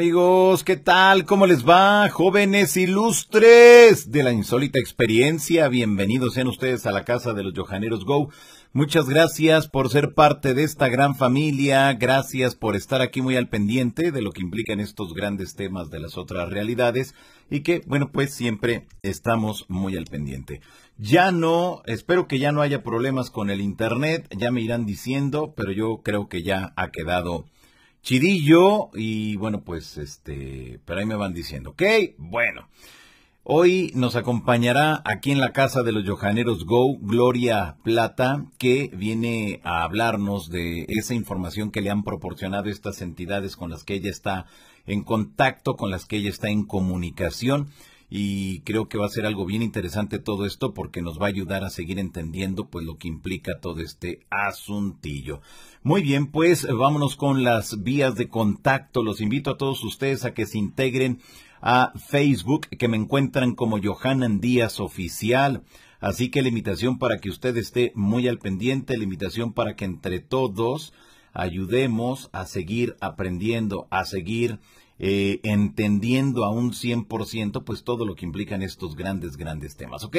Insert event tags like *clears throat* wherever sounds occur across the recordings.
Amigos, ¿qué tal? ¿Cómo les va? Jóvenes ilustres de la insólita experiencia, bienvenidos sean ustedes a la casa de los Johaneros Go. Muchas gracias por ser parte de esta gran familia, gracias por estar aquí muy al pendiente de lo que implican estos grandes temas de las otras realidades y que, bueno, pues siempre estamos muy al pendiente. Ya no, espero que ya no haya problemas con el Internet, ya me irán diciendo, pero yo creo que ya ha quedado Chidillo y bueno, pues este, pero ahí me van diciendo, ok, bueno. Hoy nos acompañará aquí en la casa de los Johaneros Go Gloria Plata, que viene a hablarnos de esa información que le han proporcionado estas entidades con las que ella está en contacto, con las que ella está en comunicación y creo que va a ser algo bien interesante todo esto porque nos va a ayudar a seguir entendiendo pues lo que implica todo este asuntillo. Muy bien, pues vámonos con las vías de contacto. Los invito a todos ustedes a que se integren a Facebook, que me encuentran como Johanan Díaz Oficial. Así que la invitación para que usted esté muy al pendiente, la invitación para que entre todos ayudemos a seguir aprendiendo, a seguir eh, entendiendo a un 100% pues todo lo que implican estos grandes, grandes temas, ¿ok?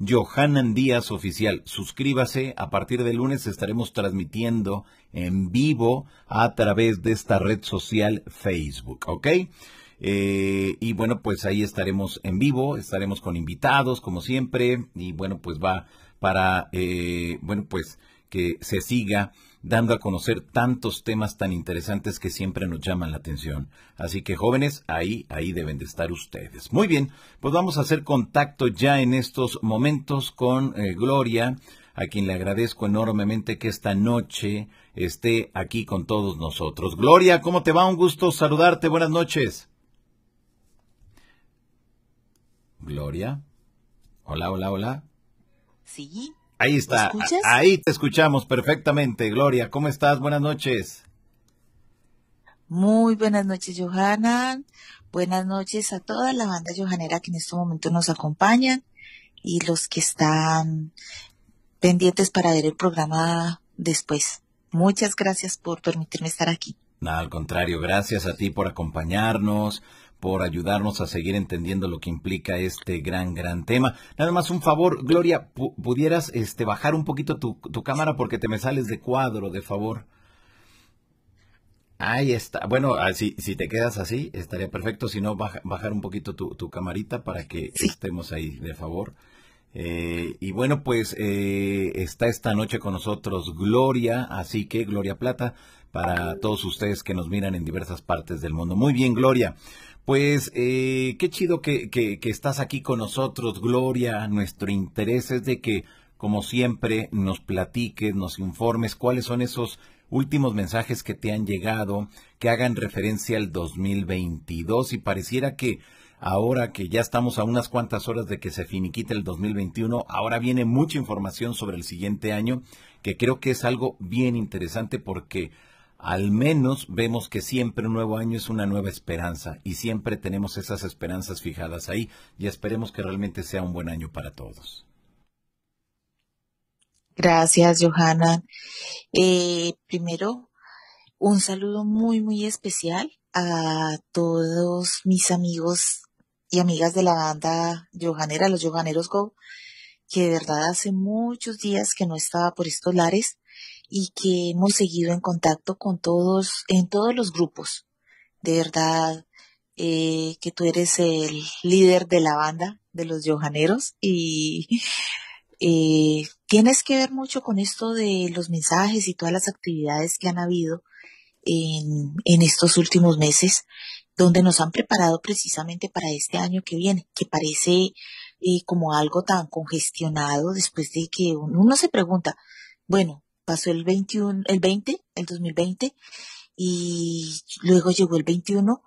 Johanan Díaz Oficial, suscríbase, a partir de lunes estaremos transmitiendo en vivo a través de esta red social Facebook, ¿ok? Eh, y bueno, pues ahí estaremos en vivo, estaremos con invitados, como siempre, y bueno, pues va para, eh, bueno, pues que se siga dando a conocer tantos temas tan interesantes que siempre nos llaman la atención. Así que jóvenes, ahí, ahí deben de estar ustedes. Muy bien, pues vamos a hacer contacto ya en estos momentos con eh, Gloria, a quien le agradezco enormemente que esta noche esté aquí con todos nosotros. Gloria, ¿cómo te va? Un gusto saludarte. Buenas noches. Gloria. Hola, hola, hola. Sí. Ahí está. Ahí te escuchamos perfectamente. Gloria, ¿cómo estás? Buenas noches. Muy buenas noches, Johanna. Buenas noches a toda la banda johanera que en este momento nos acompañan y los que están pendientes para ver el programa después. Muchas gracias por permitirme estar aquí. No, al contrario, gracias a ti por acompañarnos, por ayudarnos a seguir entendiendo lo que implica este gran, gran tema. Nada más un favor, Gloria, pudieras este, bajar un poquito tu, cámara porque te me sales de cuadro, de favor. Ahí está. Bueno, así, ah, si te quedas así, estaría perfecto. Si no, bajar un poquito tu, tu camarita para que estemos ahí, de favor. Eh, y bueno, pues eh, está esta noche con nosotros Gloria, así que Gloria Plata, para todos ustedes que nos miran en diversas partes del mundo. Muy bien, Gloria. Pues eh, qué chido que, que, que, estás aquí con nosotros, Gloria. Nuestro interés es de que, como siempre, nos platiques, nos informes cuáles son esos últimos mensajes que te han llegado, que hagan referencia al 2022 y pareciera que ahora que ya estamos a unas cuantas horas de que se finiquite el 2021, ahora viene mucha información sobre el siguiente año, que creo que es algo bien interesante porque al menos vemos que siempre un nuevo año es una nueva esperanza y siempre tenemos esas esperanzas fijadas ahí y esperemos que realmente sea un buen año para todos. Gracias, Johanna. Eh, primero, un saludo muy, muy especial a todos mis amigos y amigas de la banda Johanera, los Johaneros Go, que de verdad hace muchos días que no estaba por estos lares y que hemos seguido en contacto con todos, en todos los grupos. De verdad, eh, que tú eres el líder de la banda de los Johaneros y *laughs* eh, tienes que ver mucho con esto de los mensajes y todas las actividades que han habido en, estos últimos meses, donde nos han preparado precisamente para este año que viene, que parece eh, como algo tan congestionado después de que uno se pregunta, bueno, pasó el 21, el 20, el 2020, y luego llegó el 21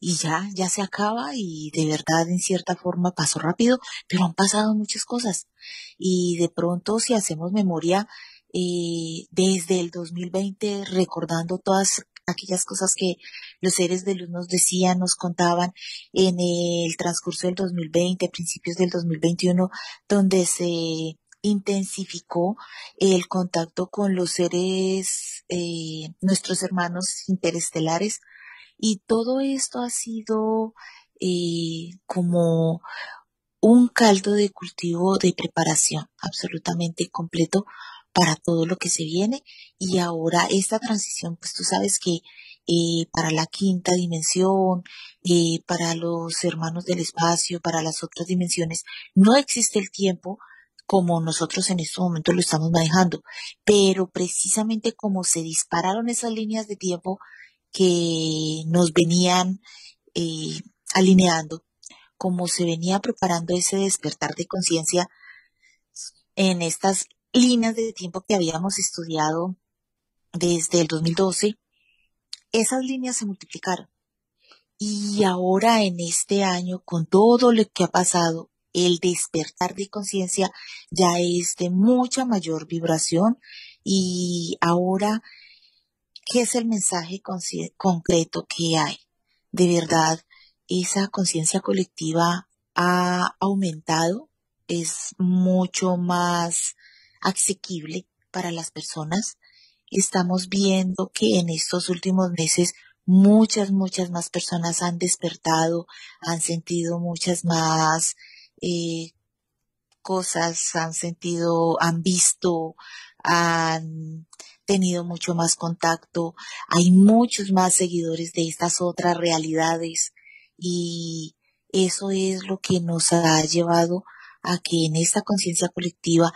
y ya, ya se acaba y de verdad en cierta forma pasó rápido, pero han pasado muchas cosas. Y de pronto si hacemos memoria eh, desde el 2020, recordando todas aquellas cosas que los seres de luz nos decían, nos contaban en el transcurso del 2020, principios del 2021, donde se intensificó el contacto con los seres, eh, nuestros hermanos interestelares. Y todo esto ha sido eh, como un caldo de cultivo de preparación absolutamente completo para todo lo que se viene. Y ahora esta transición, pues tú sabes que eh, para la quinta dimensión, para los hermanos del espacio, para las otras dimensiones, no existe el tiempo, como nosotros en este momento lo estamos manejando. Pero precisamente como se dispararon esas líneas de tiempo que nos venían eh, alineando, como se venía preparando ese despertar de conciencia en estas líneas de tiempo que habíamos estudiado desde el 2012, esas líneas se multiplicaron. Y ahora en este año, con todo lo que ha pasado, el despertar de conciencia ya es de mucha mayor vibración y ahora, ¿qué es el mensaje concreto que hay? De verdad, esa conciencia colectiva ha aumentado, es mucho más asequible para las personas. Estamos viendo que en estos últimos meses muchas, muchas más personas han despertado, han sentido muchas más eh, cosas, han sentido, han visto, han tenido mucho más contacto, hay muchos más seguidores de estas otras realidades y eso es lo que nos ha llevado a que en esta conciencia colectiva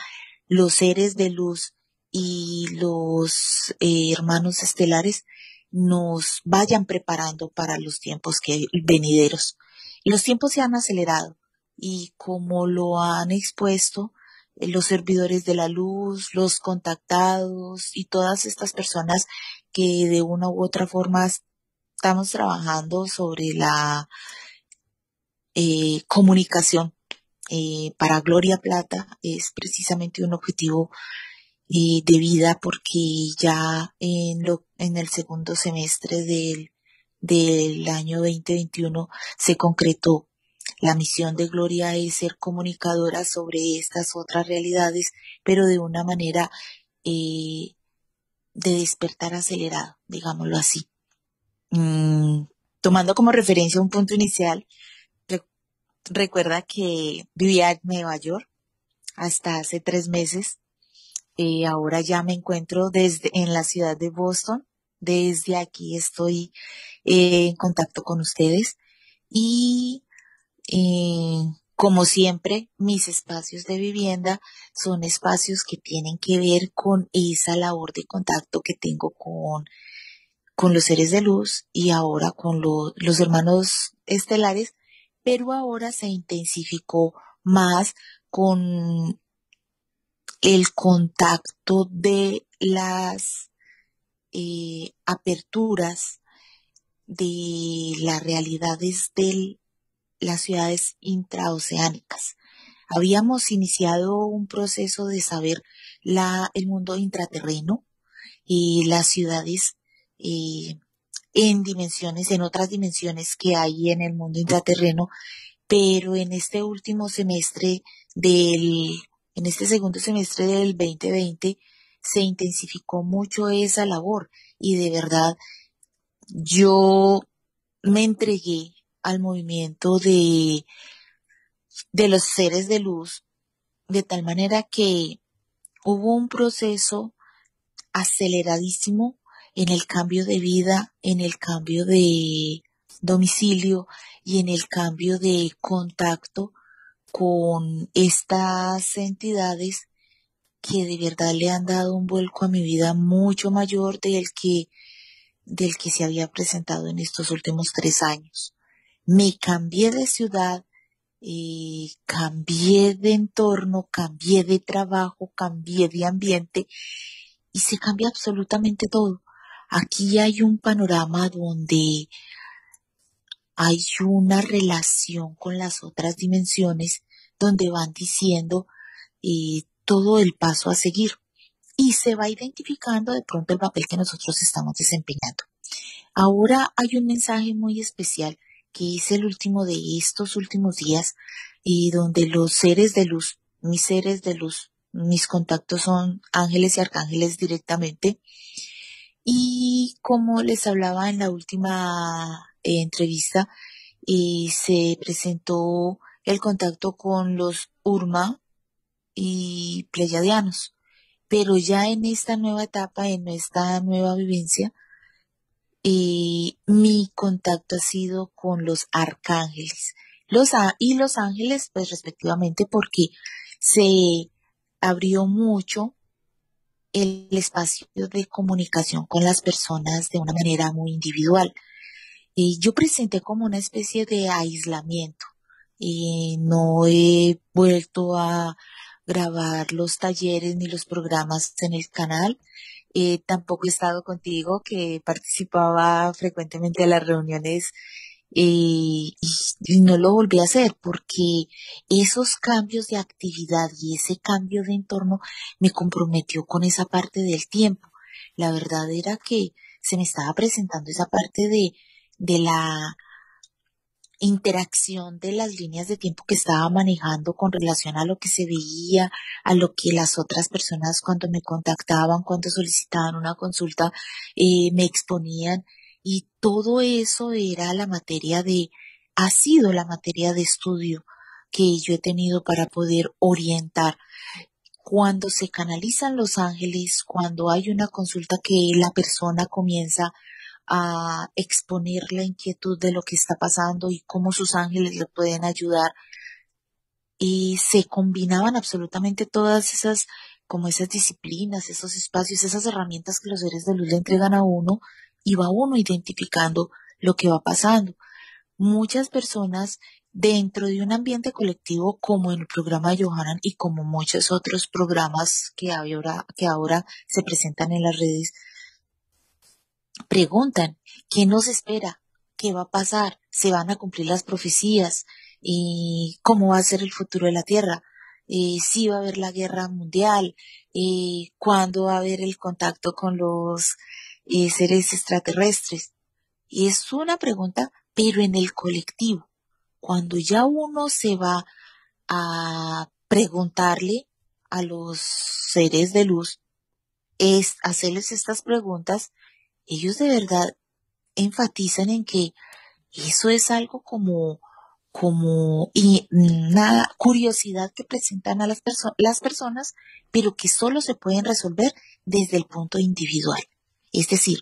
los seres de luz y los eh, hermanos estelares nos vayan preparando para los tiempos que, venideros. Los tiempos se han acelerado, y como lo han expuesto eh, los servidores de la luz, los contactados y todas estas personas que de una u otra forma estamos trabajando sobre la eh, comunicación. Eh, para Gloria Plata es precisamente un objetivo de vida porque ya en, lo, en el segundo semestre del, del año 2021 se concretó la misión de Gloria es ser comunicadora sobre estas otras realidades, pero de una manera eh, de despertar acelerado, digámoslo así. Mm, tomando como referencia un punto inicial, recuerda que vivía en Nueva York hasta hace tres meses. Eh, ahora ya me encuentro desde en la ciudad de Boston. Desde aquí estoy eh, en contacto con ustedes y eh, como siempre, mis espacios de vivienda son espacios que tienen que ver con esa labor de contacto que tengo con, con los seres de luz y ahora con los hermanos estelares, pero ahora se intensificó más con el contacto de las eh, aperturas de las realidades del las ciudades intraoceánicas. Habíamos iniciado un proceso de saber el mundo intraterreno y las ciudades eh, en dimensiones, en otras dimensiones que hay en el mundo intraterreno, pero en este último semestre del, en este segundo semestre del 2020 se intensificó mucho esa labor y de verdad yo me entregué al movimiento de, de los seres de luz, de tal manera que hubo un proceso aceleradísimo en el cambio de vida, en el cambio de domicilio y en el cambio de contacto con estas entidades que de verdad le han dado un vuelco a mi vida mucho mayor del que, del que se había presentado en estos últimos tres años me cambié de ciudad, eh, cambié de entorno, cambié de trabajo, cambié de ambiente y se cambia absolutamente todo. Aquí hay un panorama donde hay una relación con las otras dimensiones donde van diciendo eh, todo el paso a seguir y se va identificando de pronto el papel que nosotros estamos desempeñando. Ahora hay un mensaje muy especial que hice el último de estos últimos días y donde los seres de luz, mis seres de luz, mis contactos son ángeles y arcángeles directamente. Y como les hablaba en la última eh, entrevista, se presentó el contacto con los Urma y Pleiadianos. Pero ya en esta nueva etapa, en esta nueva vivencia, y mi contacto ha sido con los arcángeles los y los ángeles, pues respectivamente, porque se abrió mucho el espacio de comunicación con las personas de una manera muy individual. Y yo presenté como una especie de aislamiento. Y no he vuelto a grabar los talleres ni los programas en el canal. Eh, tampoco he estado contigo, que participaba frecuentemente a las reuniones eh, y no lo volví a hacer porque esos cambios de actividad y ese cambio de entorno me comprometió con esa parte del tiempo. La verdad era que se me estaba presentando esa parte de, de la interacción de las líneas de tiempo que estaba manejando con relación a lo que se veía, a lo que las otras personas cuando me contactaban, cuando solicitaban una consulta, eh, me exponían. Y todo eso era la materia de, ha sido la materia de estudio que yo he tenido para poder orientar. Cuando se canalizan los ángeles, cuando hay una consulta que la persona comienza a exponer la inquietud de lo que está pasando y cómo sus ángeles le pueden ayudar. Y se combinaban absolutamente todas esas, como esas disciplinas, esos espacios, esas herramientas que los seres de luz le entregan a uno y va uno identificando lo que va pasando. Muchas personas dentro de un ambiente colectivo como en el programa de Johanan y como muchos otros programas que ahora, que ahora se presentan en las redes, preguntan, ¿qué nos espera? ¿Qué va a pasar? ¿Se van a cumplir las profecías? ¿Y ¿Cómo va a ser el futuro de la Tierra? Eh, ¿Si va a haber la guerra mundial? ¿Y eh, ¿Cuándo va a haber el contacto con los eh, seres extraterrestres? Y es una pregunta, pero en el colectivo. Cuando ya uno se va a preguntarle a los seres de luz, es hacerles estas preguntas, ellos de verdad enfatizan en que eso es algo como y una curiosidad que presentan a las, las personas, pero que solo se pueden resolver desde el punto individual. Es decir,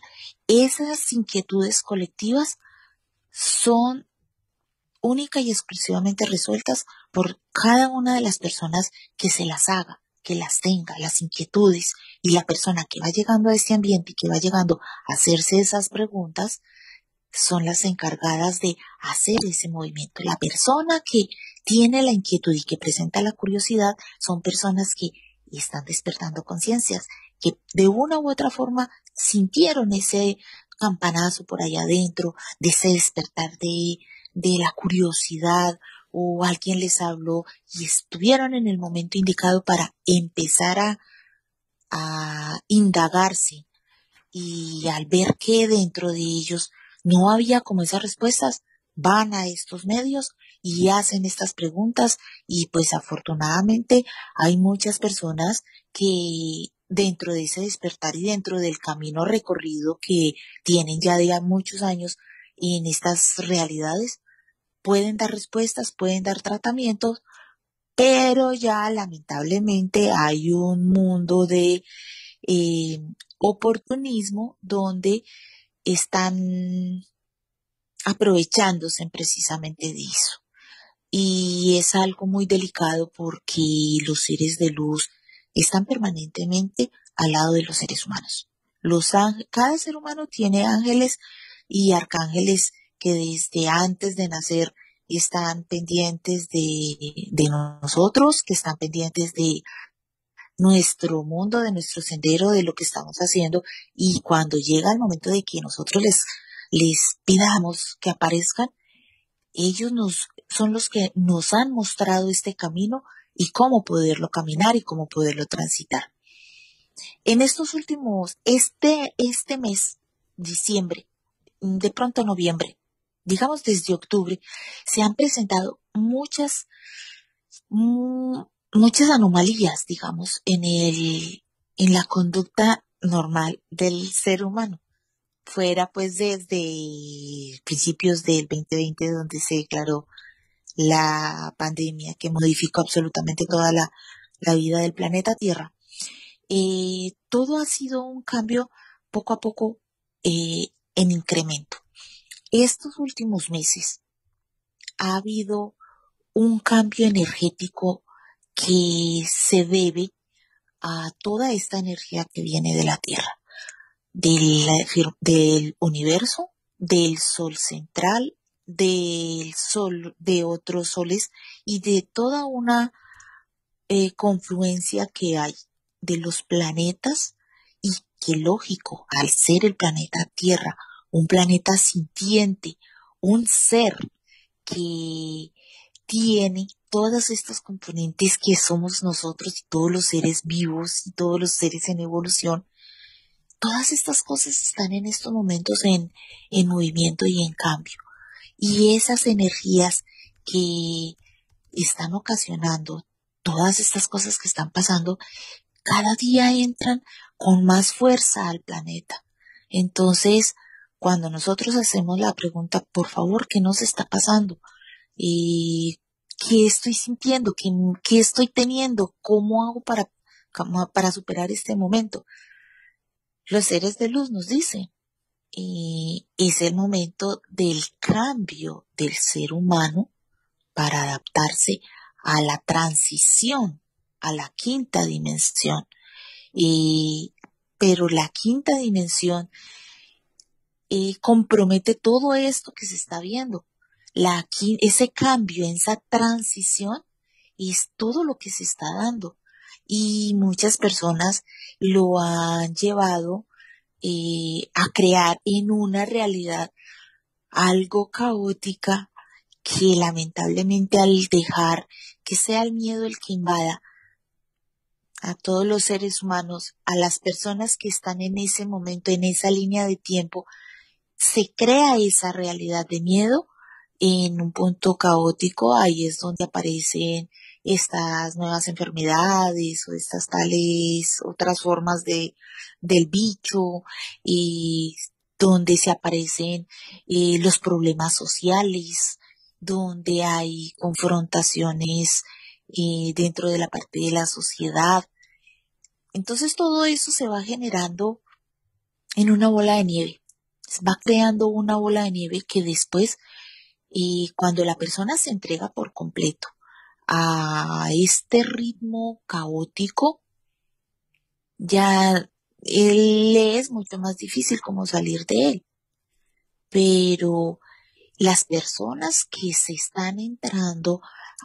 esas inquietudes colectivas son única y exclusivamente resueltas por cada una de las personas que se las haga que las tenga, las inquietudes, y la persona que va llegando a este ambiente y que va llegando a hacerse esas preguntas, son las encargadas de hacer ese movimiento. La persona que tiene la inquietud y que presenta la curiosidad son personas que están despertando conciencias, que de una u otra forma sintieron ese campanazo por allá adentro, de ese despertar de, de la curiosidad o alguien les habló y estuvieron en el momento indicado para empezar a, a indagarse y al ver que dentro de ellos no había como esas respuestas, van a estos medios y hacen estas preguntas y pues afortunadamente hay muchas personas que dentro de ese despertar y dentro del camino recorrido que tienen ya de muchos años en estas realidades, pueden dar respuestas, pueden dar tratamientos, pero ya lamentablemente hay un mundo de eh, oportunismo donde están aprovechándose precisamente de eso. Y es algo muy delicado porque los seres de luz están permanentemente al lado de los seres humanos. cada ser humano tiene ángeles y arcángeles que desde antes de nacer están pendientes de, nosotros, que están pendientes de nuestro mundo, de nuestro sendero, de lo que estamos haciendo. Y cuando llega el momento de que nosotros les, les pidamos que aparezcan, ellos nos, son los que nos han mostrado este camino y cómo poderlo caminar y cómo poderlo transitar. En estos últimos, este, este mes, diciembre, de pronto noviembre, digamos desde octubre, se han presentado muchas, mm, muchas anomalías, digamos, en, el, en la conducta normal del ser humano. Fuera pues desde principios del 2020 donde se declaró la pandemia que modificó absolutamente toda la, vida del planeta Tierra. Eh, todo ha sido un cambio poco a poco eh, en incremento estos últimos meses ha habido un cambio energético que se debe a toda esta energía que viene de la Tierra, del, universo, del Sol central, del Sol, de otros soles y de toda una eh, confluencia que hay de los planetas y que lógico, al ser el planeta Tierra un planeta sintiente, un ser que tiene todas estos componentes que somos nosotros y todos los seres vivos y todos los seres en evolución. Todas estas cosas están en estos momentos en, en movimiento y en cambio. Y esas energías que están ocasionando todas estas cosas que están pasando, cada día entran con más fuerza al planeta. Entonces, cuando nosotros hacemos la pregunta, por favor, ¿qué nos está pasando? ¿Y ¿Qué estoy sintiendo? ¿Qué, ¿Qué, estoy teniendo? ¿Cómo hago para, para superar este momento? Los seres de luz nos dicen, es el momento del cambio del ser humano para adaptarse a la transición, a la quinta dimensión. Y, pero la quinta dimensión eh, compromete todo esto que se está viendo. ese cambio, esa transición es todo lo que se está dando. Y muchas personas lo han llevado eh, a crear en una realidad algo caótica que lamentablemente al dejar que sea el miedo el que invada a todos los seres humanos, a las personas que están en ese momento, en esa línea de tiempo, se crea esa realidad de miedo en un punto caótico, ahí es donde aparecen estas nuevas enfermedades o estas tales otras formas de, del bicho y donde se aparecen eh, los problemas sociales, donde hay confrontaciones eh, dentro de la parte de la sociedad. Entonces todo eso se va generando en una bola de nieve va creando una bola de nieve que después, y cuando la persona se entrega por completo a este ritmo caótico, ya le es mucho más difícil como salir de él. Pero las personas que se están entrando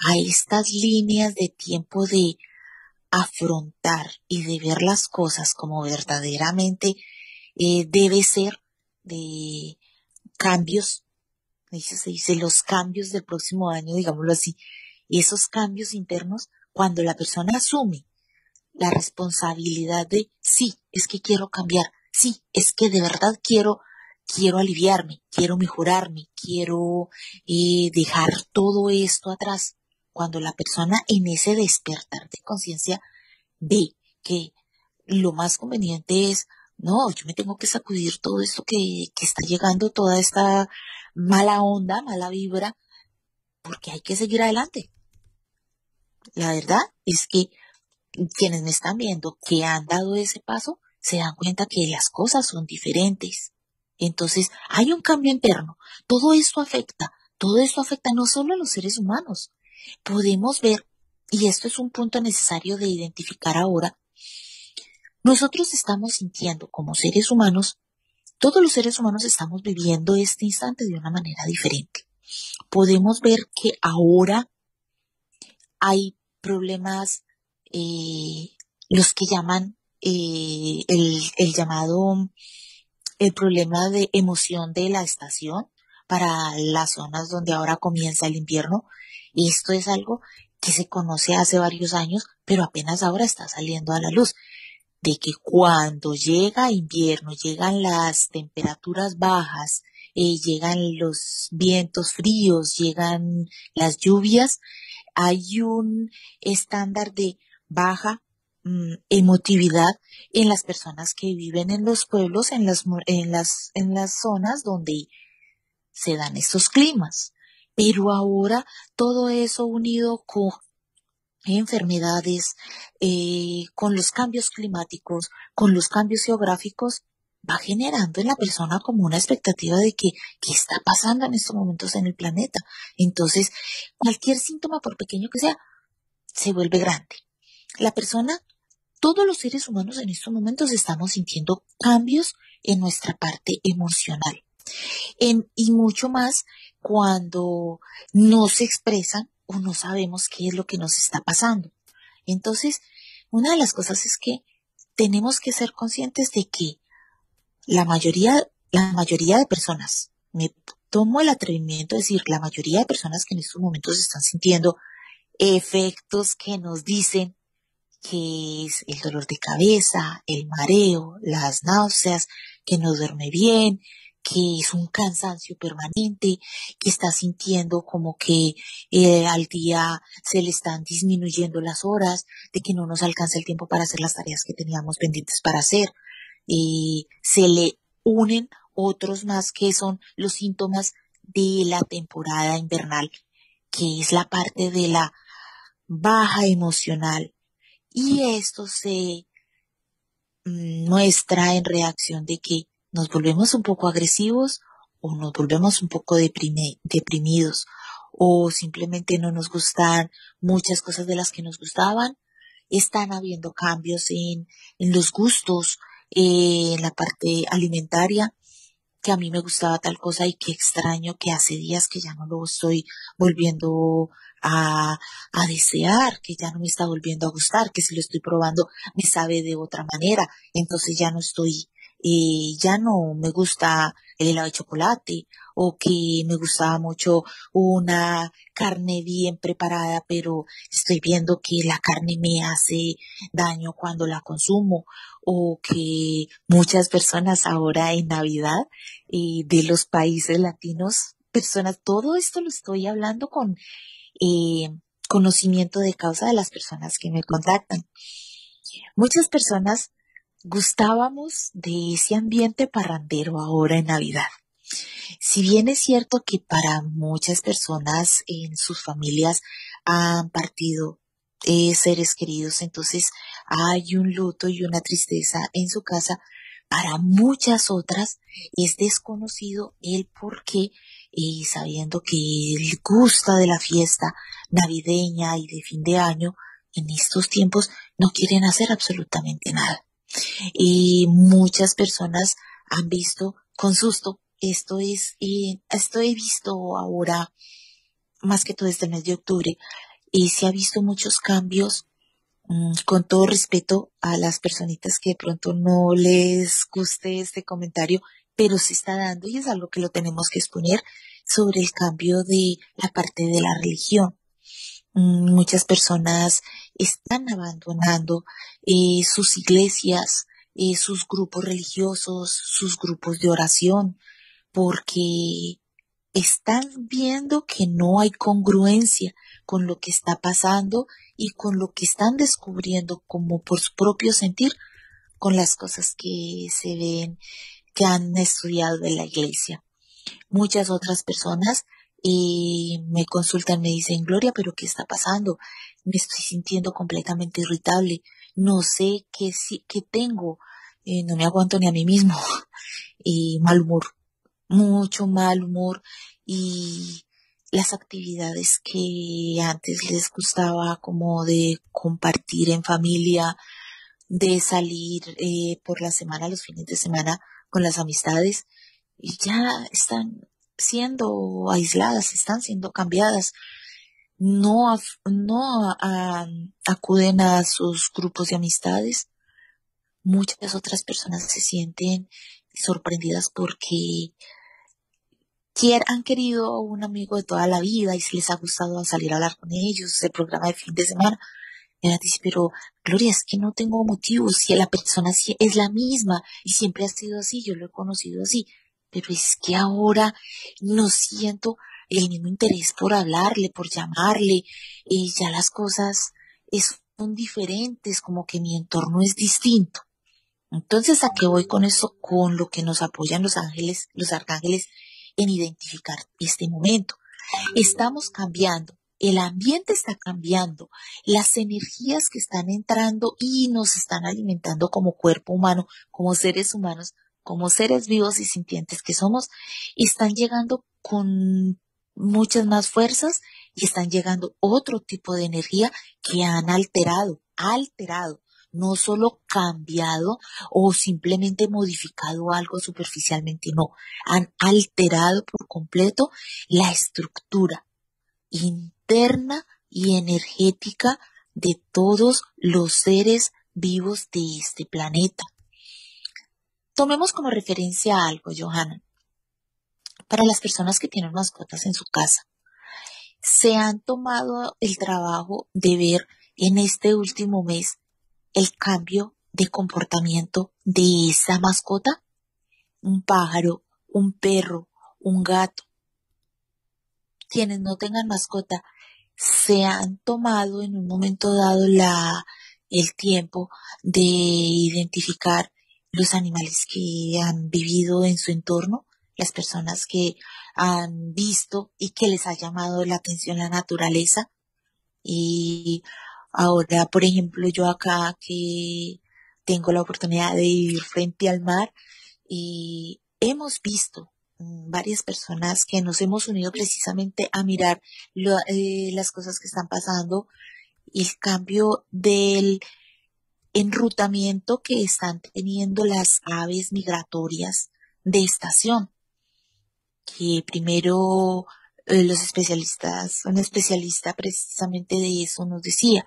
a estas líneas de tiempo de afrontar y de ver las cosas como verdaderamente eh, debe ser, de cambios, se dice los cambios del próximo año, digámoslo así, y esos cambios internos, cuando la persona asume la responsabilidad de, sí, es que quiero cambiar, sí, es que de verdad quiero, quiero aliviarme, quiero mejorarme, quiero eh, dejar todo esto atrás. Cuando la persona en ese despertar de conciencia ve que lo más conveniente es no, yo me tengo que sacudir todo esto que, está llegando, toda esta mala onda, mala vibra, porque hay que seguir adelante. La verdad es que quienes me están viendo que han dado ese paso se dan cuenta que las cosas son diferentes. Entonces, hay un cambio interno. Todo esto afecta, todo esto afecta no solo a los seres humanos. Podemos ver, y esto es un punto necesario de identificar ahora, nosotros estamos sintiendo como seres humanos, todos los seres humanos estamos viviendo este instante de una manera diferente. Podemos ver que ahora hay problemas, eh, los que llaman eh, el, llamado, el problema de emoción de la estación para las zonas donde ahora comienza el invierno. esto es algo que se conoce hace varios años, pero apenas ahora está saliendo a la luz de que cuando llega invierno, llegan las temperaturas bajas, eh, llegan los vientos fríos, llegan las lluvias, hay un estándar de baja mm, emotividad en las personas que viven en los pueblos, en las, las, en las zonas donde se dan estos climas. Pero ahora todo eso unido con enfermedades, eh, con los cambios climáticos, con los cambios geográficos, va generando en la persona como una expectativa de que qué está pasando en estos momentos en el planeta. Entonces, cualquier síntoma, por pequeño que sea, se vuelve grande. La persona, todos los seres humanos en estos momentos estamos sintiendo cambios en nuestra parte emocional. y mucho más cuando no se expresan o no sabemos qué es lo que nos está pasando. Entonces, una de las cosas es que tenemos que ser conscientes de que la mayoría, la mayoría de personas, me tomo el atrevimiento de decir, la mayoría de personas que en estos momentos están sintiendo efectos que nos dicen que es el dolor de cabeza, el mareo, las náuseas, que no duerme bien, que es un cansancio permanente, que está sintiendo como que eh, al día se le están disminuyendo las horas, de que no nos alcanza el tiempo para hacer las tareas que teníamos pendientes para hacer. y se le unen otros más que son los síntomas de la temporada invernal, que es la parte de la baja emocional. Y esto se mm, muestra en reacción de que nos volvemos un poco agresivos o nos volvemos un poco deprimidos o simplemente no nos gustan muchas cosas de las que nos gustaban. Están habiendo cambios en, los gustos, eh, en la parte alimentaria, que a mí me gustaba tal cosa y qué extraño que hace días que ya no lo estoy volviendo a desear, que ya no me está volviendo a gustar, que si lo estoy probando me sabe de otra manera, entonces ya no estoy ya no me gusta el helado de chocolate o que me gustaba mucho una carne bien preparada, pero estoy viendo que la carne me hace daño cuando la consumo o que muchas personas ahora en Navidad eh, de los países latinos, personas, todo esto lo estoy hablando con eh, conocimiento de causa de las personas que me contactan. Muchas personas gustábamos de ese ambiente parrandero ahora en Navidad. Si bien es cierto que para muchas personas en sus familias han partido eh, seres queridos, entonces hay un luto y una tristeza en su casa, para muchas otras es desconocido el por qué, eh, sabiendo que él gusta de la fiesta navideña y de fin de año, en estos tiempos no quieren hacer absolutamente nada. Y muchas personas han visto con susto, esto es, y esto he visto ahora más que todo este mes de octubre, y se ha visto muchos cambios mm, con todo respeto a las personitas que de pronto no les guste este comentario, pero se está dando y es algo que lo tenemos que exponer sobre el cambio de la parte de la religión. Mm, muchas personas están abandonando eh, sus iglesias, eh, sus grupos religiosos, sus grupos de oración, porque están viendo que no hay congruencia con lo que está pasando y con lo que están descubriendo como por su propio sentir con las cosas que se ven que han estudiado de la iglesia. Muchas otras personas y me consultan, me dicen, Gloria, pero ¿qué está pasando? Me estoy sintiendo completamente irritable, no sé qué, qué tengo, eh, no me aguanto ni a mí mismo, *laughs* y mal humor, mucho mal humor, y las actividades que antes les gustaba como de compartir en familia, de salir eh, por la semana, los fines de semana con las amistades, ya están siendo aisladas, están siendo cambiadas, no, no acuden a sus grupos de amistades. Muchas otras personas se sienten sorprendidas porque han querido un amigo de toda la vida y se les ha gustado salir a hablar con ellos, el programa de fin de semana. Y dice, pero Gloria, es que no tengo motivos, si la persona es la misma y siempre ha sido así, yo lo he conocido así pero es que ahora no siento el mismo interés por hablarle, por llamarle, y ya las cosas son diferentes, como que mi entorno es distinto. Entonces, ¿a qué voy con eso? Con lo que nos apoyan los ángeles, los arcángeles, en identificar este momento. Estamos cambiando, el ambiente está cambiando, las energías que están entrando y nos están alimentando como cuerpo humano, como seres humanos, como seres vivos y sintientes que somos, están llegando con muchas más fuerzas y están llegando otro tipo de energía que han alterado, alterado, no solo cambiado o simplemente modificado algo superficialmente, no, han alterado por completo la estructura interna y energética de todos los seres vivos de este planeta. Tomemos como referencia algo, Johanna. Para las personas que tienen mascotas en su casa, se han tomado el trabajo de ver en este último mes el cambio de comportamiento de esa mascota? Un pájaro, un perro, un gato. Quienes no tengan mascota, se han tomado en un momento dado la, el tiempo de identificar los animales que han vivido en su entorno, las personas que han visto y que les ha llamado la atención la naturaleza. Y ahora, por ejemplo, yo acá que tengo la oportunidad de ir frente al mar y hemos visto mm, varias personas que nos hemos unido precisamente a mirar eh, las cosas que están pasando y el cambio del enrutamiento que están teniendo las aves migratorias de estación, que primero eh, los especialistas, un especialista precisamente de eso nos decía,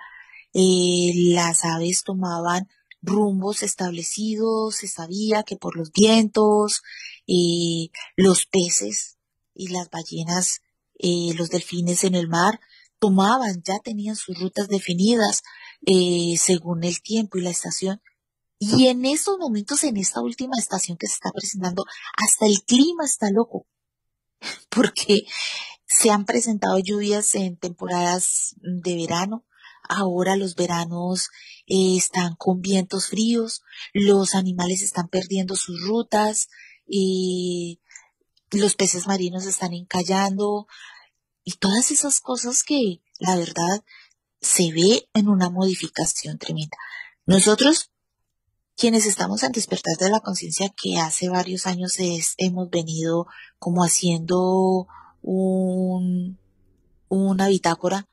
eh, las aves tomaban rumbos establecidos, se sabía que por los vientos, eh, los peces y las ballenas, los delfines en el mar, tomaban, ya tenían sus rutas definidas eh, según el tiempo y la estación. Y en estos momentos, en esta última estación que se está presentando, hasta el clima está loco, *laughs* porque se han presentado lluvias en temporadas de verano, ahora los veranos eh, están con vientos fríos, los animales están perdiendo sus rutas, y eh, los peces marinos están encallando, y todas esas cosas que la verdad se ve en una modificación tremenda. Nosotros, quienes estamos en despertar de la conciencia, que hace varios años es, hemos venido como haciendo un, una bitácora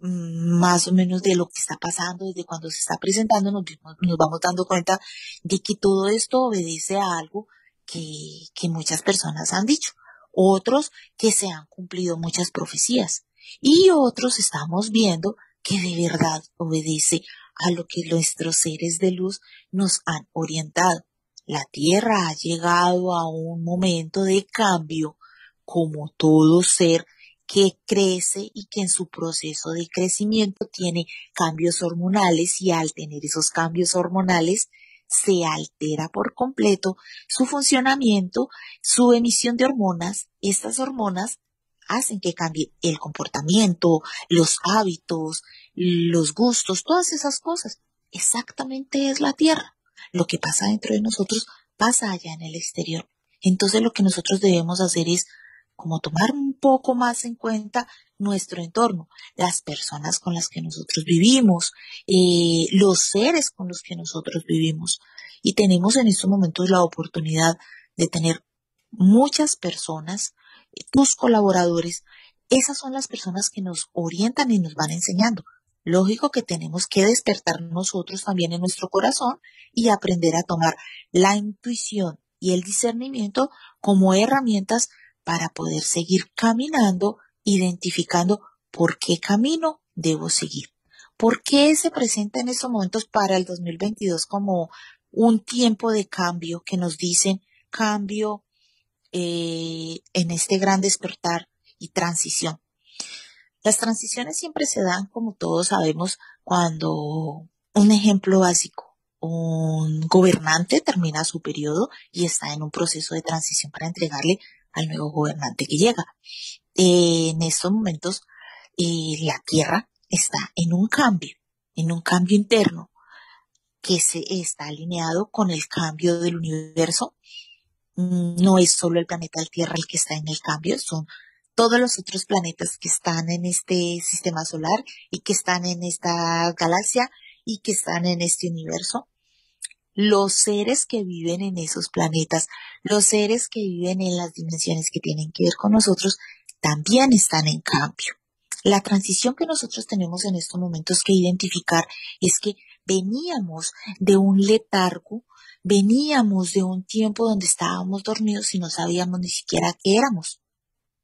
mm, más o menos de lo que está pasando, desde cuando se está presentando, nos, nos vamos dando cuenta de que todo esto obedece a algo que, que muchas personas han dicho otros que se han cumplido muchas profecías y otros estamos viendo que de verdad obedece a lo que nuestros seres de luz nos han orientado. La Tierra ha llegado a un momento de cambio, como todo ser que crece y que en su proceso de crecimiento tiene cambios hormonales y al tener esos cambios hormonales se altera por completo su funcionamiento, su emisión de hormonas. Estas hormonas hacen que cambie el comportamiento, los hábitos, los gustos, todas esas cosas. Exactamente es la Tierra. Lo que pasa dentro de nosotros pasa allá en el exterior. Entonces lo que nosotros debemos hacer es como tomar un poco más en cuenta nuestro entorno, las personas con las que nosotros vivimos, eh, los seres con los que nosotros vivimos. Y tenemos en estos momentos la oportunidad de tener muchas personas, tus colaboradores, esas son las personas que nos orientan y nos van enseñando. Lógico que tenemos que despertar nosotros también en nuestro corazón y aprender a tomar la intuición y el discernimiento como herramientas para poder seguir caminando, identificando por qué camino debo seguir. ¿Por qué se presenta en estos momentos para el 2022 como un tiempo de cambio que nos dicen cambio eh, en este gran despertar y transición? Las transiciones siempre se dan, como todos sabemos, cuando un ejemplo básico, un gobernante termina su periodo y está en un proceso de transición para entregarle al nuevo gobernante que llega. en estos momentos, eh, la tierra está en un cambio, en un cambio interno que se está alineado con el cambio del universo. No es solo el planeta Tierra el que está en el cambio, son todos los otros planetas que están en este sistema solar y que están en esta galaxia y que están en este universo los seres que viven en esos planetas, los seres que viven en las dimensiones que tienen que ver con nosotros, también están en cambio. La transición que nosotros tenemos en estos momentos que identificar es que veníamos de un letargo, veníamos de un tiempo donde estábamos dormidos y no sabíamos ni siquiera qué éramos,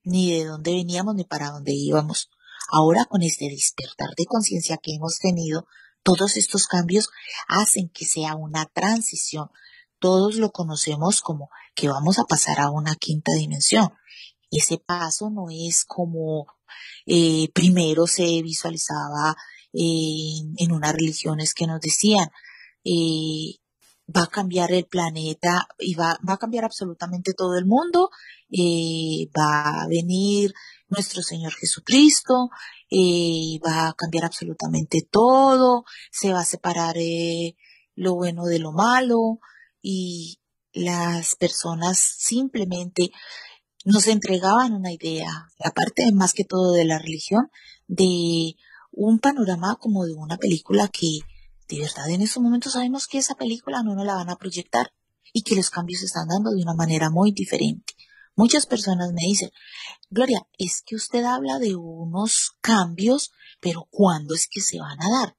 ni de dónde veníamos ni para dónde íbamos. Ahora con este despertar de conciencia que hemos tenido, todos estos cambios hacen que sea una transición. Todos lo conocemos como que vamos a pasar a una quinta dimensión. Ese paso no es como eh, primero se visualizaba en unas religiones que nos decían, eh, va a cambiar el planeta y va, va, a cambiar absolutamente todo el mundo, eh, va a venir nuestro Señor Jesucristo, eh, va a cambiar absolutamente todo, se va a separar eh, lo bueno de lo malo y las personas simplemente nos entregaban una idea, aparte más que todo de la religión, de un panorama como de una película que de verdad en esos momentos sabemos que esa película no nos la van a proyectar y que los cambios se están dando de una manera muy diferente. Muchas personas me dicen, Gloria, es que usted habla de unos cambios, pero ¿cuándo es que se van a dar?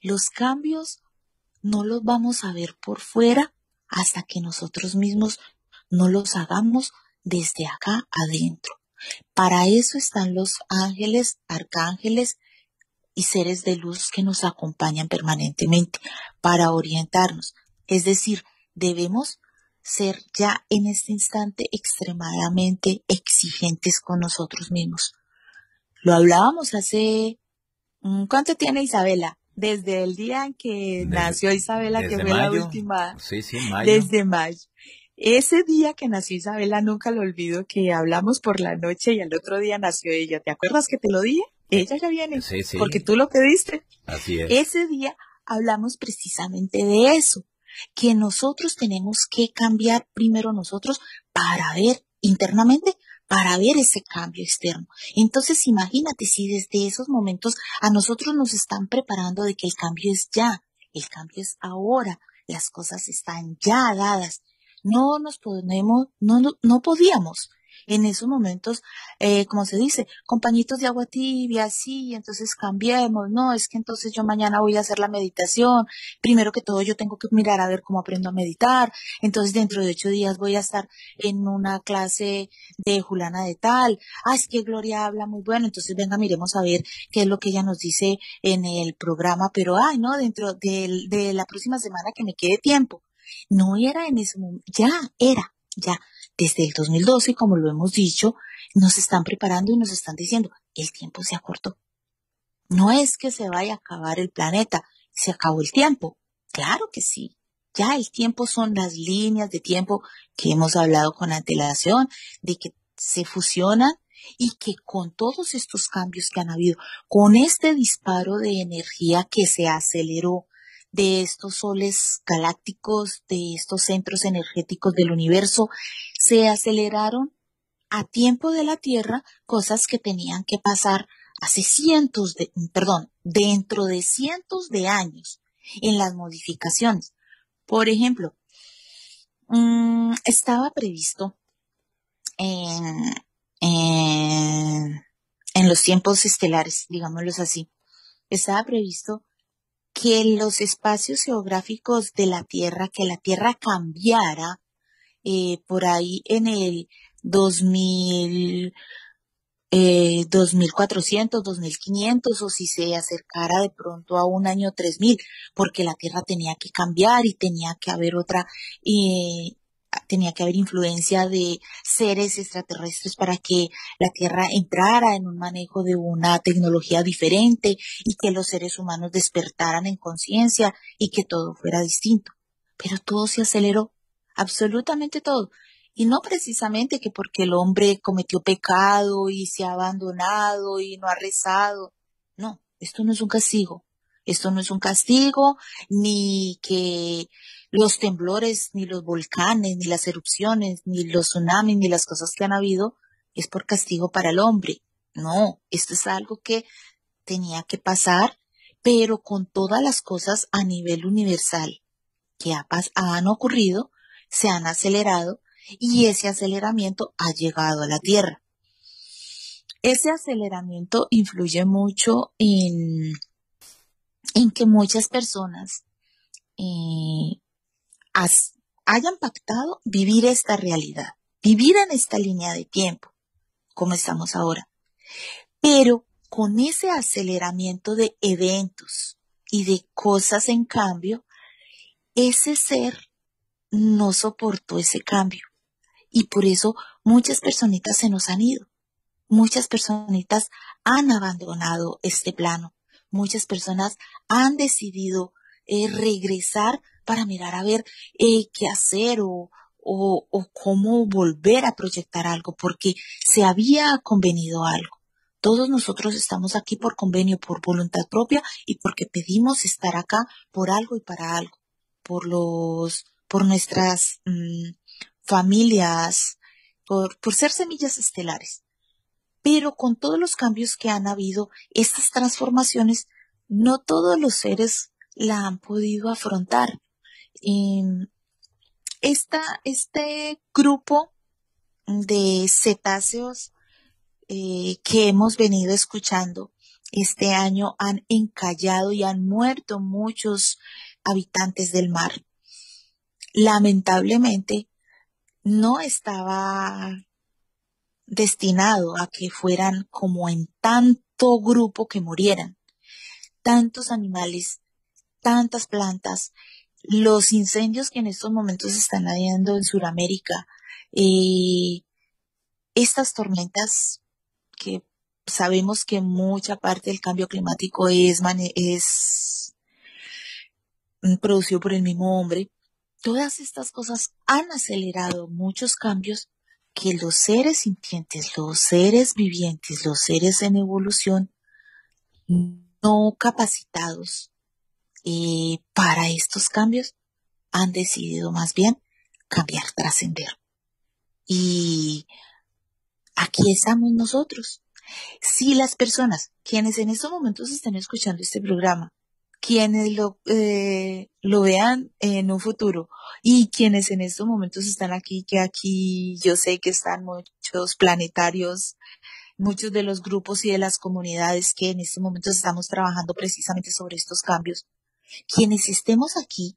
Los cambios no los vamos a ver por fuera hasta que nosotros mismos no los hagamos desde acá adentro. Para eso están los ángeles, arcángeles y seres de luz que nos acompañan permanentemente, para orientarnos. Es decir, debemos ser ya en este instante extremadamente exigentes con nosotros mismos. Lo hablábamos hace... Mm, ¿Cuánto tiene Isabela? Desde el día en que nació Isabela, que fue la última... Sí, sí, Desde mayo. Ese día que nació Isabela, nunca lo olvido, que hablamos por la noche y al otro día nació ella. ¿Te acuerdas que te lo dije? Eh, ella ya viene, porque tú lo pediste. Así es. Ese día hablamos precisamente de eso, que nosotros tenemos que cambiar primero nosotros para ver internamente para ver ese cambio externo. Entonces imagínate si desde esos momentos a nosotros nos están preparando de que el cambio es ya, el cambio es ahora, las cosas están ya dadas. No nos podemos, no, no, no podíamos en esos momentos, eh, como se dice, compañitos de agua tibia, sí, entonces cambiemos, no, es que entonces yo mañana voy a hacer la meditación, primero que todo yo tengo que mirar a ver cómo aprendo a meditar, entonces dentro de ocho días voy a estar en una clase de Julana de tal, ah, es que Gloria habla muy bueno, entonces venga, miremos a ver qué es lo que ella nos dice en el programa, pero ay, no, dentro de, de la próxima semana que me quede tiempo. No era en ese momento, ya era, ya desde el 2012, como lo hemos dicho, nos están preparando y nos están diciendo, el tiempo se acortó. No es que se vaya a acabar el planeta, se acabó el tiempo. Claro que sí. Ya el tiempo son las líneas de tiempo que hemos hablado con antelación, de que se fusionan y que con todos estos cambios que han habido, con este disparo de energía que se aceleró de estos soles galácticos, de estos centros energéticos del universo, se aceleraron a tiempo de la Tierra cosas que tenían que pasar hace cientos de, perdón, dentro de cientos de años en las modificaciones. Por ejemplo, mm, estaba previsto en, en los tiempos estelares, digámoslos así, estaba previsto que los espacios geográficos de la Tierra, que la Tierra cambiara por ahí en el 2000, eh, 2400, 2500 o si se acercara de pronto a un año 3000, porque la Tierra tenía que cambiar y tenía que haber otra, eh, tenía que haber influencia de seres extraterrestres para que la Tierra entrara en un manejo de una tecnología diferente y que los seres humanos despertaran en conciencia y que todo fuera distinto. Pero todo se aceleró absolutamente todo. Y no precisamente que porque el hombre cometió pecado y se ha abandonado y no ha rezado. No, esto no es un castigo. Esto no es un castigo, ni que los temblores, ni los volcanes, ni las erupciones, ni los tsunamis, ni las cosas que han habido, es por castigo para el hombre. No, esto es algo que tenía que pasar, pero con todas las cosas a nivel universal que han ocurrido se han acelerado y ese aceleramiento ha llegado a la Tierra. Ese aceleramiento influye mucho en, en que muchas personas eh, hayan pactado vivir esta realidad, vivir en esta línea de tiempo, como estamos ahora. Pero con ese aceleramiento de eventos y de cosas en cambio, ese ser no soportó ese cambio. Y por eso muchas personitas se nos han ido. Muchas personitas han abandonado este plano. Muchas personas han decidido eh, regresar para mirar a ver eh, qué hacer o, o, cómo volver a proyectar algo, porque se había convenido algo. Todos nosotros estamos aquí por convenio, por voluntad propia y porque pedimos estar acá por algo y para algo, por los por nuestras mm, familias, por, ser semillas estelares. Pero con todos los cambios que han habido, estas transformaciones, no todos los seres la han podido afrontar. Y em, este grupo de cetáceos eh, que hemos venido escuchando este año han encallado y han muerto muchos habitantes del mar lamentablemente no estaba destinado a que fueran como en tanto grupo que murieran. Tantos animales, tantas plantas, los incendios que en estos momentos están habiendo en Sudamérica, eh, estas tormentas que sabemos que mucha parte del cambio climático es, es mm, producido por el mismo hombre, Todas estas cosas han acelerado muchos cambios que los seres sintientes, los seres vivientes, los seres en evolución no capacitados eh, para estos cambios han decidido más bien cambiar, trascender. Y aquí estamos nosotros. Si las personas, quienes en estos momentos están escuchando este programa, quienes lo, eh, lo vean en un futuro y quienes en estos momentos están aquí, que aquí yo sé que están muchos planetarios, muchos de los grupos y de las comunidades que en estos momentos estamos trabajando precisamente sobre estos cambios. Quienes estemos aquí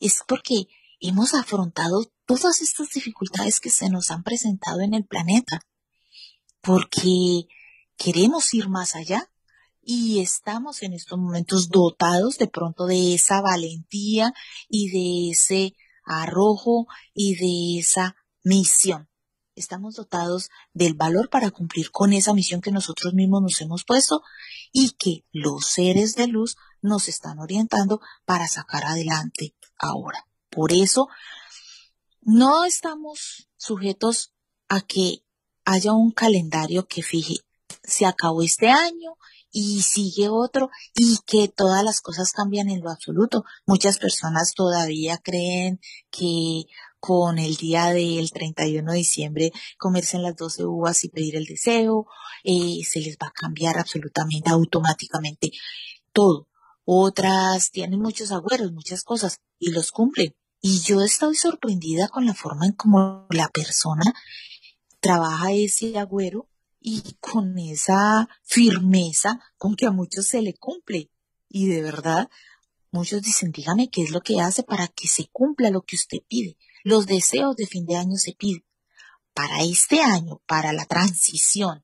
es porque hemos afrontado todas estas dificultades que se nos han presentado en el planeta, porque queremos ir más allá y estamos en estos momentos dotados de pronto de esa valentía y de ese arrojo y de esa misión. Estamos dotados del valor para cumplir con esa misión que nosotros mismos nos hemos puesto y que los seres de luz nos están orientando para sacar adelante ahora. Por eso, no estamos sujetos a que haya un calendario que fije, se acabó este año y sigue otro y que todas las cosas cambian en lo absoluto. Muchas personas todavía creen que con el día del 31 de diciembre comerse en las 12 uvas y pedir el deseo, eh, se les va a cambiar absolutamente, automáticamente todo. Otras tienen muchos agüeros, muchas cosas y los cumplen. Y yo estoy sorprendida con la forma en cómo la persona trabaja ese agüero y con esa firmeza con que a muchos se le cumple. Y de verdad, muchos dicen, dígame qué es lo que hace para que se cumpla lo que usted pide. Los deseos de fin de año se piden. Para este año, para la transición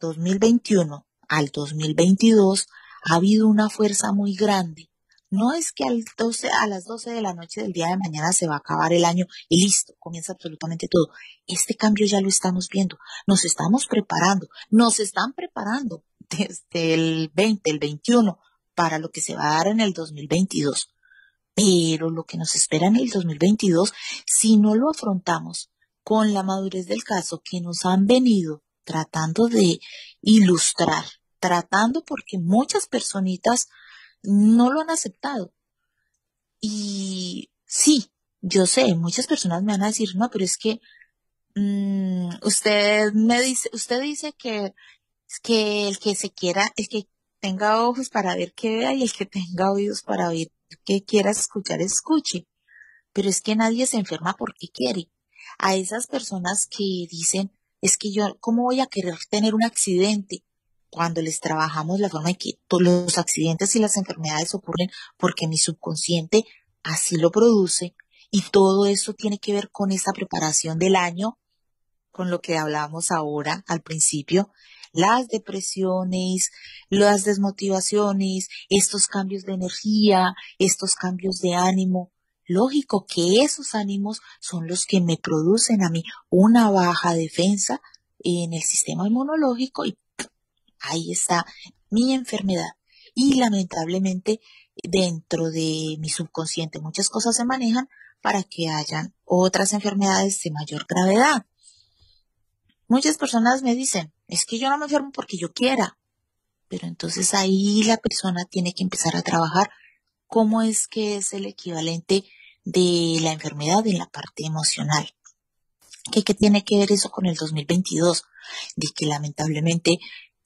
2021 al 2022, ha habido una fuerza muy grande no es que a las 12 de la noche del día de mañana se va a acabar el año y listo, comienza absolutamente todo. Este cambio ya lo estamos viendo, nos estamos preparando, nos están preparando desde el 20, el 21, para lo que se va a dar en el 2022. Pero lo que nos espera en el 2022, si no lo afrontamos con la madurez del caso que nos han venido tratando de ilustrar, tratando porque muchas personitas no lo han aceptado. Y sí, yo sé, muchas personas me van a decir, no, pero es que mm, usted me dice, usted dice que, que el que se quiera, es que tenga ojos para ver que vea y el que tenga oídos para oír que quiera escuchar, escuche. Pero es que nadie se enferma porque quiere. A esas personas que dicen, es que yo, ¿cómo voy a querer tener un accidente? cuando les trabajamos la forma en que los accidentes y las enfermedades ocurren porque mi subconsciente así lo produce y todo eso tiene que ver con esa preparación del año, con lo que hablábamos ahora al principio, las depresiones, las desmotivaciones, estos cambios de energía, estos cambios de ánimo. Lógico que esos ánimos son los que me producen a mí una baja defensa en el sistema inmunológico y ahí está mi enfermedad. Y lamentablemente dentro de mi subconsciente muchas cosas se manejan para que hayan otras enfermedades de mayor gravedad. Muchas personas me dicen, es que yo no me enfermo porque yo quiera, pero entonces ahí la persona tiene que empezar a trabajar cómo es que es el equivalente de la enfermedad en la parte emocional. ¿Qué, tiene que ver eso con el 2022? De que lamentablemente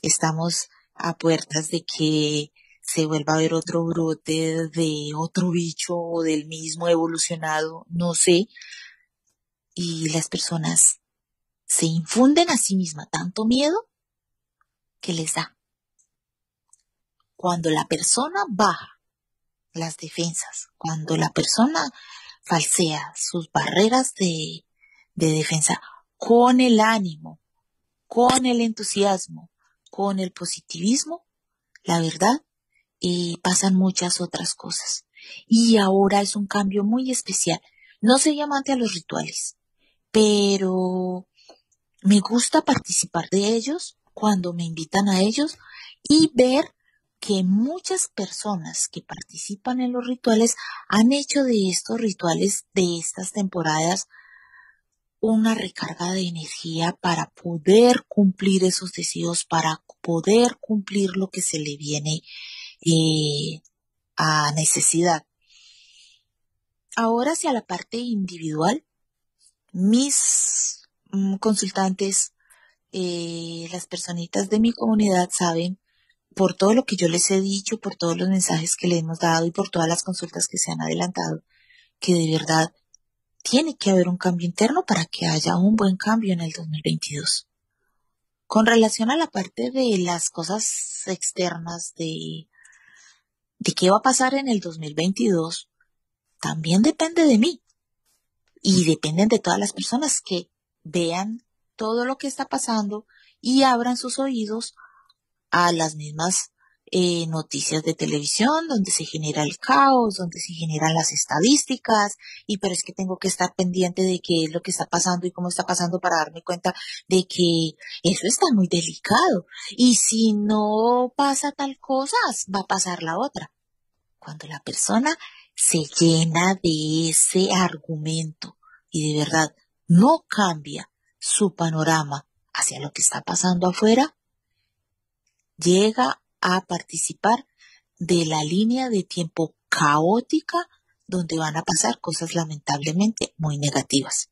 estamos a puertas de que se vuelva a ver otro brote de otro bicho o del mismo evolucionado, no sé. Y las personas se infunden a sí mismas tanto miedo que les da. Cuando la persona baja las defensas, cuando la persona falsea sus barreras de defensa con el ánimo, con el entusiasmo, con el positivismo, la verdad, pasan muchas otras cosas. Y ahora es un cambio muy especial. No soy amante a los rituales, pero me gusta participar de ellos cuando me invitan a ellos y ver que muchas personas que participan en los rituales han hecho de estos rituales, de estas temporadas, una recarga de energía para poder cumplir esos deseos, para poder cumplir lo que se le viene eh, a necesidad. Ahora hacia la parte individual, mis mm, consultantes, eh, las personitas de mi comunidad saben por todo lo que yo les he dicho, por todos los mensajes que le hemos dado y por todas las consultas que se han adelantado, que de verdad tiene que haber un cambio interno para que haya un buen cambio en el 2022. Con relación a la parte de las cosas externas de, de qué va a pasar en el 2022, también depende de mí y dependen de todas las personas que vean todo lo que está pasando y abran sus oídos a las mismas eh, noticias de televisión, donde se genera el caos, donde se generan las estadísticas, y pero es que tengo que estar pendiente de qué es lo que está pasando y cómo está pasando para darme cuenta de que eso está muy delicado. Y si no pasa tal cosa, va a pasar la otra. Cuando la persona se llena de ese argumento y de verdad no cambia su panorama hacia lo que está pasando afuera, llega a participar de la línea de tiempo caótica donde van a pasar cosas lamentablemente muy negativas.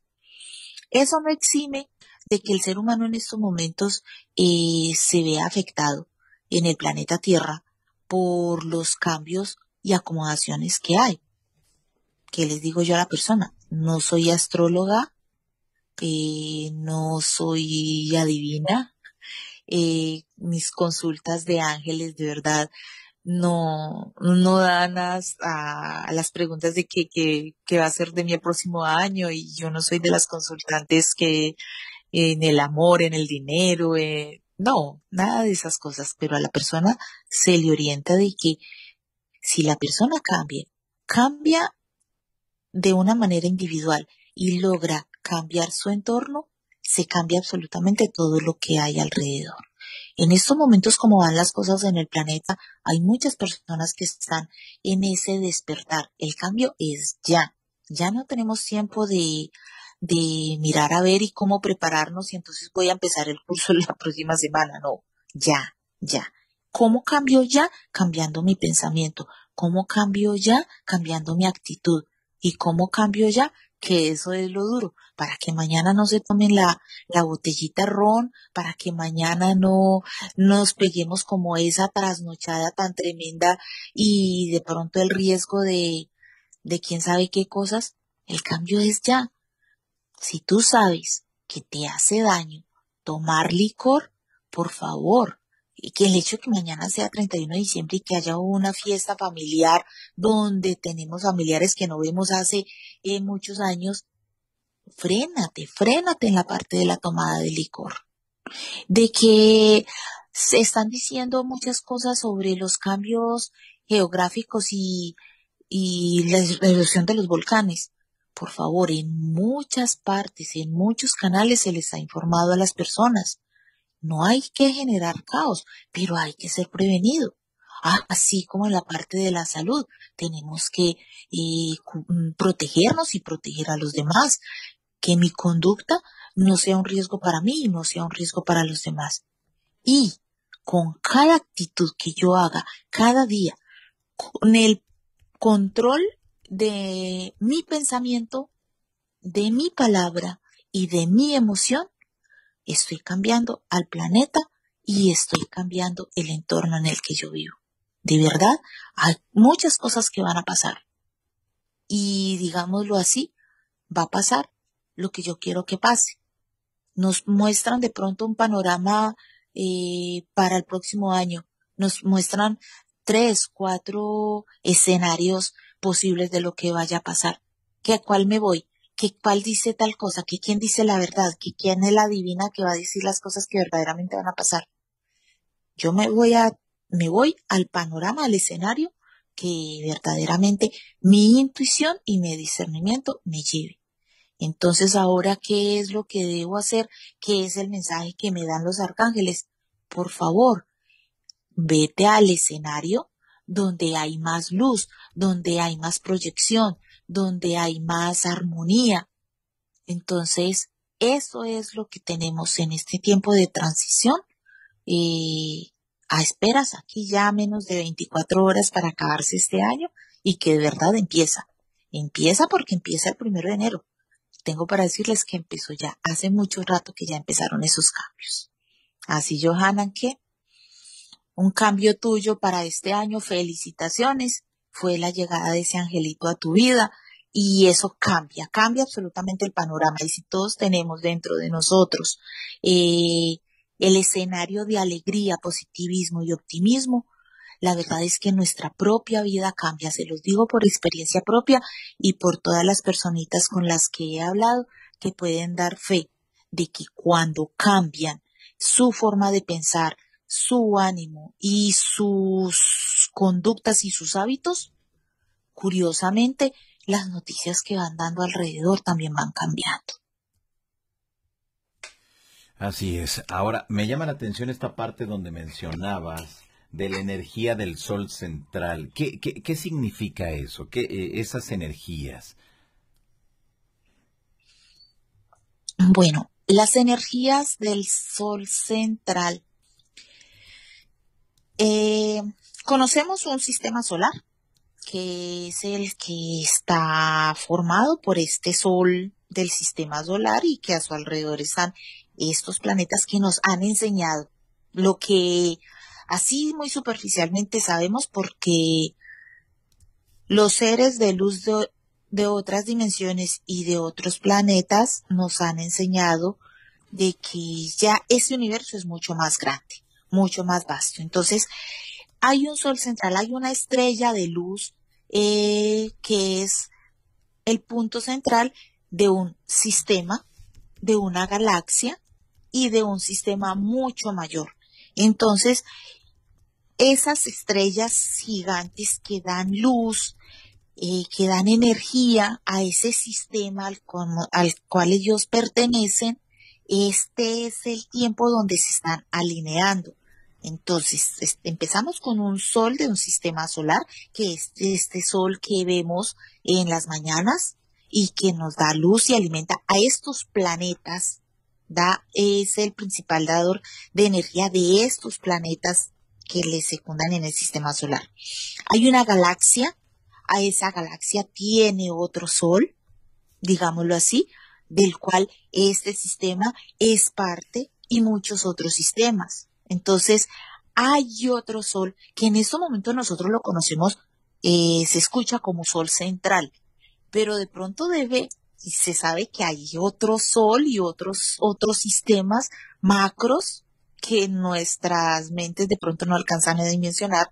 Eso no exime de que el ser humano en estos momentos eh, se vea afectado en el planeta Tierra por los cambios y acomodaciones que hay. ¿Qué les digo yo a la persona? No soy astróloga, eh, no soy adivina, eh, mis consultas de ángeles, de verdad, no, no dan a, las preguntas de qué que, que, va a ser de mi próximo año y yo no soy de las consultantes que en el amor, en el dinero, eh, no, nada de esas cosas, pero a la persona se le orienta de que si la persona cambia, cambia de una manera individual y logra cambiar su entorno, se cambia absolutamente todo lo que hay alrededor. En estos momentos, como van las cosas en el planeta, hay muchas personas que están en ese despertar. El cambio es ya. Ya no tenemos tiempo de, de mirar a ver y cómo prepararnos y entonces voy a empezar el curso *laughs* la próxima semana. No, ya, ya. ¿Cómo cambio ya? Cambiando mi pensamiento. ¿Cómo cambio ya? Cambiando mi actitud. ¿Y cómo cambio ya? que eso es lo duro, para que mañana no se tomen la, la botellita ron, para que mañana no nos peguemos como esa trasnochada tan tremenda y de pronto el riesgo de, de quién sabe qué cosas, el cambio es ya. Si tú sabes que te hace daño tomar licor, por favor, y que el hecho de que mañana sea 31 de diciembre y que haya una fiesta familiar donde tenemos familiares que no vemos hace eh, muchos años, frénate, frénate en la parte de la tomada de licor. De que se están diciendo muchas cosas sobre los cambios geográficos y, y la erosión de los volcanes. Por favor, en muchas partes, en muchos canales se les ha informado a las personas no hay que generar caos, pero hay que ser prevenido. Ah, así como en la parte de la salud, tenemos que eh, mm, protegernos y proteger a los demás. Que mi conducta no sea un riesgo para mí y no sea un riesgo para los demás. Y con cada actitud que yo haga cada día, con el control de mi pensamiento, de mi palabra y de mi emoción, estoy cambiando al planeta y estoy cambiando el entorno en el que yo vivo. De verdad, hay muchas cosas que van a pasar. Y digámoslo así, va a pasar lo que yo quiero que pase. Nos muestran de pronto un panorama eh, para el próximo año. Nos muestran tres, cuatro escenarios posibles de lo que vaya a pasar. ¿Qué a cuál me voy? que cuál dice tal cosa, que quién dice la verdad, que quién es la divina que va a decir las cosas que verdaderamente van a pasar. Yo me voy a, me voy al panorama, al escenario que verdaderamente mi intuición y mi discernimiento me lleve. Entonces ahora, ¿qué es lo que debo hacer? ¿Qué es el mensaje que me dan los arcángeles? Por favor, vete al escenario donde hay más luz, donde hay más proyección, donde hay más armonía. Entonces, eso es lo que tenemos en este tiempo de transición. Eh, a esperas aquí ya menos de 24 horas para acabarse este año y que de verdad empieza. Empieza porque empieza el primero de enero. Tengo para decirles que empezó ya. Hace mucho rato que ya empezaron esos cambios. Así, Johanna, que un cambio tuyo para este año. Felicitaciones fue la llegada de ese angelito a tu vida y eso cambia, cambia absolutamente el panorama. Y si todos tenemos dentro de nosotros eh, el escenario de alegría, positivismo y optimismo, la verdad es que nuestra propia vida cambia. Se los digo por experiencia propia y por todas las personitas con las que he hablado que pueden dar fe de que cuando cambian su forma de pensar, su ánimo y sus conductas y sus hábitos, curiosamente, las noticias que van dando alrededor también van cambiando. Así es. Ahora, me llama la atención esta parte donde mencionabas de la energía del sol central. ¿Qué, qué, significa eso? ¿Qué, eh, esas energías? Bueno, las energías del sol central eh, Conocemos un sistema solar que es el que está formado por este Sol del sistema solar y que a su alrededor están estos planetas que nos han enseñado lo que así muy superficialmente sabemos porque los seres de luz de, otras dimensiones y de otros planetas nos han enseñado de que ya ese universo es mucho más grande, mucho más vasto. Entonces, hay un sol central, hay una estrella de luz eh, que es el punto central de un sistema, de una galaxia y de un sistema mucho mayor. Entonces, esas estrellas gigantes que dan luz, eh, que dan energía a ese sistema al cual ellos pertenecen, este es el tiempo donde se están alineando. Entonces, empezamos con un sol de un sistema solar, que es este sol que vemos en las mañanas y que nos da luz y alimenta a estos planetas, da, es el principal dador de energía de estos planetas que le secundan en el sistema solar. Hay una galaxia, a esa galaxia tiene otro sol, digámoslo así, del cual este sistema es parte y muchos otros sistemas. Entonces, hay otro sol que en estos momento nosotros lo conocemos, eh, se escucha como sol central, pero de pronto debe, y se sabe que hay otro sol y otros, otros sistemas macros que nuestras mentes de pronto no alcanzan a dimensionar,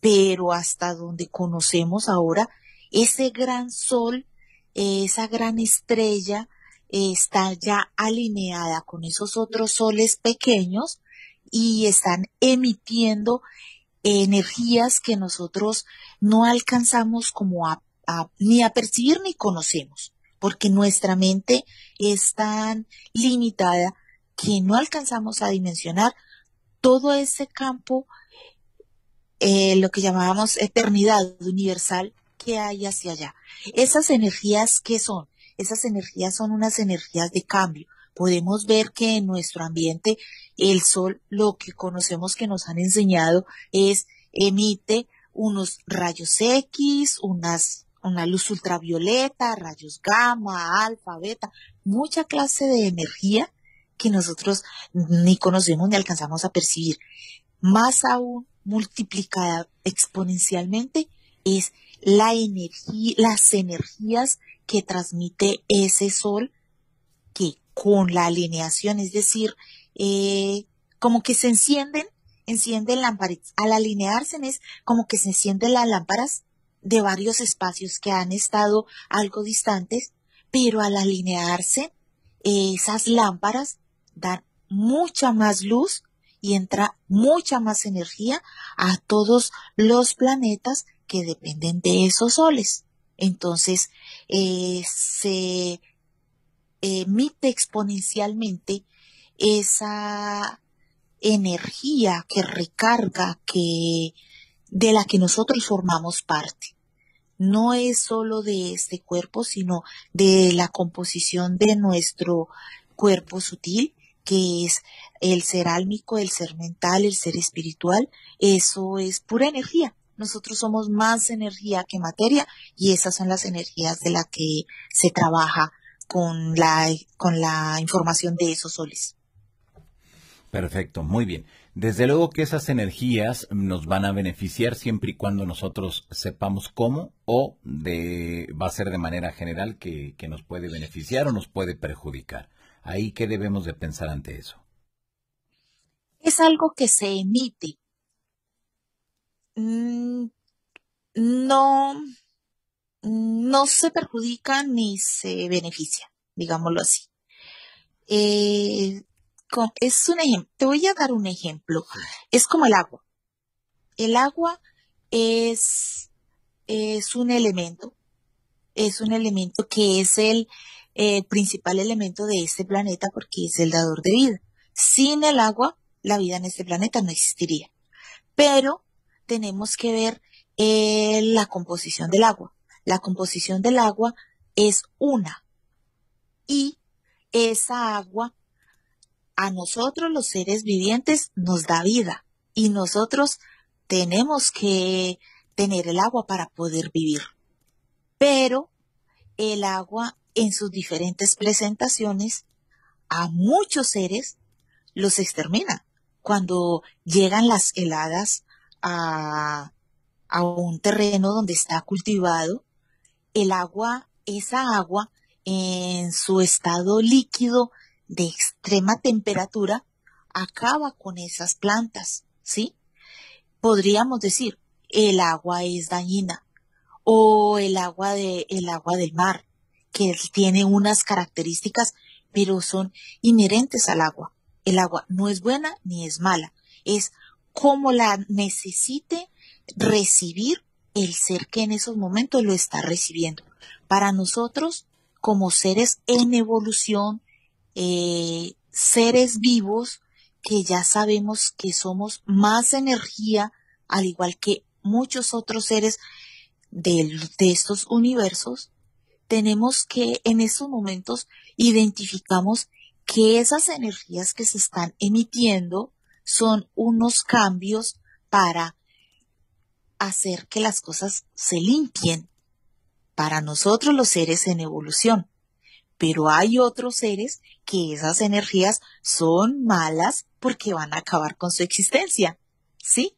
pero hasta donde conocemos ahora, ese gran sol, esa gran estrella, eh, está ya alineada con esos otros soles pequeños y están emitiendo energías que nosotros no alcanzamos como ni a percibir ni conocemos, porque nuestra mente es tan limitada que no alcanzamos a dimensionar todo ese campo, eh, lo que llamábamos eternidad universal que hay hacia allá. Esas energías, ¿qué son? Esas energías son unas energías de cambio, podemos ver que en nuestro ambiente el sol, lo que conocemos que nos han enseñado, es emite unos rayos X, unas una luz ultravioleta, rayos gamma, alfa, beta, mucha clase de energía que nosotros ni conocemos ni alcanzamos a percibir. Más aún, multiplicada exponencialmente, es la energía, las energías que transmite ese sol que con la alineación, es decir, eh, como que se encienden, encienden lámparas. Al alinearse es como que se encienden las lámparas de varios espacios que han estado algo distantes, pero al alinearse, esas lámparas dan mucha más luz y entra mucha más energía a todos los planetas que dependen de esos soles. Entonces, eh, se emite eh, exponencialmente esa energía que recarga que de la que nosotros formamos parte. No es solo de este cuerpo, sino de la composición de nuestro cuerpo sutil, que es el ser álmico, el ser mental, el ser espiritual. Eso es pura energía. Nosotros somos más energía que materia y esas son las energías de las que se trabaja con la, con la información de esos soles. Perfecto, muy bien. Desde luego que esas energías nos van a beneficiar siempre y cuando nosotros sepamos cómo o de, va a ser de manera general que, nos puede beneficiar o nos puede perjudicar. Ahí, ¿qué debemos de pensar ante eso? Es algo que se emite. Mm, no, no se perjudica ni se beneficia, digámoslo así. Eh, es un ejemplo, te voy a dar un ejemplo. Es como el agua. El agua es, es un elemento, es un elemento que es el eh, principal elemento de este planeta porque es el dador de vida. Sin el agua, la vida en este planeta no existiría. Pero tenemos que ver eh, la composición del agua la composición del agua es una. Y esa agua a nosotros los seres vivientes nos da vida y nosotros tenemos que tener el agua para poder vivir. Pero el agua en sus diferentes presentaciones a muchos seres los extermina. Cuando llegan las heladas a, a un terreno donde está cultivado el agua, esa agua, en su estado líquido de extrema temperatura, acaba con esas plantas, ¿sí? Podríamos decir, el agua es dañina o el agua, de, el agua del mar, que tiene unas características, pero son inherentes al agua. El agua no es buena ni es mala, es como la necesite recibir el ser que en esos momentos lo está recibiendo. Para nosotros, como seres en evolución, eh, seres vivos, que ya sabemos que somos más energía, al igual que muchos otros seres de, estos universos, tenemos que en esos momentos identificamos que esas energías que se están emitiendo son unos cambios para hacer que las cosas se limpien para nosotros los seres en evolución. Pero hay otros seres que esas energías son malas porque van a acabar con su existencia. ¿Sí?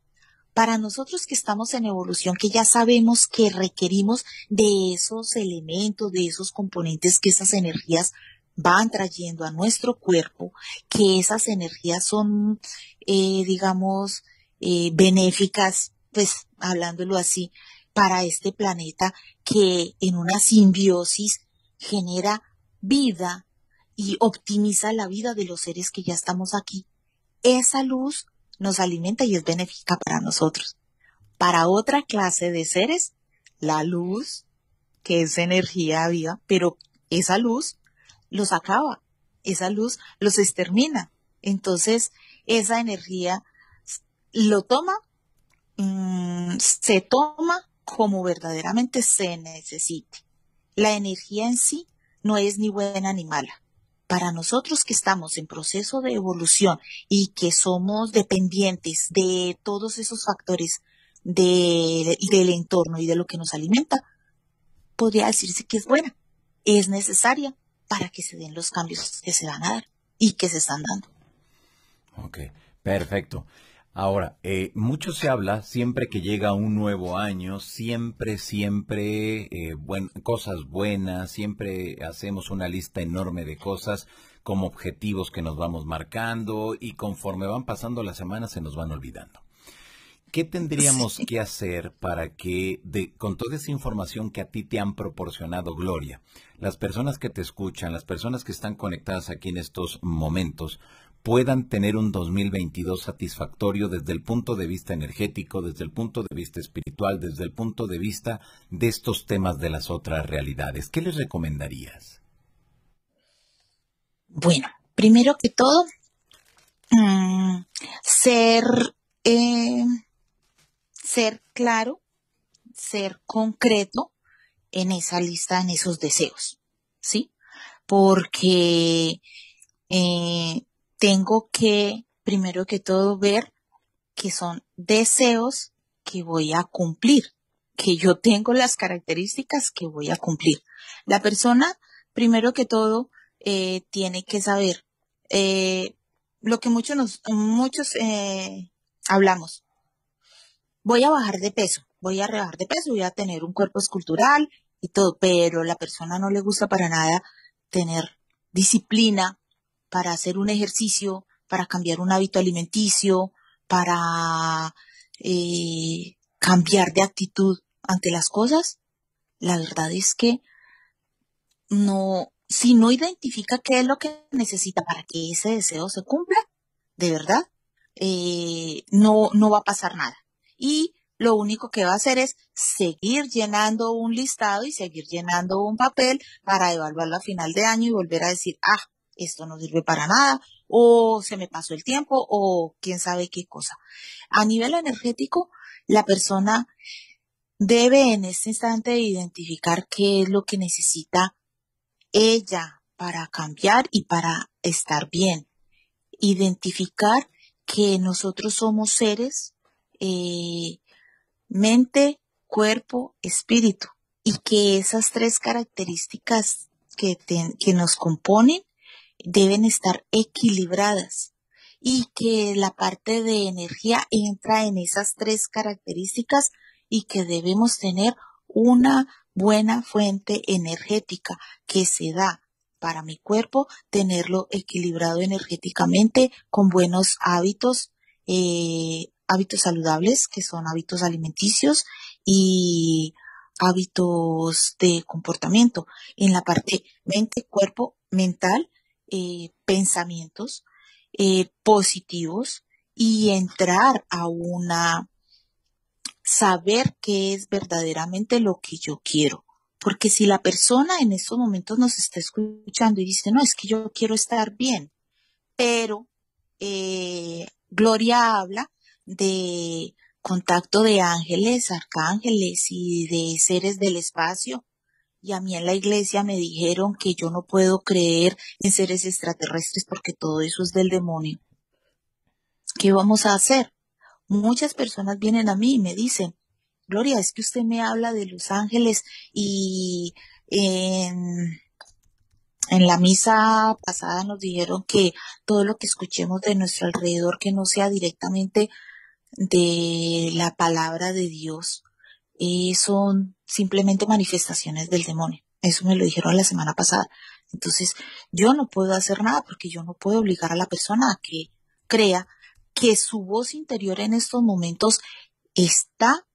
Para nosotros que estamos en evolución, que ya sabemos que requerimos de esos elementos, de esos componentes que esas energías van trayendo a nuestro cuerpo, que esas energías son, eh, digamos, eh, benéficas, pues hablándolo así, para este planeta que en una simbiosis genera vida y optimiza la vida de los seres que ya estamos aquí. Esa luz nos alimenta y es benéfica para nosotros. Para otra clase de seres, la luz, que es energía viva, pero esa luz los acaba, esa luz los extermina. Entonces, esa energía lo toma Mm, se toma como verdaderamente se necesite. La energía en sí no es ni buena ni mala. Para nosotros que estamos en proceso de evolución y que somos dependientes de todos esos factores de, del entorno y de lo que nos alimenta, podría decirse que es buena, es necesaria para que se den los cambios que se van a dar y que se están dando. Ok, perfecto. Ahora, eh, mucho se habla siempre que llega un nuevo año, siempre, siempre, eh, cosas buenas, siempre hacemos una lista enorme de cosas como objetivos que nos vamos marcando y conforme van pasando las semanas se nos van olvidando. ¿Qué tendríamos que hacer para que, de, con toda esa información que a ti te han proporcionado, Gloria, las personas que te escuchan, las personas que están conectadas aquí en estos momentos, puedan tener un 2022 satisfactorio desde el punto de vista energético, desde el punto de vista espiritual, desde el punto de vista de estos temas de las otras realidades. ¿Qué les recomendarías? Bueno, primero que todo, mm, ser, eh, ser claro, ser concreto en esa lista, en esos deseos, ¿sí? Porque eh, tengo que, primero que todo, ver que son deseos que voy a cumplir, que yo tengo las características que voy a cumplir. La persona, primero que todo, eh, tiene que saber eh, lo que muchos, nos, muchos eh, hablamos. Voy a bajar de peso, voy a rebajar de peso, voy a tener un cuerpo escultural y todo, pero la persona no le gusta para nada tener disciplina para hacer un ejercicio, para cambiar un hábito alimenticio, para eh, cambiar de actitud ante las cosas, la verdad es que no, si no identifica qué es lo que necesita para que ese deseo se cumpla, de verdad, eh, no, no va a pasar nada. Y lo único que va a hacer es seguir llenando un listado y seguir llenando un papel para evaluarlo a final de año y volver a decir, ah, esto no sirve para nada, o se me pasó el tiempo, o quién sabe qué cosa. A nivel energético, la persona debe en este instante identificar qué es lo que necesita ella para cambiar y para estar bien. Identificar que nosotros somos seres, eh, mente, cuerpo, espíritu, y que esas tres características que, que nos componen deben estar equilibradas y que la parte de energía entra en esas tres características y que debemos tener una buena fuente energética que se da para mi cuerpo, tenerlo equilibrado energéticamente con buenos hábitos, eh, hábitos saludables, que son hábitos alimenticios y hábitos de comportamiento. En la parte mente, cuerpo, mental, eh, pensamientos eh, positivos y entrar a una, saber qué es verdaderamente lo que yo quiero. Porque si la persona en estos momentos nos está escuchando y dice, no, es que yo quiero estar bien, pero eh, Gloria habla de contacto de ángeles, arcángeles y de seres del espacio y a mí en la iglesia me dijeron que yo no puedo creer en seres extraterrestres porque todo eso es del demonio. ¿Qué vamos a hacer? Muchas personas vienen a mí y me dicen, Gloria, es que usted me habla de los ángeles y en, la misa pasada nos dijeron que todo lo que escuchemos de nuestro alrededor que no sea directamente de la palabra de Dios eh, son simplemente manifestaciones del demonio. Eso me lo dijeron la semana pasada. Entonces, yo no puedo hacer nada porque yo no puedo obligar a la persona a que crea que su voz interior en estos momentos está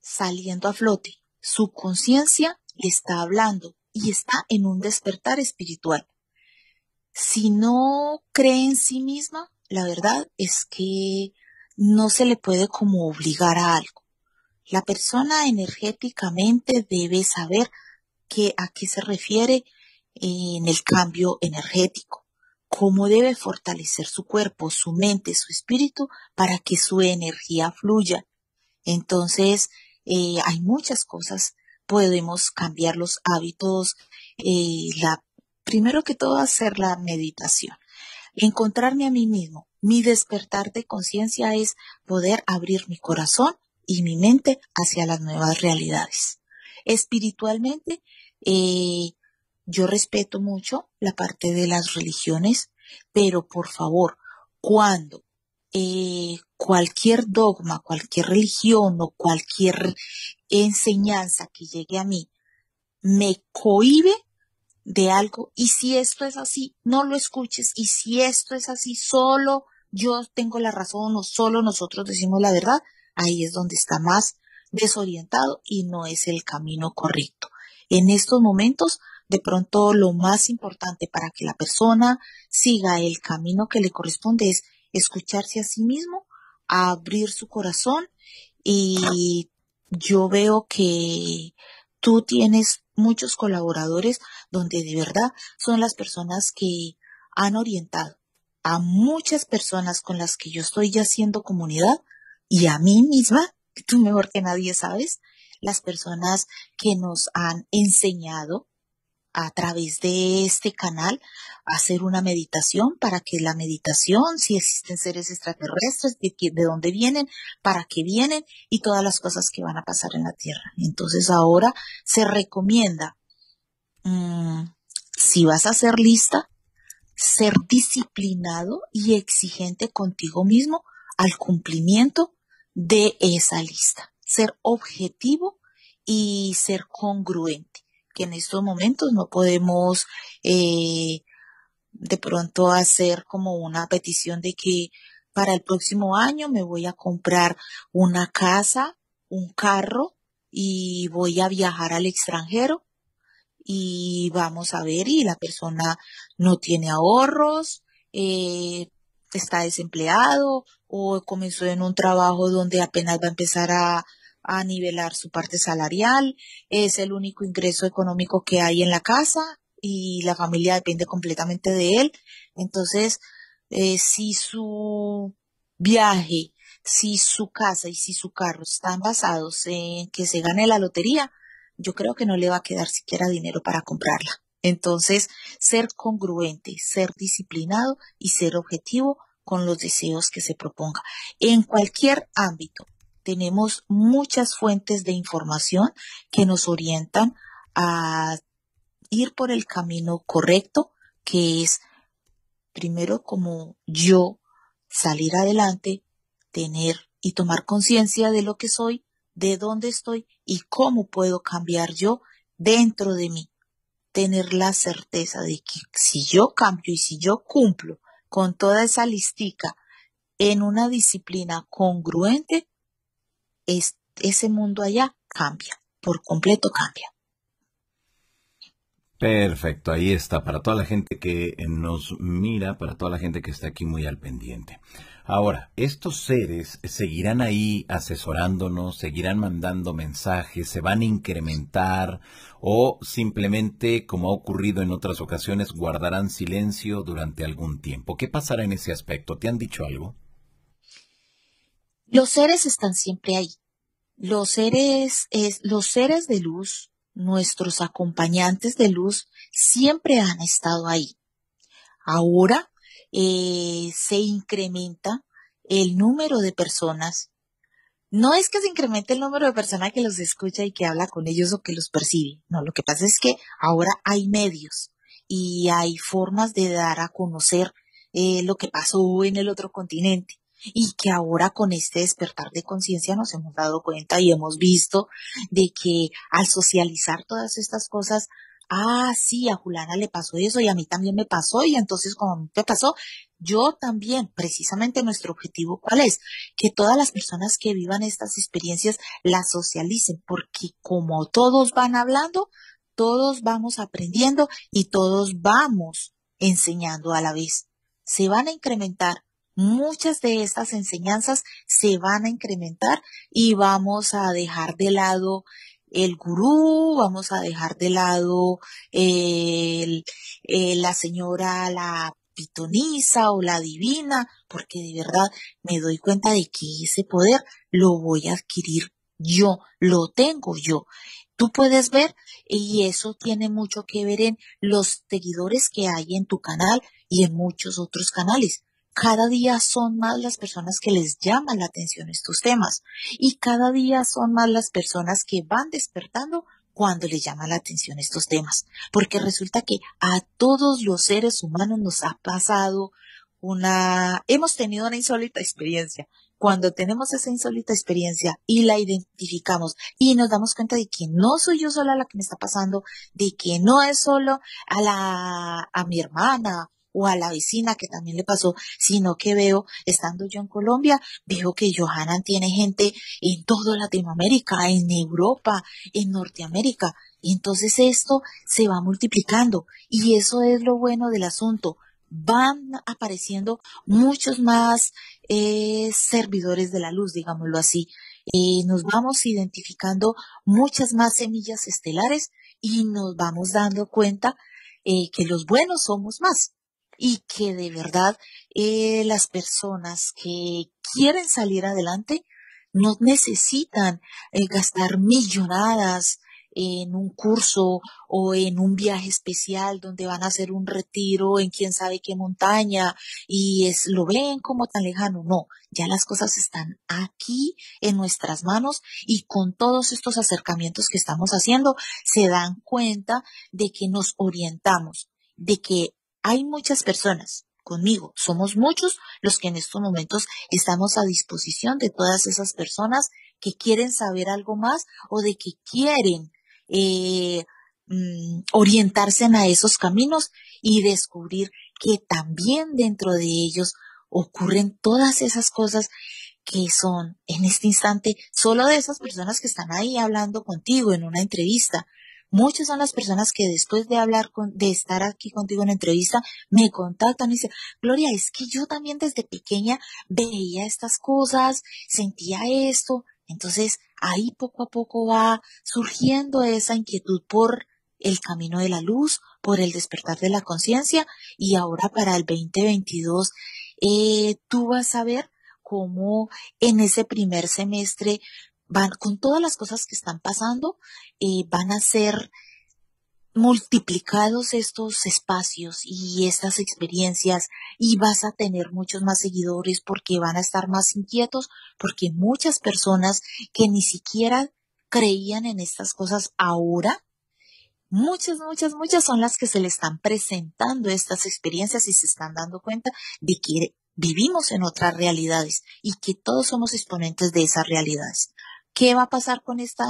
saliendo a flote. Su conciencia le está hablando y está en un despertar espiritual. Si no cree en sí misma, la verdad es que no se le puede como obligar a algo. La persona energéticamente debe saber que, a qué se refiere en el cambio energético, cómo debe fortalecer su cuerpo, su mente, su espíritu para que su energía fluya. Entonces, eh, hay muchas cosas, podemos cambiar los hábitos, eh, la, primero que todo hacer la meditación, encontrarme a mí mismo. Mi despertar de conciencia es poder abrir mi corazón y mi mente hacia las nuevas realidades. Espiritualmente, eh, yo respeto mucho la parte de las religiones, pero por favor, cuando eh, cualquier dogma, cualquier religión o cualquier enseñanza que llegue a mí me cohibe de algo y si esto es así, no lo escuches y si esto es así, solo yo tengo la razón o solo nosotros decimos la verdad, ahí es donde está más desorientado y no es el camino correcto. En estos momentos, de pronto lo más importante para que la persona siga el camino que le corresponde es escucharse a sí mismo, abrir su corazón y yo veo que tú tienes muchos colaboradores donde de verdad son las personas que han orientado a muchas personas con las que yo estoy ya haciendo comunidad y a mí misma, que tú mejor que nadie sabes, las personas que nos han enseñado a través de este canal a hacer una meditación para que la meditación, si existen seres extraterrestres, de, dónde vienen, para qué vienen y todas las cosas que van a pasar en la Tierra. Entonces ahora se recomienda, mm, si vas a ser lista, ser disciplinado y exigente contigo mismo al cumplimiento de esa lista. Ser objetivo y ser congruente, que en estos momentos no podemos eh, de pronto hacer como una petición de que para el próximo año me voy a comprar una casa, un carro y voy a viajar al extranjero y vamos a ver y la persona no tiene ahorros, eh, está desempleado o comenzó en un trabajo donde apenas va a empezar a, nivelar su parte salarial, es el único ingreso económico que hay en la casa y la familia depende completamente de él. Entonces, eh, si su viaje, si su casa y si su carro están basados en que se gane la lotería, yo creo que no le va a quedar siquiera dinero para comprarla. Entonces, ser congruente, ser disciplinado y ser objetivo con los deseos que se proponga. En cualquier ámbito tenemos muchas fuentes de información que nos orientan a ir por el camino correcto, que es primero como yo salir adelante, tener y tomar conciencia de lo que soy, de dónde estoy y cómo puedo cambiar yo dentro de mí. Tener la certeza de que si yo cambio y si yo cumplo con toda esa listica en una disciplina congruente, ese mundo allá cambia, por completo cambia. Perfecto, ahí está, para toda la gente que nos mira, para toda la gente que está aquí muy al pendiente. Ahora, estos seres seguirán ahí asesorándonos, seguirán mandando mensajes, se van a incrementar o simplemente, como ha ocurrido en otras ocasiones, guardarán silencio durante algún tiempo. ¿Qué pasará en ese aspecto? ¿Te han dicho algo? Los seres están siempre ahí. Los seres, los seres de luz, nuestros acompañantes de luz, siempre han estado ahí. Ahora eh, se incrementa el número de personas. No es que se incremente el número de personas que los escucha y que habla con ellos o que los percibe. No, lo que pasa es que ahora hay medios y hay formas de dar a conocer eh, lo que pasó en el otro continente y que ahora con este despertar de conciencia nos hemos dado cuenta y hemos visto de que al socializar todas estas cosas ah, sí, a Julana le pasó eso y a mí también me pasó y entonces como te pasó, yo también, precisamente nuestro objetivo, ¿cuál es? Que todas las personas que vivan estas experiencias las socialicen, porque como todos van hablando, todos vamos aprendiendo y todos vamos enseñando a la vez. Se van a incrementar muchas de estas enseñanzas se van a incrementar y vamos a dejar de lado el gurú, vamos a dejar de lado eh, la señora, la pitonisa o la divina, porque de verdad me doy cuenta de que ese poder lo voy a adquirir yo, lo tengo yo. Tú puedes ver, y eso tiene mucho que ver en los seguidores que hay en tu canal y en muchos otros canales cada día son más las personas que les llaman la atención estos temas y cada día son más las personas que van despertando cuando les llama la atención estos temas, porque resulta que a todos los seres humanos nos ha pasado una, hemos tenido una insólita experiencia. Cuando tenemos esa insólita experiencia y la identificamos y nos damos cuenta de que no soy yo sola la que me está pasando, de que no es solo a la, a mi hermana o a la vecina que también le pasó, sino que veo, estando yo en Colombia, veo que Johanan tiene gente en toda Latinoamérica, en Europa, en Norteamérica. Y entonces esto se va multiplicando y eso es lo bueno del asunto. Van apareciendo muchos más eh, servidores de la luz, digámoslo así. nos vamos identificando muchas más semillas estelares y nos vamos dando cuenta eh, que los buenos somos más y que de verdad eh, las personas que quieren salir adelante no necesitan eh, gastar millonadas en un curso o en un viaje especial donde van a hacer un retiro en quién sabe qué montaña y es lo ven como tan lejano. No, ya las cosas están aquí en nuestras manos y con todos estos acercamientos que estamos haciendo se dan cuenta de que nos orientamos, de que hay muchas personas conmigo, somos muchos los que en estos momentos estamos a disposición de todas esas personas que quieren saber algo más o de que quieren eh, mm, orientarse a esos caminos y descubrir que también dentro de ellos ocurren todas esas cosas que son en este instante solo de esas personas que están ahí hablando contigo en una entrevista, Muchas son las personas que después de hablar con, de estar aquí contigo en entrevista, me contactan y dicen, Gloria, es que yo también desde pequeña veía estas cosas, sentía esto. Entonces, ahí poco a poco va surgiendo esa inquietud por el camino de la luz, por el despertar de la conciencia y ahora para el 2022 eh, tú vas a ver cómo en ese primer semestre van con todas las cosas que están pasando, van a ser multiplicados estos espacios y estas experiencias y vas a tener muchos más seguidores porque van a estar más inquietos, porque muchas personas que ni siquiera creían en estas cosas ahora, muchas, muchas, muchas son las que se le están presentando estas experiencias y se están dando cuenta de que vivimos en otras realidades y que todos somos exponentes de esas realidades. ¿Qué va a pasar con esta,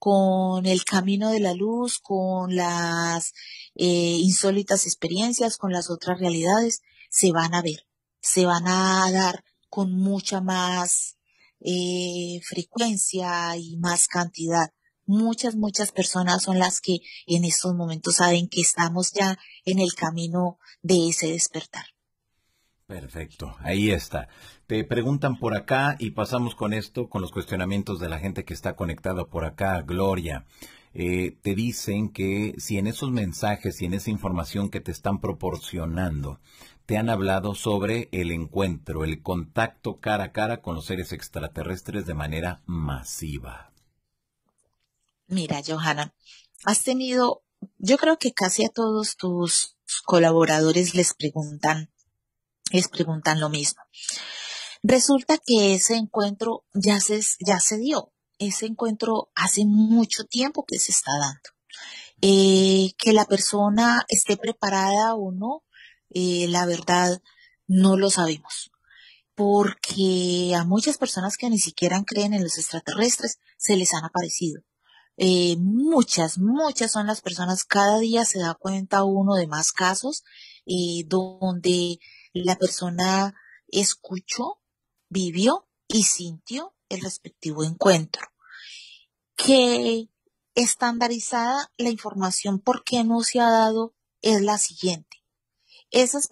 con el camino de la luz, con las eh, insólitas experiencias, con las otras realidades? Se van a ver, se van a dar con mucha más eh, frecuencia y más cantidad. Muchas, muchas personas son las que en estos momentos saben que estamos ya en el camino de ese despertar. Perfecto, ahí está. Te preguntan por acá y pasamos con esto, con los cuestionamientos de la gente que está conectada por acá, Gloria. Eh, te dicen que si en esos mensajes y en esa información que te están proporcionando te han hablado sobre el encuentro, el contacto cara a cara con los seres extraterrestres de manera masiva. Mira, Johanna, has tenido, yo creo que casi a todos tus colaboradores les preguntan, les preguntan lo mismo. Resulta que ese encuentro ya se, ya se dio, ese encuentro hace mucho tiempo que se está dando. Eh, que la persona esté preparada o no, eh, la verdad no lo sabemos. Porque a muchas personas que ni siquiera creen en los extraterrestres se les han aparecido. Eh, muchas, muchas son las personas, cada día se da cuenta uno de más casos donde la persona escuchó vivió y sintió el respectivo encuentro. Que estandarizada la información por qué no se ha dado es la siguiente. esos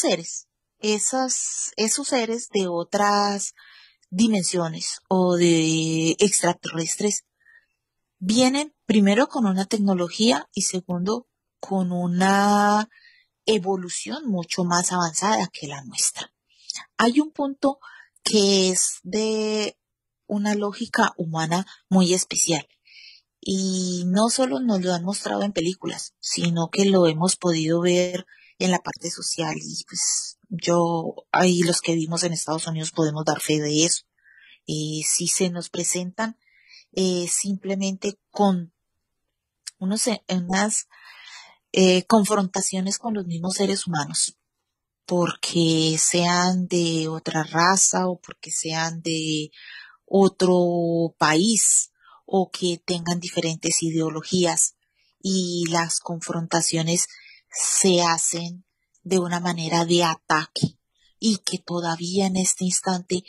seres, esos seres de otras dimensiones o de extraterrestres vienen primero con una tecnología y segundo con una evolución mucho más avanzada que la nuestra. Hay un punto que es de una lógica humana muy especial. Y no solo nos lo han mostrado en películas, sino que lo hemos podido ver en la parte social y pues yo ahí los que vimos en Estados Unidos podemos dar fe de eso. y eh, si se nos presentan eh, simplemente con unos, unas eh, confrontaciones con los mismos seres humanos, porque sean de otra raza o porque sean de otro país o que tengan diferentes ideologías y las confrontaciones se hacen de una manera de ataque y que todavía en este instante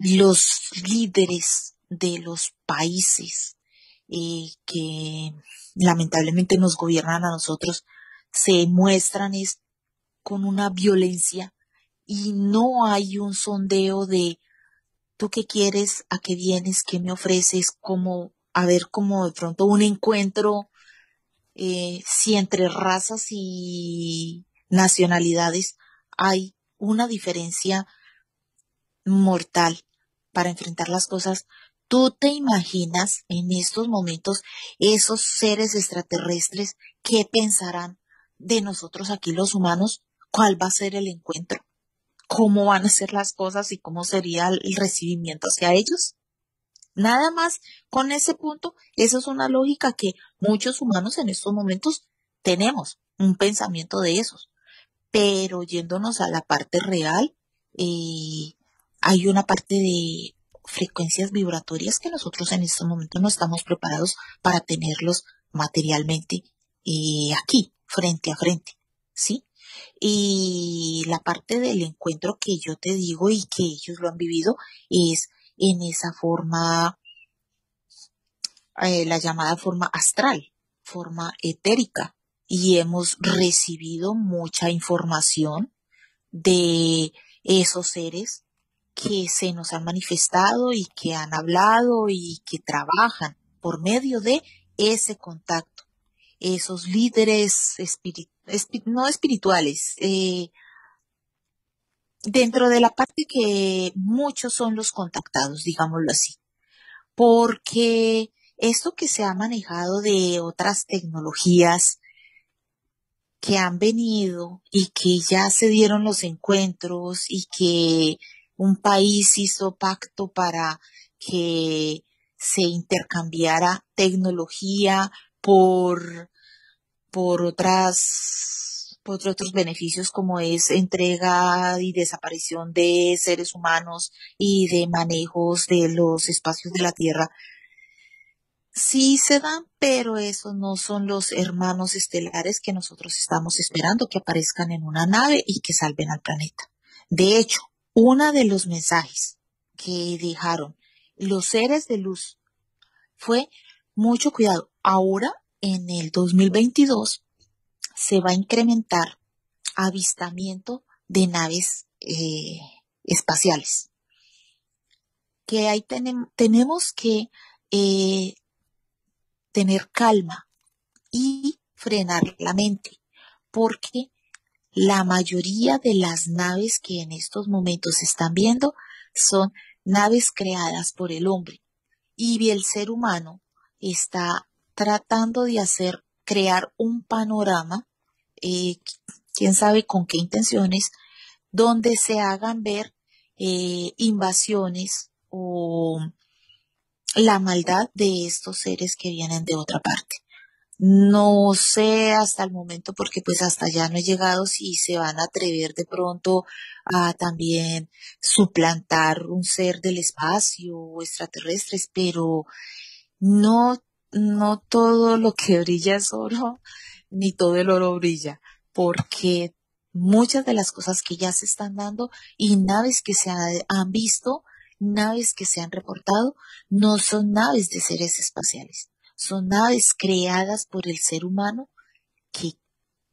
los líderes de los países eh, que lamentablemente nos gobiernan a nosotros se muestran con una violencia y no hay un sondeo de tú qué quieres, a qué vienes, qué me ofreces, como a ver como de pronto un encuentro eh, si entre razas y nacionalidades hay una diferencia mortal para enfrentar las cosas. ¿Tú te imaginas en estos momentos esos seres extraterrestres que pensarán de nosotros aquí los humanos? cuál va a ser el encuentro, cómo van a ser las cosas y cómo sería el recibimiento hacia ellos. Nada más con ese punto, esa es una lógica que muchos humanos en estos momentos tenemos, un pensamiento de esos. Pero yéndonos a la parte real, eh, hay una parte de frecuencias vibratorias que nosotros en estos momentos no estamos preparados para tenerlos materialmente eh, aquí, frente a frente, ¿sí? Y la parte del encuentro que yo te digo y que ellos lo han vivido es en esa forma, eh, la llamada forma astral, forma etérica. Y hemos recibido mucha información de esos seres que se nos han manifestado y que han hablado y que trabajan por medio de ese contacto esos líderes no espirituales. Eh, dentro de la parte que muchos son los contactados, digámoslo así, porque esto que se ha manejado de otras tecnologías que han venido y que ya se dieron los encuentros y que un país hizo pacto para que se intercambiara tecnología por por otras por otros beneficios como es entrega y desaparición de seres humanos y de manejos de los espacios de la Tierra. Sí se dan, pero esos no son los hermanos estelares que nosotros estamos esperando que aparezcan en una nave y que salven al planeta. De hecho, uno de los mensajes que dejaron los seres de luz fue mucho cuidado. Ahora en el 2022 se va a incrementar avistamiento de naves eh, espaciales. Que ahí tenemos que eh, tener calma y frenar la mente, porque la mayoría de las naves que en estos momentos se están viendo son naves creadas por el hombre y el ser humano está tratando de hacer, crear un panorama, eh, quién sabe con qué intenciones, donde se hagan ver eh, invasiones o la maldad de estos seres que vienen de otra parte. No sé hasta el momento, porque pues hasta ya no he llegado, si se van a atrever de pronto a también suplantar un ser del espacio o extraterrestres, pero no no todo lo que brilla es oro, ni todo el oro brilla, porque muchas de las cosas que ya se están dando y naves que se han visto, naves que se han reportado, no son naves de seres espaciales, son naves creadas por el ser humano que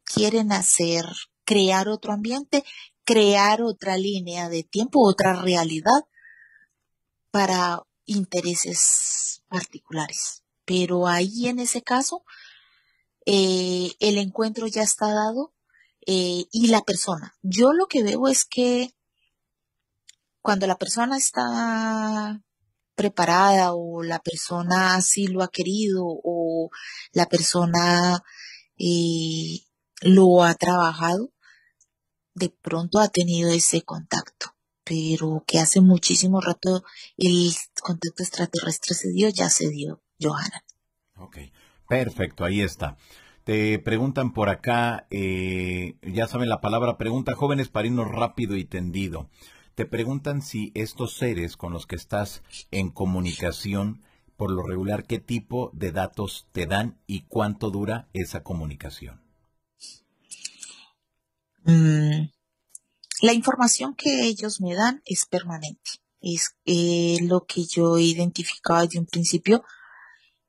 quieren hacer, crear otro ambiente, crear otra línea de tiempo, otra realidad para intereses particulares pero ahí en ese caso eh, el encuentro ya está dado eh, y la persona. Yo lo que veo es que cuando la persona está preparada o la persona sí lo ha querido o la persona eh, lo ha trabajado, de pronto ha tenido ese contacto, pero que hace muchísimo rato el contacto extraterrestre se dio, ya se dio. Johanna. Ok, perfecto, ahí está. Te preguntan por acá, eh, ya saben la palabra pregunta, jóvenes para irnos rápido y tendido. Te preguntan si estos seres con los que estás en comunicación, por lo regular, qué tipo de datos te dan y cuánto dura esa comunicación. Mm, la información que ellos me dan es permanente. Es eh, lo que yo identificaba desde un principio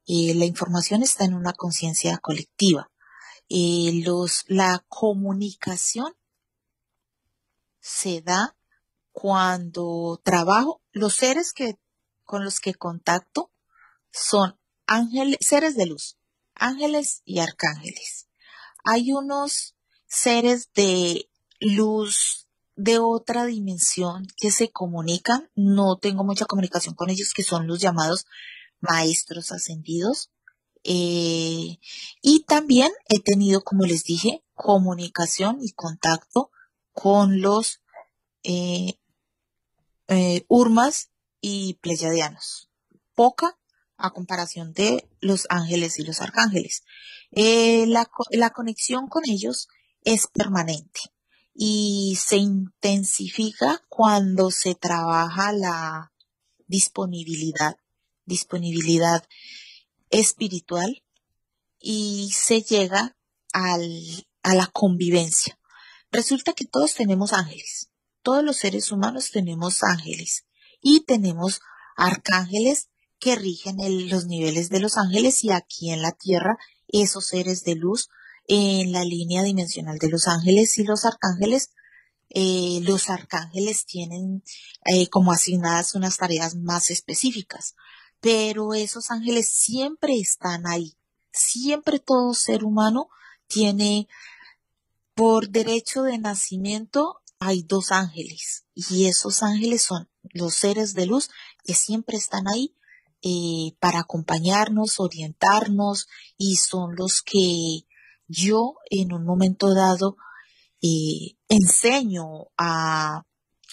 la información está en una conciencia colectiva. la comunicación se da cuando trabajo. Los seres que, con los que contacto son ángeles, seres de luz, ángeles y arcángeles. Hay unos seres de luz de otra dimensión que se comunican. No tengo mucha comunicación con ellos, que son los llamados maestros ascendidos. Eh, y también he tenido, como les dije, comunicación y contacto con los eh, eh, urmas y pleyadianos. Poca a comparación de los ángeles y los arcángeles. La, la conexión con ellos es permanente y se intensifica cuando se trabaja la disponibilidad disponibilidad espiritual y se llega al, a la convivencia. Resulta que todos tenemos ángeles, todos los seres humanos tenemos ángeles y tenemos arcángeles que rigen los niveles de los ángeles y aquí en la tierra esos seres de luz en la línea dimensional de los ángeles y los arcángeles. Eh, los arcángeles tienen eh, como asignadas unas tareas más específicas pero esos ángeles siempre están ahí. Siempre todo ser humano tiene, por derecho de nacimiento, hay dos ángeles y esos ángeles son los seres de luz que siempre están ahí eh, para acompañarnos, orientarnos y son los que yo en un momento dado eh, enseño a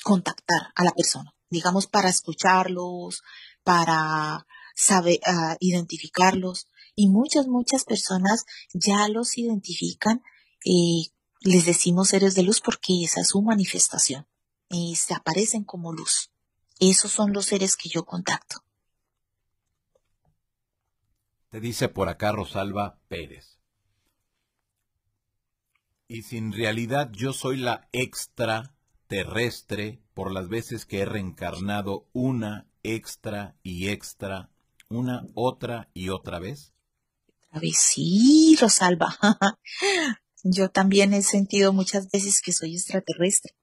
contactar a la persona, digamos, para escucharlos, para saber, ah, identificarlos. Y muchas, muchas personas ya los identifican. y les decimos seres de luz porque esa es su manifestación. y se aparecen como luz. Esos son los seres que yo contacto. Te dice por acá Rosalba Pérez. Y si en realidad yo soy la extraterrestre por las veces que he reencarnado una extra y extra, una, otra y otra vez? Otra vez sí, Rosalba. *laughs* Yo también he sentido muchas veces que soy extraterrestre.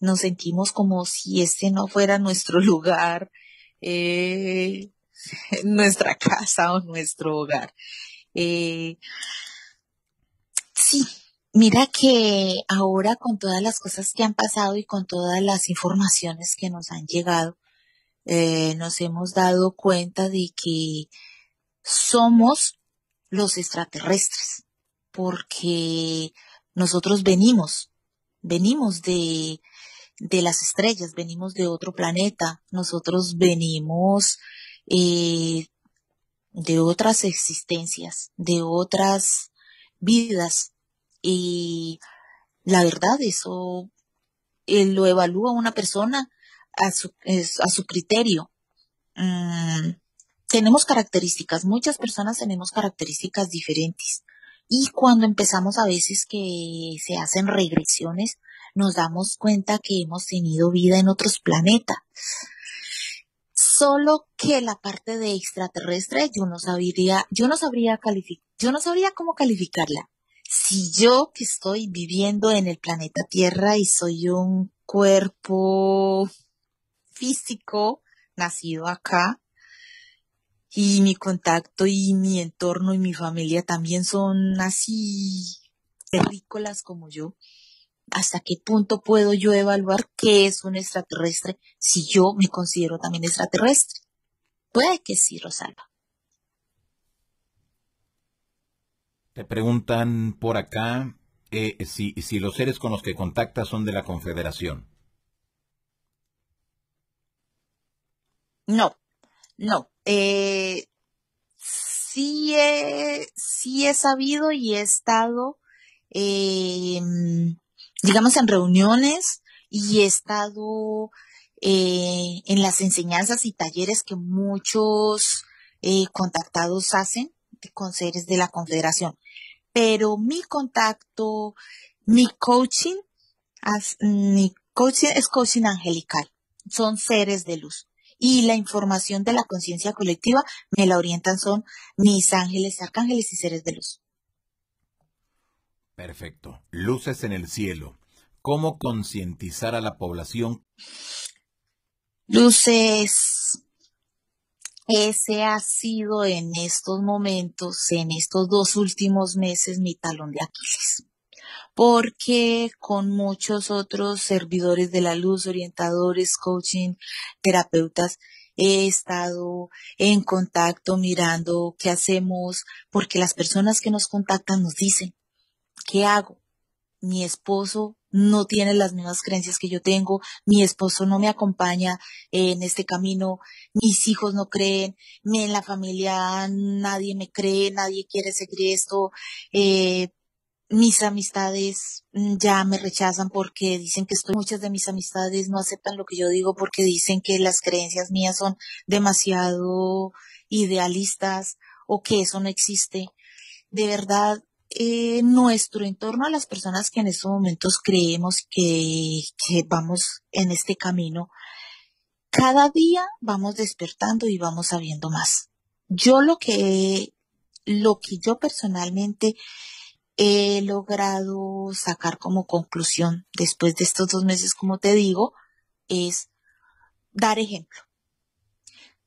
Nos sentimos como si este no fuera nuestro *laughs* lugar, eh, *laughs* nuestra casa o nuestro hogar. Eh, sí, mira que ahora con todas las cosas que han pasado y con todas las informaciones que nos han llegado, eh, nos hemos dado cuenta de que somos los extraterrestres, porque nosotros venimos, venimos de, de las estrellas, venimos de otro planeta, nosotros venimos eh, de otras existencias, de otras vidas. Y la verdad, eso eh, lo evalúa una persona a su, a su criterio. Mm, tenemos características, muchas personas tenemos características diferentes. Y cuando empezamos a veces que se hacen regresiones, nos damos cuenta que hemos tenido vida en otros planetas. Solo que la parte de extraterrestre yo no sabría, yo no sabría yo no sabría cómo calificarla. Si yo que estoy viviendo en el planeta Tierra y soy un cuerpo físico, nacido acá, y mi contacto y mi entorno y mi familia también son así terrícolas como yo. ¿Hasta qué punto puedo yo evaluar qué es un extraterrestre si yo me considero también extraterrestre? Puede que sí, Rosalba. Te preguntan por acá eh, si, si los seres con los que contactas son de la Confederación. No, no. Eh, sí, he, sabido y he estado, em, digamos, en reuniones y he estado eh, en las enseñanzas y talleres que muchos eh, contactados hacen con seres de la Confederación. Pero mi contacto, mi coaching, mi coaching es coaching angelical. Son seres de luz y la información de la conciencia colectiva me la orientan son mis ángeles, arcángeles y seres de luz. Perfecto. Luces en el cielo. ¿Cómo concientizar a la población? Luces. Ese ha sido en estos momentos, en estos dos últimos meses, mi talón de Aquiles porque con muchos otros servidores de la luz, orientadores, coaching, terapeutas, he estado en contacto mirando qué hacemos, porque las personas que nos contactan nos dicen, ¿qué hago? Mi esposo no tiene las mismas creencias que yo tengo, mi esposo no me acompaña en este camino, mis hijos no creen, en la familia nadie me cree, nadie quiere seguir esto, eh, mis amistades mm, ya me rechazan porque dicen que estoy, muchas de mis amistades no aceptan lo que yo digo porque dicen que las creencias mías son demasiado idealistas o que eso no existe. De verdad, eh, nuestro entorno, a las personas que en estos momentos creemos que, que vamos en este camino, cada día vamos despertando y vamos sabiendo más. Yo lo que, lo que yo personalmente he logrado sacar como conclusión después de estos dos meses, como te digo, es dar ejemplo,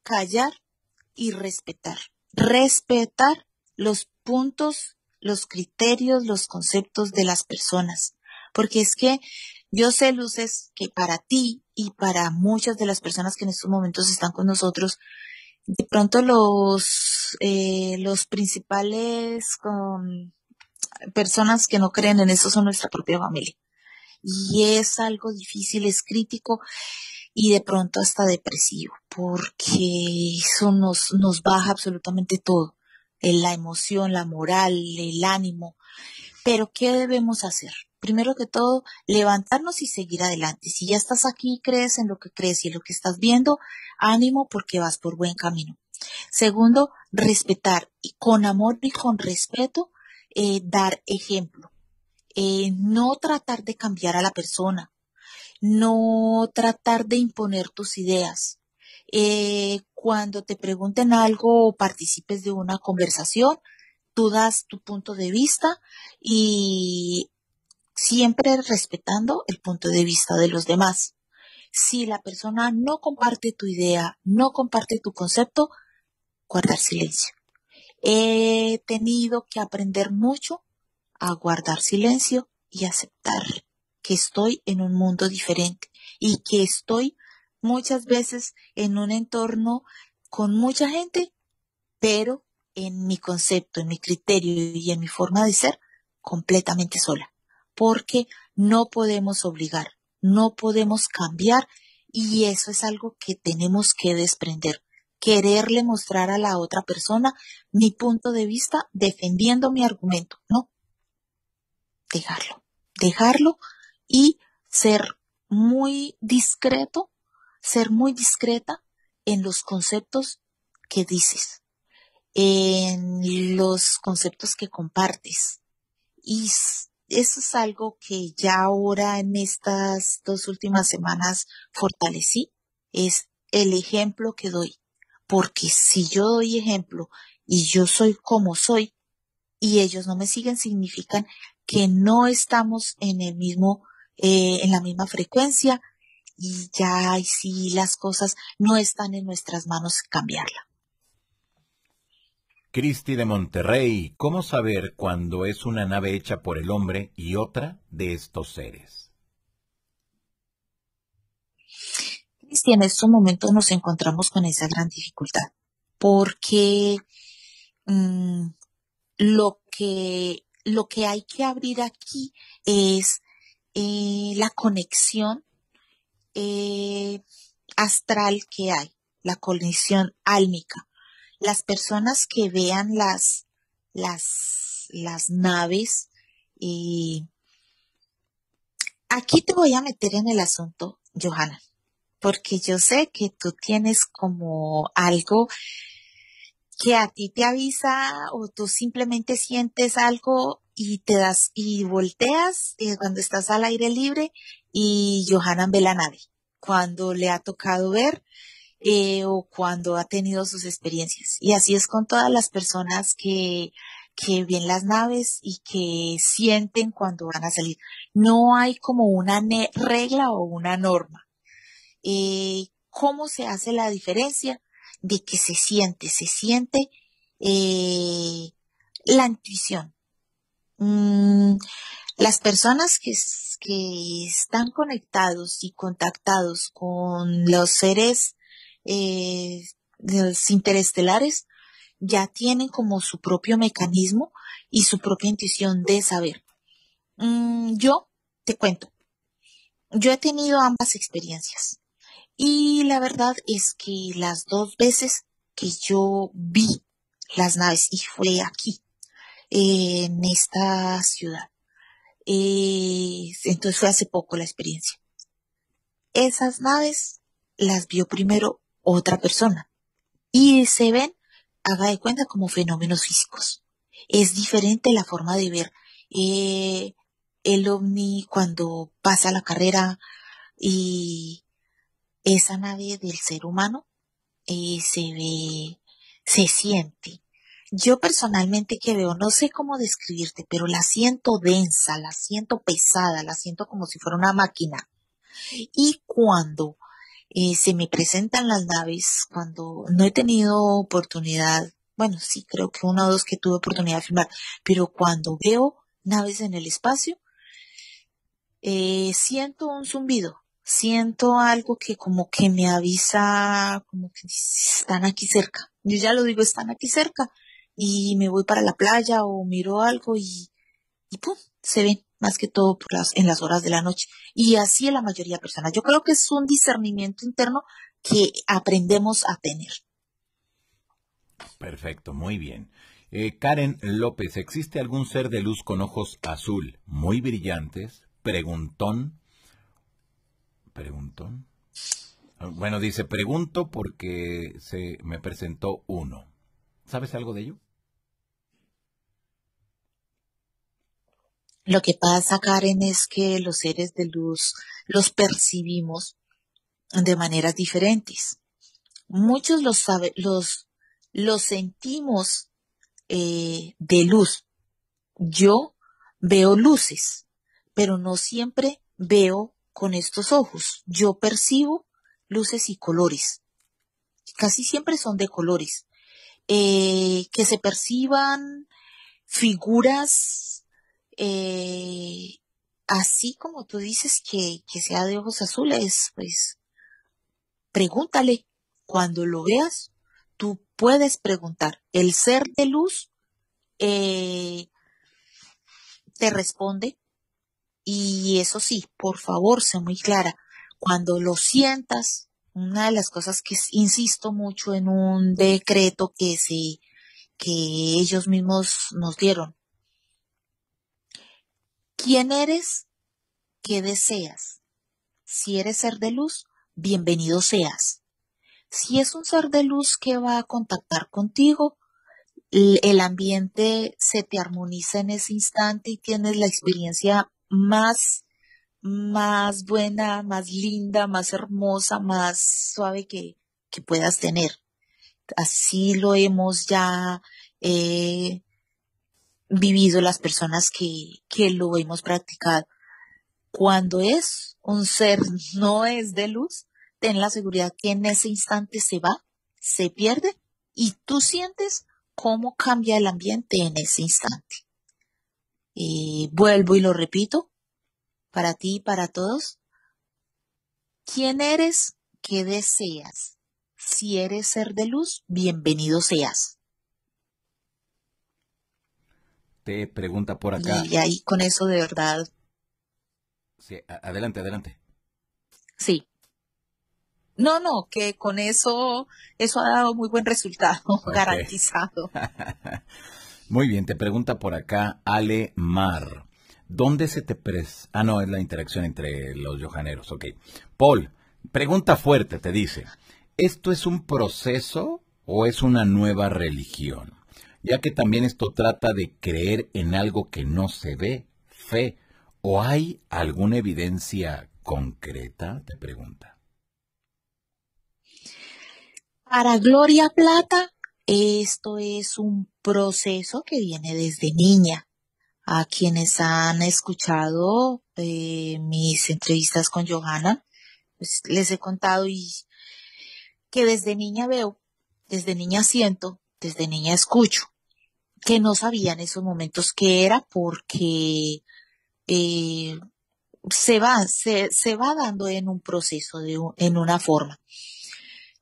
callar y respetar. Respetar los puntos, los criterios, los conceptos de las personas. Porque es que yo sé, Luces, que para ti y para muchas de las personas que en estos momentos están con nosotros, de pronto los, eh, los principales con, personas que no creen en eso son nuestra propia familia. Y es algo difícil, es crítico y de pronto hasta depresivo, porque eso nos, nos baja absolutamente todo, la emoción, la moral, el ánimo. Pero ¿qué debemos hacer? Primero que todo, levantarnos y seguir adelante. Si ya estás aquí, crees en lo que crees y en lo que estás viendo, ánimo porque vas por buen camino. Segundo, respetar y con amor y con respeto eh, dar ejemplo, eh, no tratar de cambiar a la persona, no tratar de imponer tus ideas. Eh, cuando te pregunten algo o participes de una conversación, tú das tu punto de vista y siempre respetando el punto de vista de los demás. Si la persona no comparte tu idea, no comparte tu concepto, guardar silencio he tenido que aprender mucho a guardar silencio y aceptar que estoy en un mundo diferente y que estoy muchas veces en un entorno con mucha gente, pero en mi concepto, en mi criterio y en mi forma de ser completamente sola, porque no podemos obligar, no podemos cambiar y eso es algo que tenemos que desprender quererle mostrar a la otra persona mi punto de vista defendiendo mi argumento, ¿no? Dejarlo, dejarlo y ser muy discreto, ser muy discreta en los conceptos que dices, en los conceptos que compartes. Y eso es algo que ya ahora en estas dos últimas semanas fortalecí, es el ejemplo que doy. Porque si yo doy ejemplo y yo soy como soy y ellos no me siguen, significan que no estamos en el mismo, eh, en la misma frecuencia y ya, y si las cosas no están en nuestras manos, cambiarla. Cristi de Monterrey, ¿cómo saber cuándo es una nave hecha por el hombre y otra de estos seres? y en estos momentos nos encontramos con esa gran dificultad, porque mm, lo, que, lo que hay que abrir aquí es eh, la conexión eh, astral que hay, la conexión álmica. Las personas que vean las, las, naves, y eh, aquí te voy a meter en el asunto, Johanna porque yo sé que tú tienes como algo que a ti te avisa o tú simplemente sientes algo y te das y volteas eh, cuando estás al aire libre y Johanan ve la nave cuando le ha tocado ver eh, o cuando ha tenido sus experiencias. Y así es con todas las personas que, que ven las naves y que sienten cuando van a salir. No hay como una regla o una norma cómo se hace la diferencia de que se siente, se siente eh, la intuición. Mm, las personas que, están conectados y contactados con los seres eh, interestelares ya tienen como su propio mecanismo y su propia intuición de saber. Mm, yo te cuento, yo he tenido ambas experiencias. Y la verdad es que las dos veces que yo vi las naves, y fue aquí, en esta ciudad, eh, entonces fue hace poco la experiencia. Esas naves las vio primero otra persona y se ven, haga de cuenta, como fenómenos físicos. Es diferente la forma de ver eh, el ovni cuando pasa la carrera y esa nave del ser humano eh, se ve, se siente. Yo personalmente que veo, no sé cómo describirte, pero la siento densa, la siento pesada, la siento como si fuera una máquina. Y cuando eh, se me presentan las naves, cuando no he tenido oportunidad, bueno, sí, creo que una o dos que tuve oportunidad de filmar, pero cuando veo naves en el espacio, eh, siento un zumbido, siento algo que como que me avisa, como que están aquí cerca. Yo ya lo digo, están aquí cerca. Y me voy para la playa o miro algo y, y pum, se ven más que todo en las horas de la noche. Y así es la mayoría de personas. Yo creo que es un discernimiento interno que aprendemos a tener. Perfecto, muy bien. Eh, Karen López, ¿existe algún ser de luz con ojos azul muy brillantes, preguntón, pregunto. Bueno, dice, pregunto porque se me presentó uno. ¿Sabes algo de ello? Lo que pasa, Karen, es que los seres de luz los percibimos de maneras diferentes. Muchos los, saben los, los sentimos eh, de luz. Yo veo luces, pero no siempre veo con estos ojos. Yo percibo luces y colores. Casi siempre son de colores. Eh, que se perciban figuras eh, así como tú dices que, sea de ojos azules, pues pregúntale. Cuando lo veas, tú puedes preguntar. El ser de luz eh, te responde y eso sí, por favor, sé muy clara. Cuando lo sientas, una de las cosas que insisto mucho en un decreto que se, que ellos mismos nos dieron. ¿Quién eres? ¿Qué deseas? Si eres ser de luz, bienvenido seas. Si es un ser de luz que va a contactar contigo, el ambiente se te armoniza en ese instante y tienes la experiencia más, más buena, más linda, más hermosa, más suave que, que puedas tener. Así lo hemos ya eh, vivido las personas que lo hemos practicado. Cuando es un ser, *laughs* no es de luz, ten la seguridad que en ese instante se va, se pierde y tú sientes cómo cambia el ambiente en ese instante. Y vuelvo y lo repito, para ti y para todos. ¿Quién eres? ¿Qué deseas? Si eres ser de luz, bienvenido seas. Te pregunta por acá. Y ahí con eso de verdad. Sí, adelante, adelante. Sí. No, no, que con eso, eso ha dado muy buen resultado, *laughs* garantizado. *laughs* Muy bien, te pregunta por acá Ale Mar. ¿Dónde se te pres... Ah, no, es la interacción entre los yohaneros, ok. Paul, pregunta fuerte, te dice. ¿Esto es un proceso o es una nueva religión? Ya que también esto trata de creer en algo que no se ve, fe. ¿O hay alguna evidencia concreta? Te pregunta. Para Gloria Plata, esto es un proceso que viene desde niña. A quienes han escuchado eh, mis entrevistas con Johanna, pues, les he contado y que desde niña veo, desde niña siento, desde niña escucho, que no sabía en esos momentos qué era porque eh, se va, se, se va dando en un proceso, de, en una forma.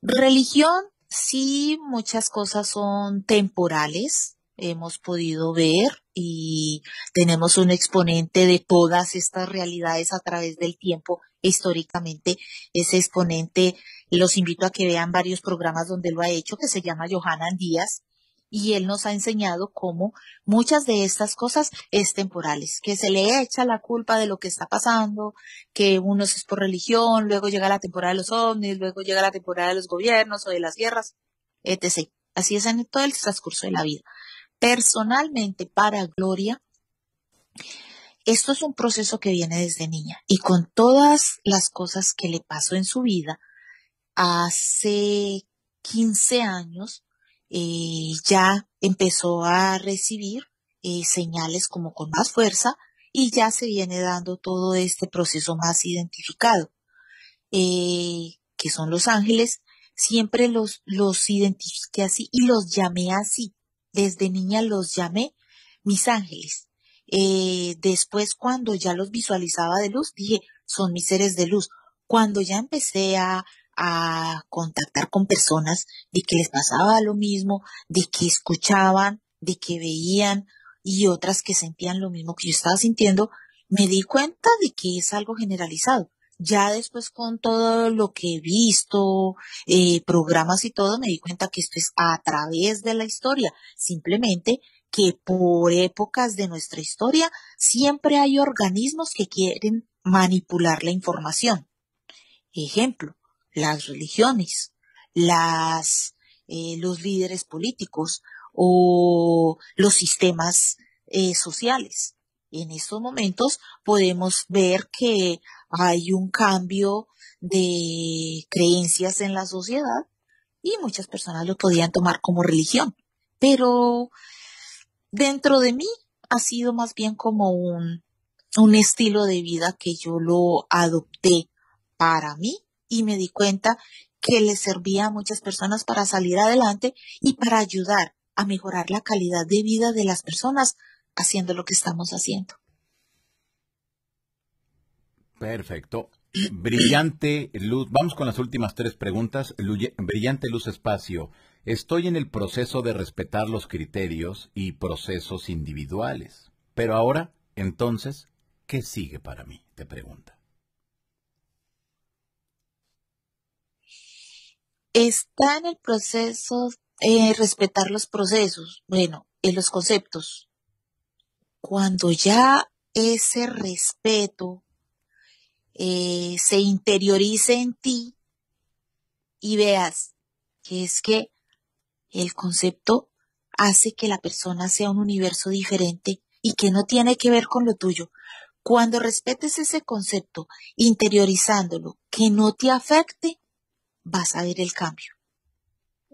Religión, Sí, muchas cosas son temporales, hemos podido ver y tenemos un exponente de todas estas realidades a través del tiempo históricamente. Ese exponente los invito a que vean varios programas donde lo ha hecho, que se llama Johanna Díaz, y él nos ha enseñado cómo muchas de estas cosas es temporales, que se le echa la culpa de lo que está pasando, que uno es por religión, luego llega la temporada de los ovnis, luego llega la temporada de los gobiernos o de las guerras, etc. Así es en todo el transcurso de la vida. Personalmente, para Gloria, esto es un proceso que viene desde niña y con todas las cosas que le pasó en su vida, hace 15 años eh, ya empezó a recibir eh, señales como con más fuerza y ya se viene dando todo este proceso más identificado, eh, que son los ángeles. Siempre los, los identifiqué así y los llamé así. Desde niña los llamé mis ángeles. después, cuando ya los visualizaba de luz, dije, son mis seres de luz. Cuando ya empecé a a contactar con personas de que les pasaba lo mismo, de que escuchaban, de que veían y otras que sentían lo mismo que yo estaba sintiendo, me di cuenta de que es algo generalizado. Ya después con todo lo que he visto, eh, programas y todo, me di cuenta que esto es a través de la historia. Simplemente que por épocas de nuestra historia siempre hay organismos que quieren manipular la información. Ejemplo, las religiones, las, eh, los líderes políticos o los sistemas eh, sociales. En estos momentos podemos ver que hay un cambio de creencias en la sociedad y muchas personas lo podían tomar como religión. Pero dentro de mí ha sido más bien como un estilo de vida que yo lo adopté para mí y me di cuenta que le servía a muchas personas para salir adelante y para ayudar a mejorar la calidad de vida de las personas haciendo lo que estamos haciendo. Perfecto. Brillante luz. Vamos con las últimas tres preguntas. Brillante luz espacio. Estoy en el proceso de respetar los criterios y procesos individuales. Pero ahora, entonces, ¿qué sigue para mí? Te pregunta. Está en el proceso, eh, respetar los procesos, bueno, en eh, los conceptos. Cuando ya ese respeto eh, se interiorice en ti y veas que es que el concepto hace que la persona sea un universo diferente y que no tiene que ver con lo tuyo. Cuando respetes ese concepto, interiorizándolo, que no te afecte, vas a ver el cambio.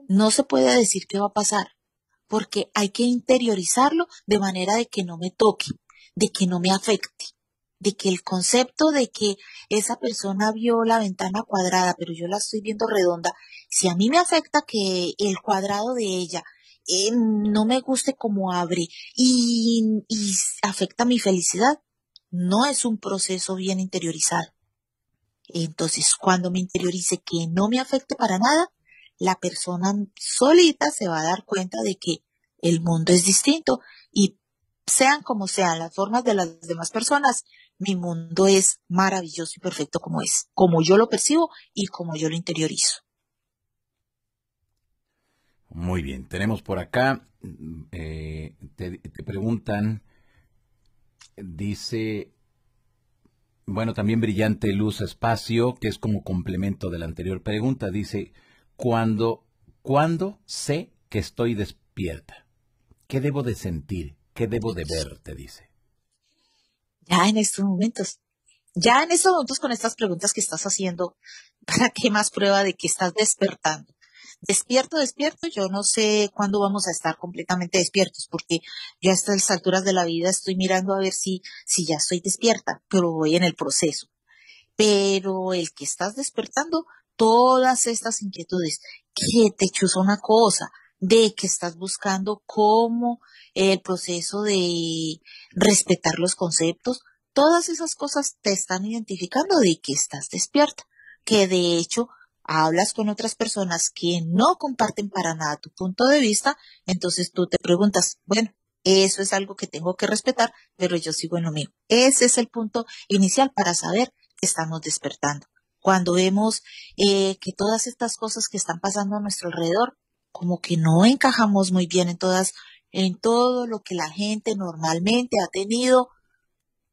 No se puede decir qué va a pasar, porque hay que interiorizarlo de manera de que no me toque, de que no me afecte, de que el concepto de que esa persona vio la ventana cuadrada, pero yo la estoy viendo redonda, si a mí me afecta que el cuadrado de ella eh, no me guste como abre y afecta mi felicidad, no es un proceso bien interiorizado. Entonces, cuando me interiorice que no me afecte para nada, la persona solita se va a dar cuenta de que el mundo es distinto y sean como sean las formas de las demás personas, mi mundo es maravilloso y perfecto como es, como yo lo percibo y como yo lo interiorizo. Muy bien, tenemos por acá, eh, te, preguntan, dice bueno, también brillante luz espacio, que es como complemento de la anterior pregunta. Dice, ¿cuándo, sé que estoy despierta? ¿Qué debo de sentir? ¿Qué debo de ver? Te dice. Ya en estos momentos. Ya en estos momentos con estas preguntas que estás haciendo, *laughs* ¿para qué más prueba de que estás despertando? despierto, despierto, yo no sé cuándo vamos a estar completamente despiertos, porque yo a estas alturas de la vida estoy mirando a ver si, si ya estoy despierta, pero voy en el proceso. Pero el que estás despertando, todas estas inquietudes, que te chusa una cosa, de que estás buscando cómo el proceso de respetar los conceptos, todas esas cosas te están identificando de que estás despierta, que de hecho hablas con otras personas que no comparten para nada tu punto de vista, entonces tú te preguntas, bueno, eso es algo que tengo que respetar, pero yo sigo en lo mío. Ese es el punto inicial para saber que estamos despertando. Cuando vemos eh, que todas estas cosas que están pasando a nuestro alrededor, como que no encajamos muy bien en todas, en todo lo que la gente normalmente ha tenido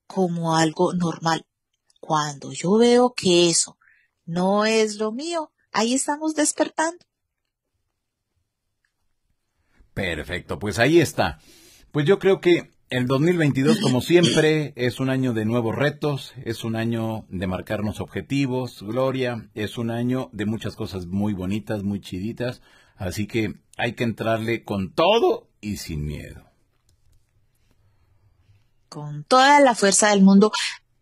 como algo normal. Cuando yo veo que eso no es lo mío. Ahí estamos despertando. Perfecto, pues ahí está. Pues yo creo que el 2022, como siempre, es un año de nuevos retos, es un año de marcarnos objetivos, Gloria, es un año de muchas cosas muy bonitas, muy chiditas, así que hay que entrarle con todo y sin miedo. Con toda la fuerza del mundo,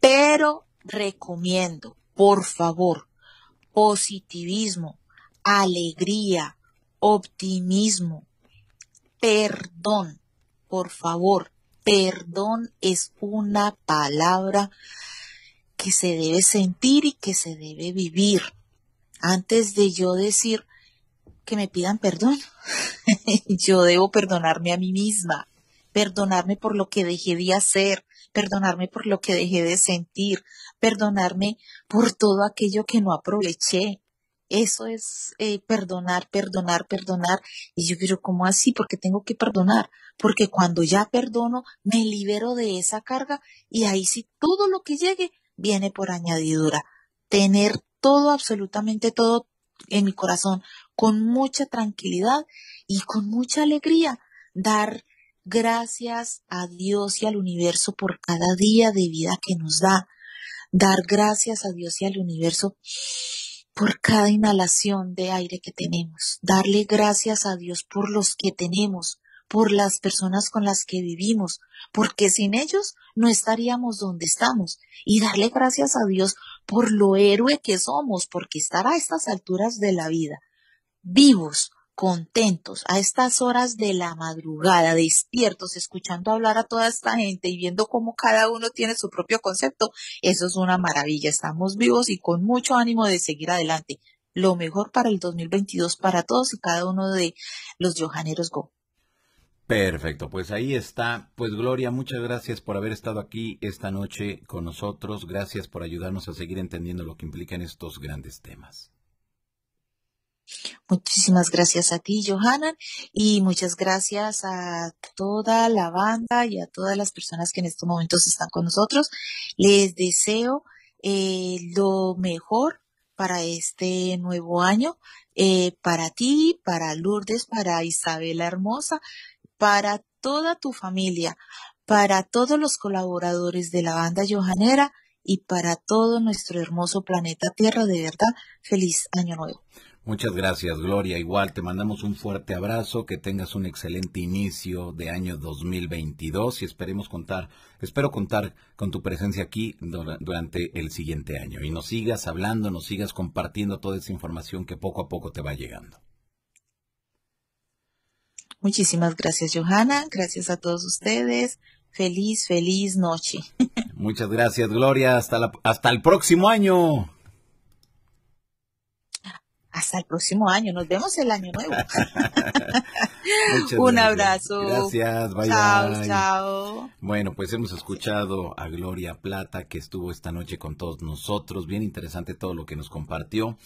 pero recomiendo, por favor, positivismo, alegría, optimismo, perdón, por favor, perdón es una palabra que se debe sentir y que se debe vivir. Antes de yo decir que me pidan perdón, *laughs* yo debo perdonarme a mí misma, perdonarme por lo que dejé de hacer, perdonarme por lo que dejé de sentir, perdonarme por todo aquello que no aproveché. Eso es eh, perdonar, perdonar, perdonar. Y yo, quiero, ¿cómo así? Porque tengo que perdonar. Porque cuando ya perdono, me libero de esa carga y ahí sí todo lo que llegue viene por añadidura. Tener todo, absolutamente todo en mi corazón, con mucha tranquilidad y con mucha alegría. Dar gracias a Dios y al universo por cada día de vida que nos da dar gracias a Dios y al universo por cada inhalación de aire que tenemos, darle gracias a Dios por los que tenemos, por las personas con las que vivimos, porque sin ellos no estaríamos donde estamos, y darle gracias a Dios por lo héroe que somos, porque estar a estas alturas de la vida, vivos, contentos a estas horas de la madrugada, despiertos, escuchando hablar a toda esta gente y viendo cómo cada uno tiene su propio concepto, eso es una maravilla. Estamos vivos y con mucho ánimo de seguir adelante. Lo mejor para el 2022 para todos y cada uno de los Johaneros Go. Perfecto, pues ahí está. Pues Gloria, muchas gracias por haber estado aquí esta noche con nosotros. Gracias por ayudarnos a seguir entendiendo lo que implican estos grandes temas. Muchísimas gracias a ti, Johanna, y muchas gracias a toda la banda y a todas las personas que en estos momentos están con nosotros. Les deseo eh, lo mejor para este nuevo año, eh, para ti, para Lourdes, para Isabela Hermosa, para toda tu familia, para todos los colaboradores de la banda Johanera y para todo nuestro hermoso planeta Tierra. De verdad, feliz año nuevo. Muchas gracias, Gloria. Igual te mandamos un fuerte abrazo, que tengas un excelente inicio de año 2022 y esperemos contar, espero contar con tu presencia aquí durante el siguiente año y nos sigas hablando, nos sigas compartiendo toda esa información que poco a poco te va llegando. Muchísimas gracias, Johanna. Gracias a todos ustedes. Feliz, feliz noche. *laughs* Muchas gracias, Gloria. Hasta, la, hasta el próximo año hasta el próximo año. Nos vemos el año nuevo. Un abrazo. Gracias, bye Chao, chao. Bueno, pues hemos escuchado a Gloria Plata que estuvo esta noche con todos nosotros. Bien interesante todo lo que nos compartió.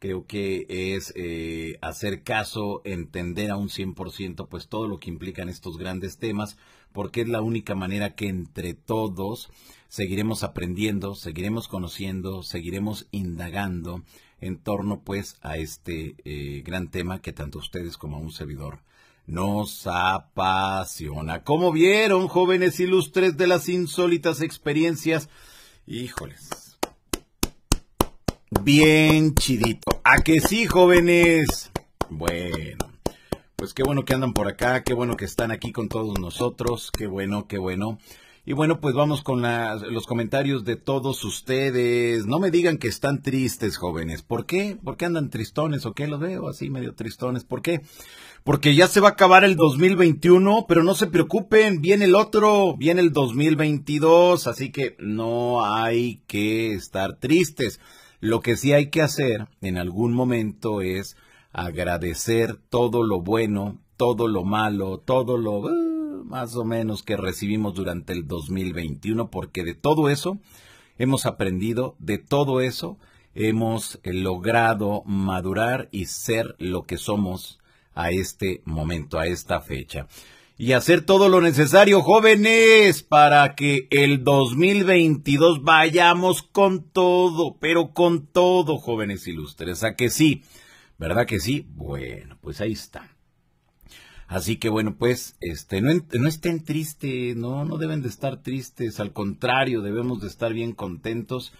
Creo que es eh, hacer caso, entender a un 100% pues todo lo que implican estos grandes temas, porque es la única manera que entre todos seguiremos aprendiendo, seguiremos conociendo, seguiremos indagando en torno pues a este eh, gran tema que tanto ustedes como un servidor nos apasiona. Como vieron, jóvenes ilustres de las insólitas experiencias, híjoles, bien chidito. ¿A que sí, jóvenes? Bueno, pues qué bueno que andan por acá, qué bueno que están aquí con todos nosotros, qué bueno, qué bueno. Y bueno, pues vamos con los comentarios de todos ustedes. No me digan que están tristes, jóvenes. ¿Por qué? ¿Por qué andan tristones o qué? Los veo así medio tristones. ¿Por qué? Porque ya se va a acabar el 2021, pero no se preocupen, viene el otro, viene el 2022, así que no hay que estar tristes. Lo que sí hay que hacer en algún momento es agradecer todo lo bueno, todo lo malo, todo lo... Uh, más o menos que recibimos durante el 2021, porque de todo eso hemos aprendido, de todo eso hemos eh, logrado madurar y ser lo que somos a este momento, a esta fecha. Y hacer todo lo necesario, jóvenes, para que el 2022 vayamos con todo, pero con todo, jóvenes ilustres. ¿A que sí? ¿Verdad que sí? Bueno, pues ahí está. Así que bueno, pues este no, no estén tristes, no no deben de estar tristes, al contrario, debemos de estar bien contentos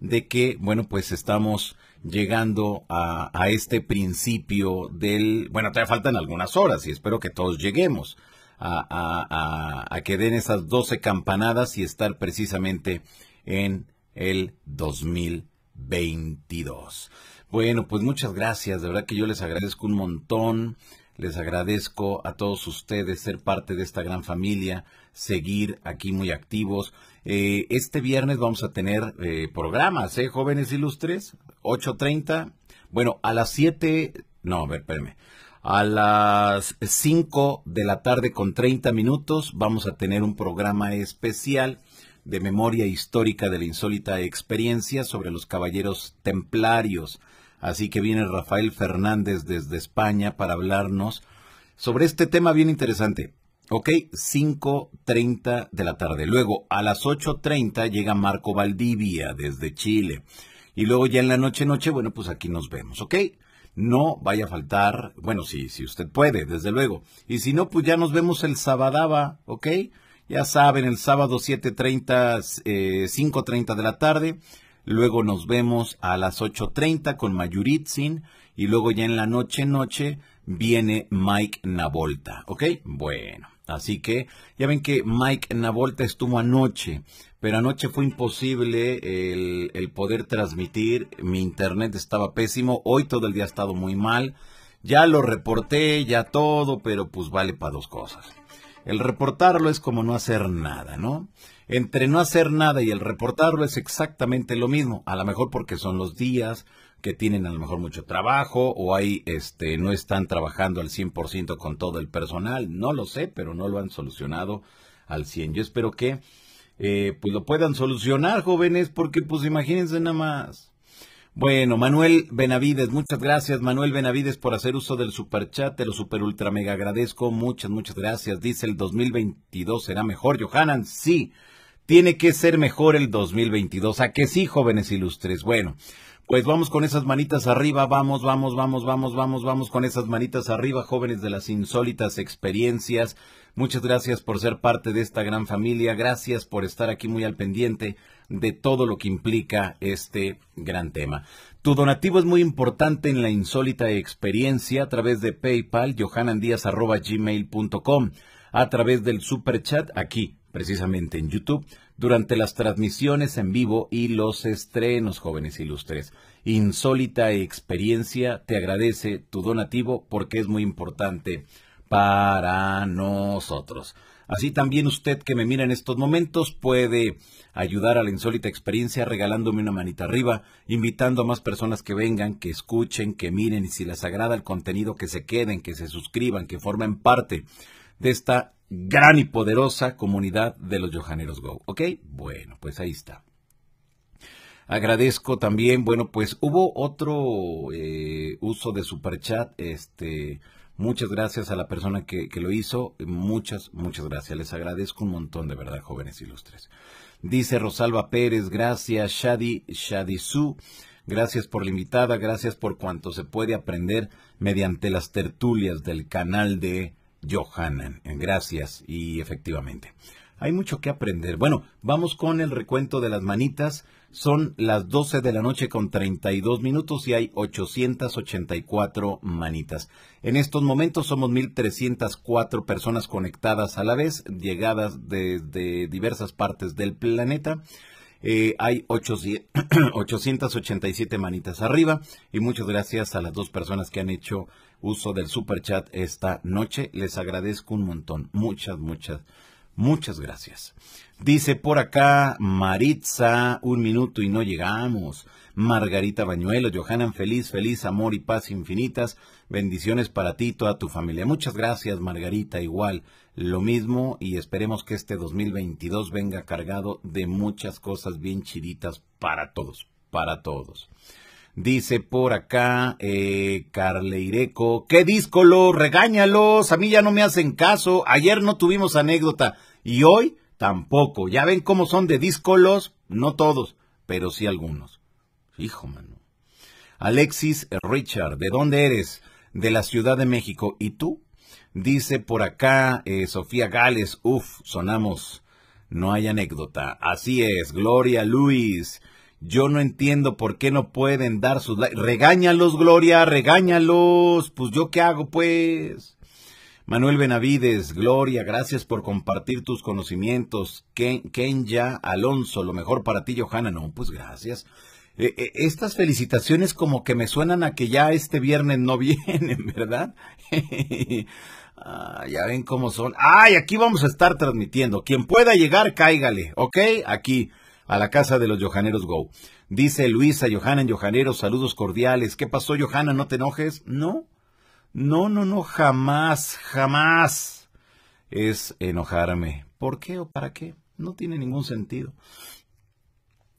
de que bueno, pues estamos llegando a, a este principio del, bueno, todavía faltan algunas horas y espero que todos lleguemos a, a, a que den esas 12 campanadas y estar precisamente en el 2022. Bueno, pues muchas gracias, de verdad que yo les agradezco un montón les agradezco a todos ustedes ser parte de esta gran familia, seguir aquí muy activos. Eh, este viernes vamos a tener eh, programas, ¿eh? Jóvenes Ilustres, 8.30. Bueno, a las siete, no, a ver, espérame. A las 5 de la tarde con 30 minutos vamos a tener un programa especial de memoria histórica de la insólita experiencia sobre los caballeros templarios Así que viene Rafael Fernández desde España para hablarnos sobre este tema bien interesante. Ok, 5.30 de la tarde. Luego, a las 8.30 llega Marco Valdivia desde Chile. Y luego ya en la noche, noche, bueno, pues aquí nos vemos, ¿ok? No vaya a faltar, bueno, sí, si usted puede, desde luego. Y si no, pues ya nos vemos el sabadaba, ¿ok? Ya saben, el sábado 7.30, eh, cinco 5.30 de la tarde. Luego nos vemos a las 8.30 con Mayuritzin. Y luego ya en la noche, noche, viene Mike Navolta. ¿Ok? Bueno. Así que ya ven que Mike Navolta estuvo anoche, pero anoche fue imposible el, el poder transmitir, mi internet estaba pésimo, hoy todo el día ha estado muy mal, ya lo reporté, ya todo, pero pues vale para dos cosas. El reportarlo es como no hacer nada, ¿no? Entre no hacer nada y el reportarlo es exactamente lo mismo, a lo mejor porque son los días que tienen a lo mejor mucho trabajo o ahí este no están trabajando al 100% con todo el personal, no lo sé, pero no lo han solucionado al 100. Yo espero que eh, pues lo puedan solucionar, jóvenes, porque pues imagínense nada más. Bueno, Manuel Benavides, muchas gracias, Manuel Benavides, por hacer uso del superchat, te lo super ultra mega agradezco, muchas, muchas gracias. Dice el 2022 será mejor, Johanan, sí, tiene que ser mejor el 2022. ¿A qué sí, jóvenes ilustres? Bueno, pues vamos con esas manitas arriba, vamos, vamos, vamos, vamos, vamos, vamos con esas manitas arriba, jóvenes de las insólitas experiencias. Muchas gracias por ser parte de esta gran familia, gracias por estar aquí muy al pendiente de todo lo que implica este gran tema. Tu donativo es muy importante en la insólita experiencia a través de PayPal, johanandías.gmail.com, a través del super chat aquí precisamente en YouTube, durante las transmisiones en vivo y los estrenos, jóvenes ilustres. Insólita experiencia, te agradece tu donativo porque es muy importante para nosotros. Así también usted que me mira en estos momentos puede ayudar a la insólita experiencia regalándome una manita arriba, invitando a más personas que vengan, que escuchen, que miren y si les agrada el contenido que se queden, que se suscriban, que formen parte de esta gran y poderosa comunidad de los Johaneros Go. ¿Ok? Bueno, pues ahí está. Agradezco también, bueno, pues hubo otro eh, uso de Superchat, este, muchas gracias a la persona que, que, lo hizo, muchas, muchas gracias, les agradezco un montón de verdad, jóvenes ilustres. Dice Rosalba Pérez, gracias, Shadi, Shadi Su, gracias por la invitada, gracias por cuanto se puede aprender mediante las tertulias del canal de Johanan. Gracias y efectivamente. Hay mucho que aprender. Bueno, vamos con el recuento de las manitas. Son las 12 de la noche con 32 minutos y hay 884 manitas. En estos momentos somos 1.304 personas conectadas a la vez, llegadas desde diversas partes del planeta. Eh, hay *clears throat* y 887 manitas arriba y muchas gracias a las dos personas que han hecho uso del super chat esta noche. Les agradezco un montón. Muchas, muchas, muchas gracias. Dice por acá Maritza, un minuto y no llegamos. Margarita Bañuelo, Johanan, feliz, feliz, amor y paz infinitas. Bendiciones para ti y toda tu familia. Muchas gracias, Margarita, igual. Lo mismo y esperemos que este 2022 venga cargado de muchas cosas bien chiditas para todos, para todos. Dice por acá eh, Carleireco, ¿qué disco Regáñalos, a mí ya no me hacen caso. Ayer no tuvimos anécdota y hoy tampoco. Ya ven cómo son de discolos, no todos, pero sí algunos. Hijo, mano. Alexis Richard, ¿de dónde eres? De la Ciudad de México. ¿Y tú? Dice por acá eh, Sofía Gales, uf, sonamos. No hay anécdota. Así es, Gloria Luis. Yo no entiendo por qué no pueden dar sus likes. Regáñalos, Gloria, regáñalos. Pues yo qué hago, pues. Manuel Benavides, Gloria, gracias por compartir tus conocimientos. Ken, Kenya Alonso, lo mejor para ti, Johanna. No, pues gracias. Eh, eh, estas felicitaciones como que me suenan a que ya este viernes no *laughs* vienen, ¿verdad? Ah, ya ven cómo son. ¡Ay! aquí vamos a estar transmitiendo. Quien pueda llegar, cáigale, ¿ok? Aquí a la casa de los Johaneros Go. Dice Luisa, Johanna en Johaneros, saludos cordiales. ¿Qué pasó, Johanna? ¿No te enojes? No, no, no, no, jamás, jamás es enojarme. ¿Por qué o para qué? No tiene ningún sentido.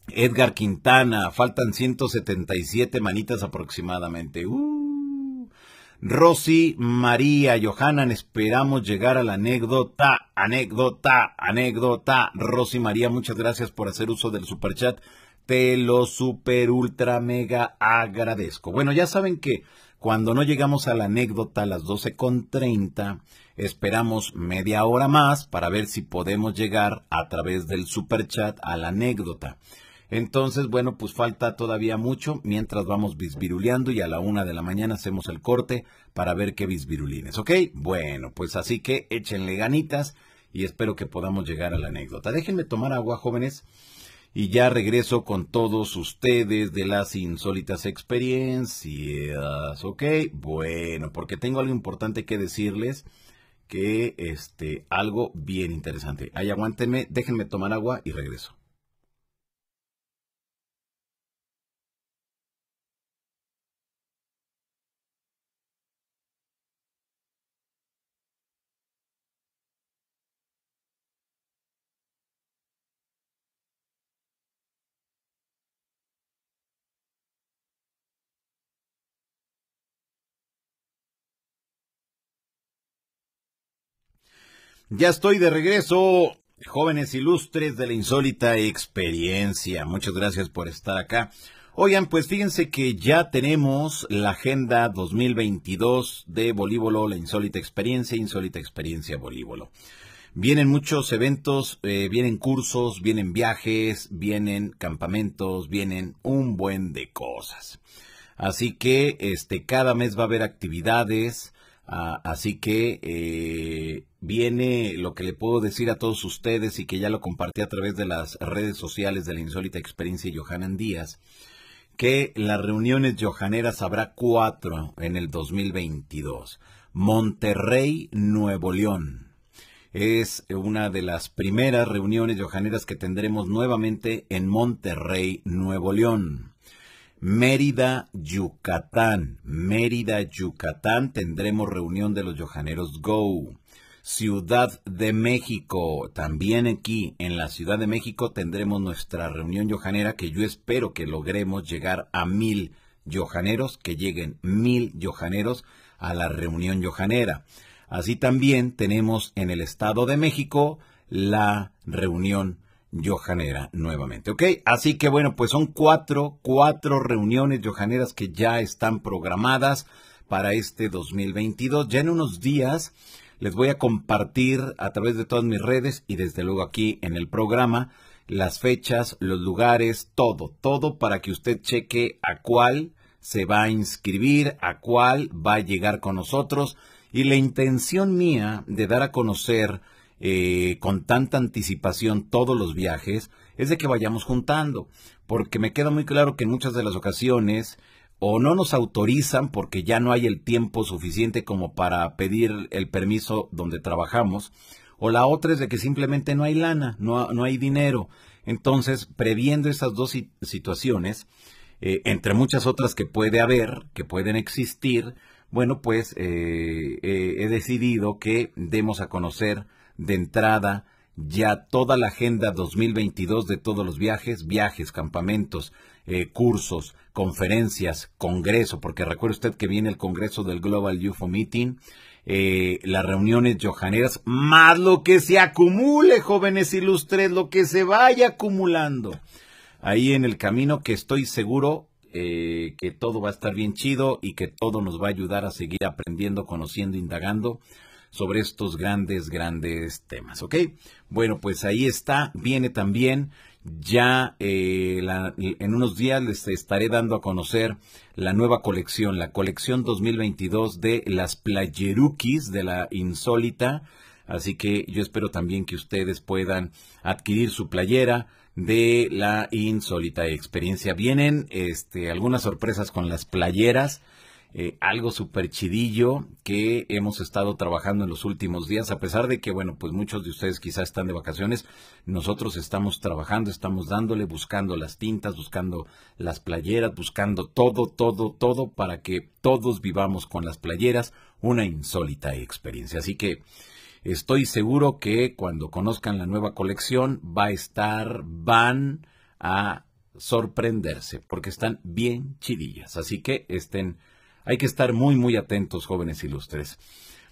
Edgar Quintana, faltan 177 manitas aproximadamente. Uh. Rosy María Johanan, esperamos llegar a la anécdota, anécdota, anécdota. Rosy María, muchas gracias por hacer uso del superchat. Te lo super ultra mega agradezco. Bueno, ya saben que cuando no llegamos a la anécdota a las 12.30, esperamos media hora más para ver si podemos llegar a través del superchat a la anécdota. Entonces, bueno, pues falta todavía mucho mientras vamos bisviruleando y a la una de la mañana hacemos el corte para ver qué bisvirulines, ¿ok? Bueno, pues así que échenle ganitas y espero que podamos llegar a la anécdota. Déjenme tomar agua, jóvenes, y ya regreso con todos ustedes de las insólitas experiencias, ¿ok? Bueno, porque tengo algo importante que decirles que este algo bien interesante. Ahí aguántenme, déjenme tomar agua y regreso. Ya estoy de regreso, jóvenes ilustres de la insólita experiencia. Muchas gracias por estar acá. Oigan, pues fíjense que ya tenemos la agenda 2022 de Bolívolo, la insólita experiencia, insólita experiencia Bolívolo. Vienen muchos eventos, eh, vienen cursos, vienen viajes, vienen campamentos, vienen un buen de cosas. Así que este cada mes va a haber actividades, Ah, así que eh, viene lo que le puedo decir a todos ustedes y que ya lo compartí a través de las redes sociales de la insólita experiencia Johanan Díaz, que las reuniones johaneras habrá cuatro en el 2022. Monterrey, Nuevo León. Es una de las primeras reuniones johaneras que tendremos nuevamente en Monterrey, Nuevo León. Mérida, Yucatán. Mérida, Yucatán. Tendremos reunión de los yojaneros Go. Ciudad de México. También aquí, en la Ciudad de México, tendremos nuestra reunión yohanera que yo espero que logremos llegar a mil yohaneros, que lleguen mil yojaneros a la reunión yohanera. Así también tenemos en el Estado de México la reunión Johanera nuevamente. ¿Ok? Así que bueno, pues son cuatro, cuatro reuniones Johaneras que ya están programadas para este 2022. Ya en unos días les voy a compartir a través de todas mis redes y desde luego aquí en el programa las fechas, los lugares, todo, todo para que usted cheque a cuál se va a inscribir, a cuál va a llegar con nosotros. Y la intención mía de dar a conocer eh, con tanta anticipación todos los viajes, es de que vayamos juntando, porque me queda muy claro que en muchas de las ocasiones o no nos autorizan porque ya no hay el tiempo suficiente como para pedir el permiso donde trabajamos, o la otra es de que simplemente no hay lana, no, no hay dinero. Entonces, previendo esas dos situaciones, eh, entre muchas otras que puede haber, que pueden existir, bueno, pues eh, he decidido que demos a conocer de entrada ya toda la agenda 2022 de todos los viajes, viajes, campamentos, eh, cursos, conferencias, congreso, porque recuerde usted que viene el congreso del Global UFO Meeting, eh, las reuniones johaneras, más lo que se acumule, jóvenes ilustres, lo que se vaya acumulando. Ahí en el camino que estoy seguro eh, que todo va a estar bien chido y que todo nos va a ayudar a seguir aprendiendo, conociendo, indagando sobre estos grandes, grandes temas, ¿ok? Bueno, pues ahí está, viene también ya eh, en unos días les estaré dando a conocer la nueva colección, la colección 2022 de las Playerukis de la insólita. Así que yo espero también que ustedes puedan adquirir su playera de la insólita experiencia. Vienen este, algunas sorpresas con las playeras eh, algo súper chidillo que hemos estado trabajando en los últimos días, a pesar de que, bueno, pues muchos de ustedes quizás están de vacaciones, nosotros estamos trabajando, estamos dándole, buscando las tintas, buscando las playeras, buscando todo, todo, todo para que todos vivamos con las playeras una insólita experiencia. Así que... Estoy seguro que cuando conozcan la nueva colección va a estar, van a sorprenderse porque están bien chidillas. Así que estén hay que estar muy, muy atentos, jóvenes ilustres.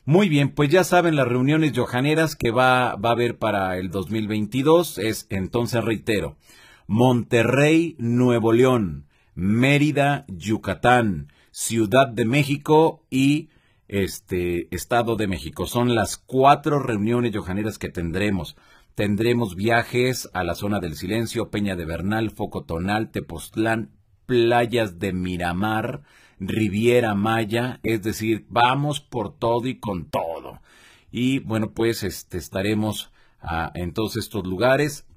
Muy bien, pues ya saben las reuniones johaneras que va, va a haber para el 2022. Es, entonces reitero, Monterrey, Nuevo León, Mérida, Yucatán, Ciudad de México y este Estado de México. Son las cuatro reuniones johaneras que tendremos. Tendremos viajes a la zona del silencio, Peña de Bernal, Focotonal, Tepoztlán, playas de Miramar, Riviera Maya, es decir, vamos por todo y con todo. Y bueno, pues este, estaremos ah, en todos estos lugares.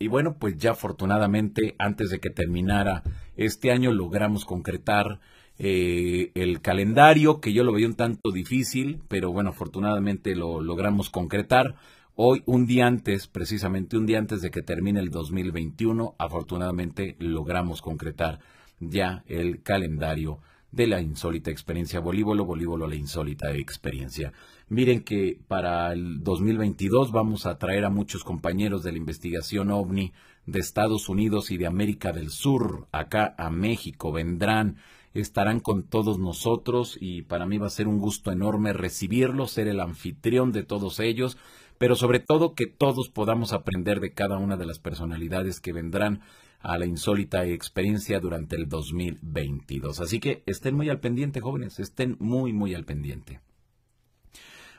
Y bueno, pues ya afortunadamente antes de que terminara este año logramos concretar eh, el calendario, que yo lo veía un tanto difícil, pero bueno, afortunadamente lo logramos concretar. Hoy, un día antes, precisamente un día antes de que termine el 2021, afortunadamente logramos concretar ya el calendario de la insólita experiencia Bolívolo, Bolívolo la insólita experiencia. Miren que para el 2022 vamos a traer a muchos compañeros de la investigación ovni de Estados Unidos y de América del Sur acá a México, vendrán estarán con todos nosotros y para mí va a ser un gusto enorme recibirlos, ser el anfitrión de todos ellos, pero sobre todo que todos podamos aprender de cada una de las personalidades que vendrán a la insólita experiencia durante el 2022. Así que estén muy al pendiente, jóvenes, estén muy, muy al pendiente.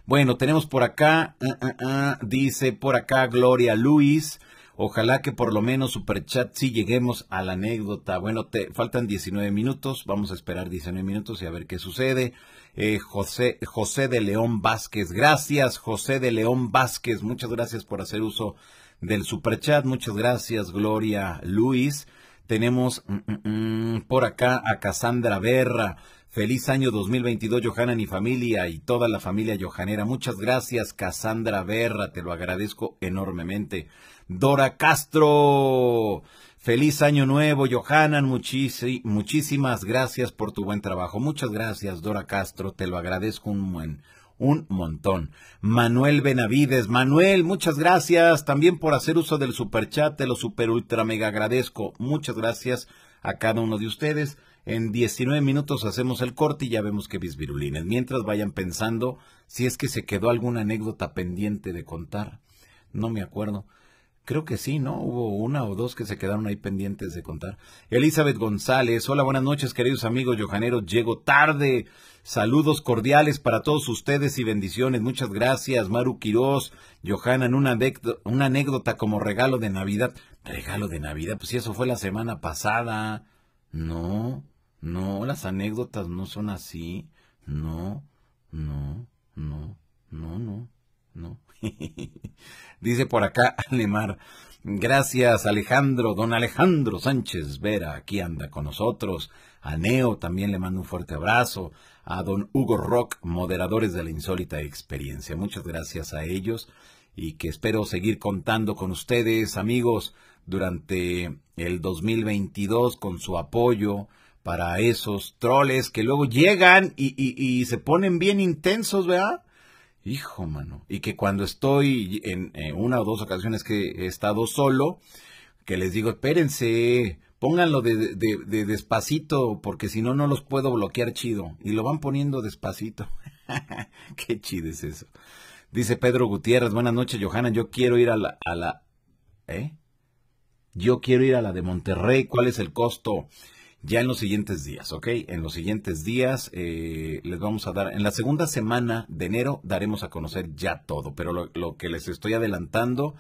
Bueno, tenemos por acá, ah, ah, ah, dice por acá Gloria Luis. Ojalá que por lo menos Superchat si lleguemos a la anécdota. Bueno, te faltan 19 minutos. Vamos a esperar 19 minutos y a ver qué sucede. Eh, José, José de León Vázquez, gracias. José de León Vázquez, muchas gracias por hacer uso del superchat. Muchas gracias, Gloria Luis. Tenemos mm, mm, mm, por acá a Cassandra Berra. Feliz año 2022, Johanan y familia y toda la familia Johanera. Muchas gracias, Cassandra Berra, te lo agradezco enormemente. Dora Castro, feliz año nuevo, Johanan, muchísimas gracias por tu buen trabajo. Muchas gracias, Dora Castro, te lo agradezco un buen un montón. Manuel Benavides, Manuel, muchas gracias también por hacer uso del superchat, te lo super ultra mega agradezco. Muchas gracias a cada uno de ustedes. En 19 minutos hacemos el corte y ya vemos qué bisvirulines. Mientras vayan pensando si es que se quedó alguna anécdota pendiente de contar. No me acuerdo. Creo que sí, ¿no? Hubo una o dos que se quedaron ahí pendientes de contar. Elizabeth González, hola, buenas noches, queridos amigos Yojaneros, llego tarde. Saludos cordiales para todos ustedes y bendiciones. Muchas gracias, Maru Quiroz, Johanan, una, una anécdota como regalo de Navidad. Regalo de Navidad, pues si eso fue la semana pasada. No, no, las anécdotas no son así. No, no, no, no, no, no. *laughs* Dice por acá Alemar. Gracias Alejandro, don Alejandro Sánchez Vera, aquí anda con nosotros. A Neo también le mando un fuerte abrazo. A don Hugo Rock, moderadores de la insólita experiencia. Muchas gracias a ellos y que espero seguir contando con ustedes, amigos, durante el 2022 con su apoyo para esos troles que luego llegan y, se ponen bien intensos, ¿verdad? Hijo, mano. Y que cuando estoy en, eh, una o dos ocasiones que he estado solo, que les digo, espérense, pónganlo de, de, despacito, porque si no, no los puedo bloquear chido. Y lo van poniendo despacito. *laughs* Qué chido es eso. Dice Pedro Gutiérrez, buenas noches, Johanna, yo quiero ir a la... A la ¿Eh? Yo quiero ir a la de Monterrey, ¿cuál es el costo? ya en los siguientes días, ¿ok? En los siguientes días eh, les vamos a dar, en la segunda semana de enero daremos a conocer ya todo, pero lo, que les estoy adelantando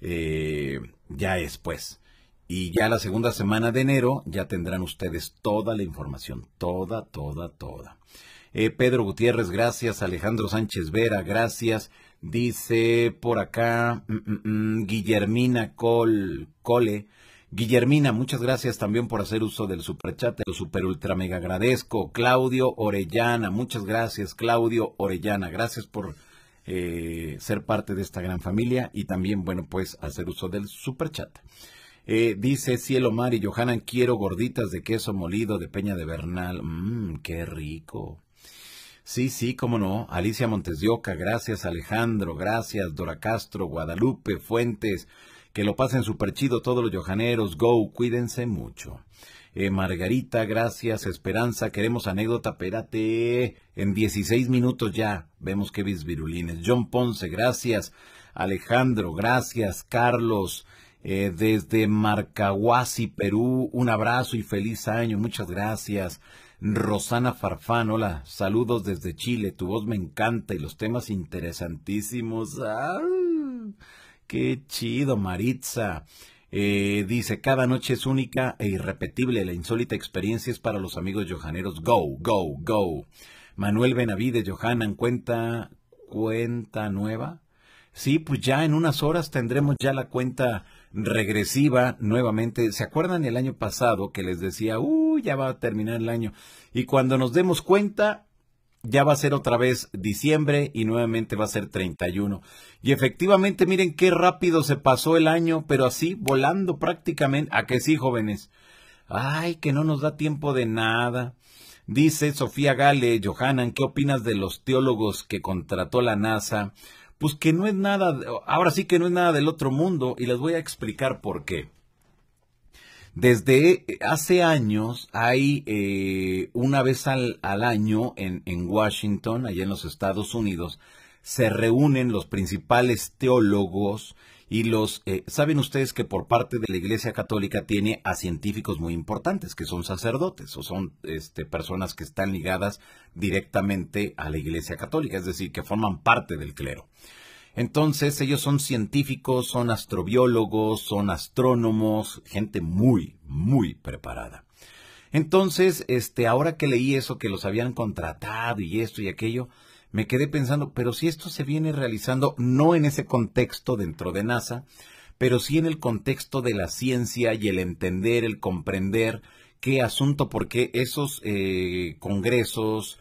eh, ya es pues. Y ya la segunda semana de enero ya tendrán ustedes toda la información, toda, toda, toda. Eh, Pedro Gutiérrez, gracias. Alejandro Sánchez Vera, gracias. Dice por acá mm, mm, mm, Guillermina Cole. Guillermina, muchas gracias también por hacer uso del superchat, lo super ultra mega agradezco. Claudio Orellana, muchas gracias, Claudio Orellana, gracias por eh, ser parte de esta gran familia y también, bueno, pues hacer uso del superchat. chat. Eh, dice Cielo Mar y Johanan, quiero gorditas de queso molido de Peña de Bernal. Mmm, qué rico. Sí, sí, cómo no. Alicia Montes gracias Alejandro, gracias Dora Castro, Guadalupe Fuentes, que lo pasen súper chido todos los yojaneros. Go, cuídense mucho. Eh, Margarita, gracias. Esperanza, queremos anécdota. Espérate. En 16 minutos ya vemos qué bisvirulines. John Ponce, gracias. Alejandro, gracias. Carlos, eh, desde Marcahuasi, Perú, un abrazo y feliz año. Muchas gracias. Rosana Farfán, hola, saludos desde Chile, tu voz me encanta y los temas interesantísimos. Qué chido, Maritza. Eh, dice, cada noche es única e irrepetible. La insólita experiencia es para los amigos johaneros. Go, go, go. Manuel Benavides, en cuenta, cuenta nueva. Sí, pues ya en unas horas tendremos ya la cuenta regresiva nuevamente. ¿Se acuerdan el año pasado que les decía, uh, ya va a terminar el año? Y cuando nos demos cuenta, ya va a ser otra vez diciembre y nuevamente va a ser 31. Y efectivamente, miren qué rápido se pasó el año, pero así volando prácticamente. ¿A que sí, jóvenes? Ay, que no nos da tiempo de nada. Dice Sofía Gale, Johanan, ¿qué opinas de los teólogos que contrató la NASA? Pues que no es nada, ahora sí que no es nada del otro mundo y les voy a explicar por qué. Desde hace años hay eh, una vez al, año en, Washington, allá en los Estados Unidos, se reúnen los principales teólogos y los... Eh, saben ustedes que por parte de la Iglesia Católica tiene a científicos muy importantes, que son sacerdotes o son este, personas que están ligadas directamente a la Iglesia Católica, es decir, que forman parte del clero. Entonces ellos son científicos, son astrobiólogos, son astrónomos, gente muy, muy preparada. Entonces, este, ahora que leí eso, que los habían contratado y esto y aquello, me quedé pensando, pero si esto se viene realizando no en ese contexto dentro de NASA, pero sí en el contexto de la ciencia y el entender, el comprender qué asunto, por qué esos eh, congresos,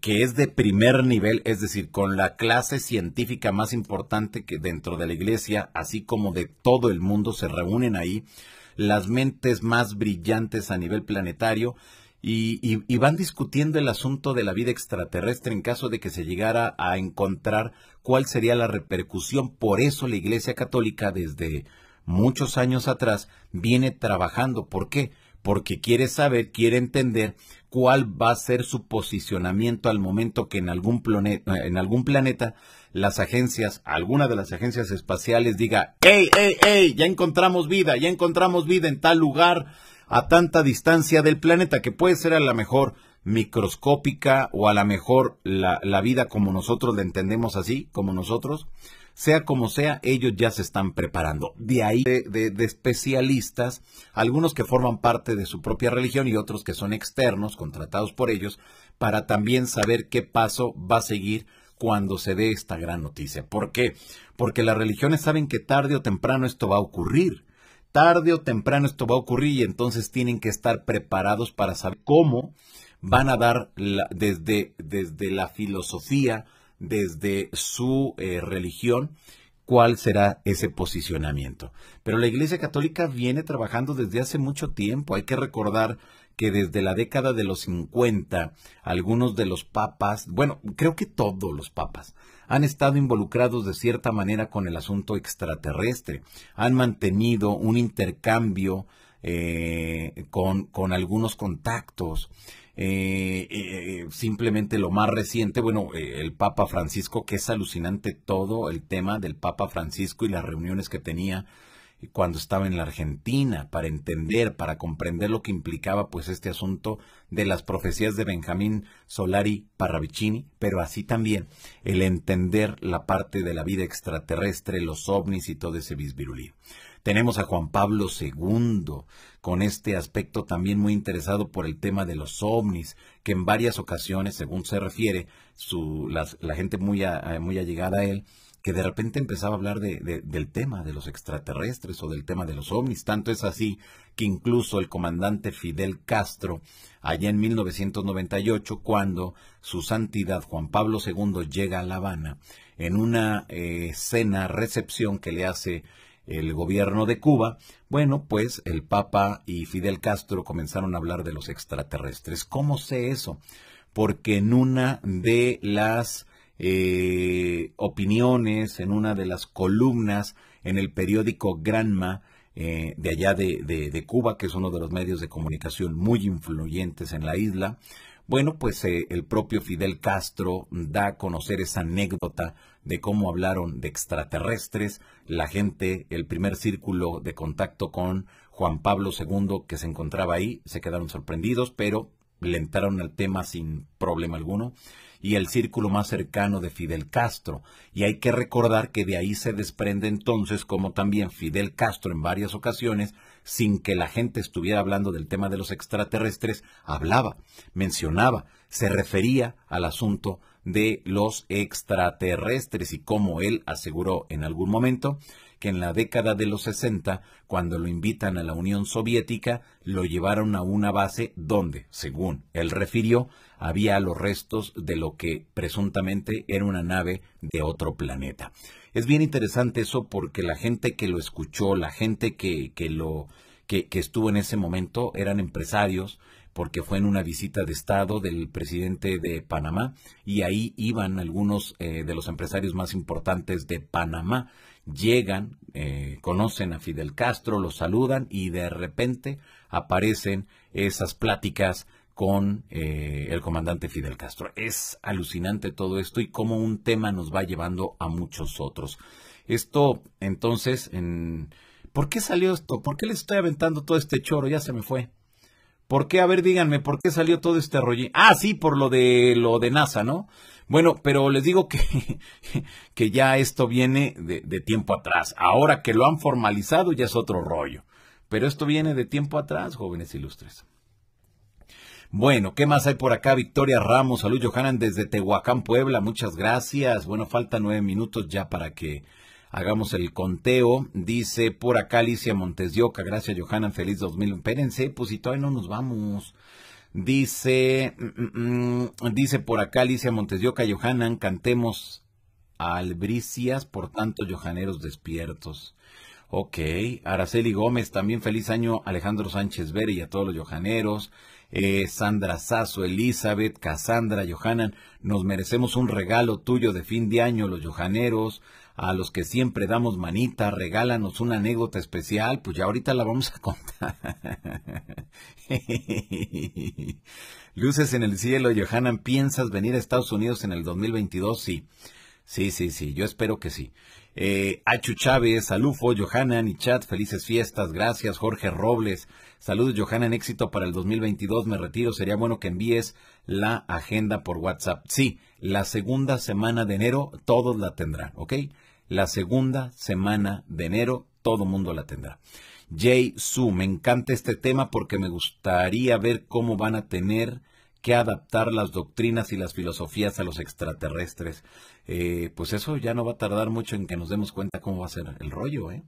que, es de primer nivel, es decir, con la clase científica más importante que dentro de la iglesia, así como de todo el mundo, se reúnen ahí las mentes más brillantes a nivel planetario y van discutiendo el asunto de la vida extraterrestre en caso de que se llegara a encontrar cuál sería la repercusión. Por eso la Iglesia Católica desde muchos años atrás viene trabajando. ¿Por qué? Porque quiere saber, quiere entender cuál va a ser su posicionamiento al momento que en algún, planeta, eh, en algún planeta las agencias, alguna de las agencias espaciales diga, ey, ey! ey ya encontramos vida, ya encontramos vida en tal lugar a tanta distancia del planeta, que puede ser a la mejor microscópica o a la mejor la, la vida como nosotros la entendemos así, como nosotros, sea como sea, ellos ya se están preparando. De ahí, de, especialistas, algunos que forman parte de su propia religión y otros que son externos, contratados por ellos, para también saber qué paso va a seguir cuando se dé esta gran noticia. ¿Por qué? Porque las religiones saben que tarde o temprano esto va a ocurrir. Tarde o temprano esto va a ocurrir y entonces tienen que estar preparados para saber cómo van a dar desde, desde la filosofía, desde su eh, religión cuál será ese posicionamiento. Pero la Iglesia Católica viene trabajando desde hace mucho tiempo. Hay que recordar que desde la década de los 50, algunos de los papas, bueno, creo que todos los papas, han estado involucrados de cierta manera con el asunto extraterrestre, han mantenido un intercambio eh, con algunos contactos. Eh, eh, eh, simplemente lo más reciente, bueno, el Papa Francisco, que es alucinante todo el tema del Papa Francisco y las reuniones que tenía cuando estaba en la Argentina, para entender, para comprender lo que implicaba pues este asunto de las profecías de Benjamín Solari Parravicini, pero así también el entender la parte de la vida extraterrestre, los ovnis y todo ese bisbirulí. Tenemos a Juan Pablo II, con este aspecto también muy interesado por el tema de los ovnis, que en varias ocasiones, según se refiere, su, la, gente muy, muy allegada a él, que de repente empezaba a hablar de, del tema de los extraterrestres o del tema de los ovnis. Tanto es así que incluso el comandante Fidel Castro, allá en 1998, cuando su santidad Juan Pablo II llega a La Habana, en una eh, cena, recepción que le hace el gobierno de Cuba, bueno, pues el Papa y Fidel Castro comenzaron a hablar de los extraterrestres. ¿Cómo sé eso? Porque en una de las eh, opiniones, en una de las columnas en el periódico Granma, eh, de allá de, Cuba, que es uno de los medios de comunicación muy influyentes en la isla, bueno, pues eh, el propio Fidel Castro da a conocer esa anécdota de cómo hablaron de extraterrestres, la gente, el primer círculo de contacto con Juan Pablo II que se encontraba ahí, se quedaron sorprendidos, pero le entraron al tema sin problema alguno, y el círculo más cercano de Fidel Castro. Y hay que recordar que de ahí se desprende entonces como también Fidel Castro en varias ocasiones, sin que la gente estuviera hablando del tema de los extraterrestres, hablaba, mencionaba, se refería al asunto de los extraterrestres y como él aseguró en algún momento que en la década de los 60, cuando lo invitan a la Unión Soviética, lo llevaron a una base donde, según él refirió, había los restos de lo que presuntamente era una nave de otro planeta. Es bien interesante eso porque la gente que lo escuchó, la gente que, que lo... que estuvo en ese momento eran empresarios, porque fue en una visita de Estado del presidente de Panamá y ahí iban algunos eh, de los empresarios más importantes de Panamá. Llegan, eh, conocen a Fidel Castro, lo saludan y de repente aparecen esas pláticas con eh, el comandante Fidel Castro. Es alucinante todo esto y cómo un tema nos va llevando a muchos otros. Esto, entonces, en... ¿por qué salió esto? ¿Por qué les estoy aventando todo este choro? Ya se me fue. ¿Por qué? A ver, díganme, ¿por qué salió todo este rollo? Ah, sí, por lo de lo de NASA, ¿no? Bueno, pero les digo que, *laughs* que ya esto viene de, de, tiempo atrás. Ahora que lo han formalizado ya es otro rollo. Pero esto viene de tiempo atrás, jóvenes ilustres. Bueno, ¿qué más hay por acá? Victoria Ramos, salud Johanan desde Tehuacán, Puebla, muchas gracias. Bueno, falta nueve minutos ya para que Hagamos el conteo. Dice por acá Alicia Montesioca. Gracias, Johanna. Feliz 2000. Espérense, pues si todavía no nos vamos. Dice, mm, mm, mm, dice por acá Alicia Montesioca. Johanan, cantemos albricias, por tantos Johaneros despiertos. Ok. Araceli Gómez, también feliz año. Alejandro Sánchez Vera y a todos los Johaneros. Eh, Sandra Sazo, Elizabeth, Cassandra, Johanan, nos merecemos un regalo tuyo de fin de año, los Johaneros a los que siempre damos manita, regálanos una anécdota especial, pues ya ahorita la vamos a contar. *laughs* Luces en el cielo, Johanan, ¿piensas venir a Estados Unidos en el 2022? Sí, sí, sí, sí, yo espero que sí. Eh, Achu Chávez, Alufo, Johanan y Chat, felices fiestas, gracias Jorge Robles. Saludos Johanan, éxito para el 2022, me retiro, sería bueno que envíes la agenda por WhatsApp. Sí, la segunda semana de enero todos la tendrán, ¿ok? la segunda semana de enero, todo mundo la tendrá. Jay Su, me encanta este tema porque me gustaría ver cómo van a tener que adaptar las doctrinas y las filosofías a los extraterrestres. Eh, pues eso ya no va a tardar mucho en que nos demos cuenta cómo va a ser el rollo. ¿eh?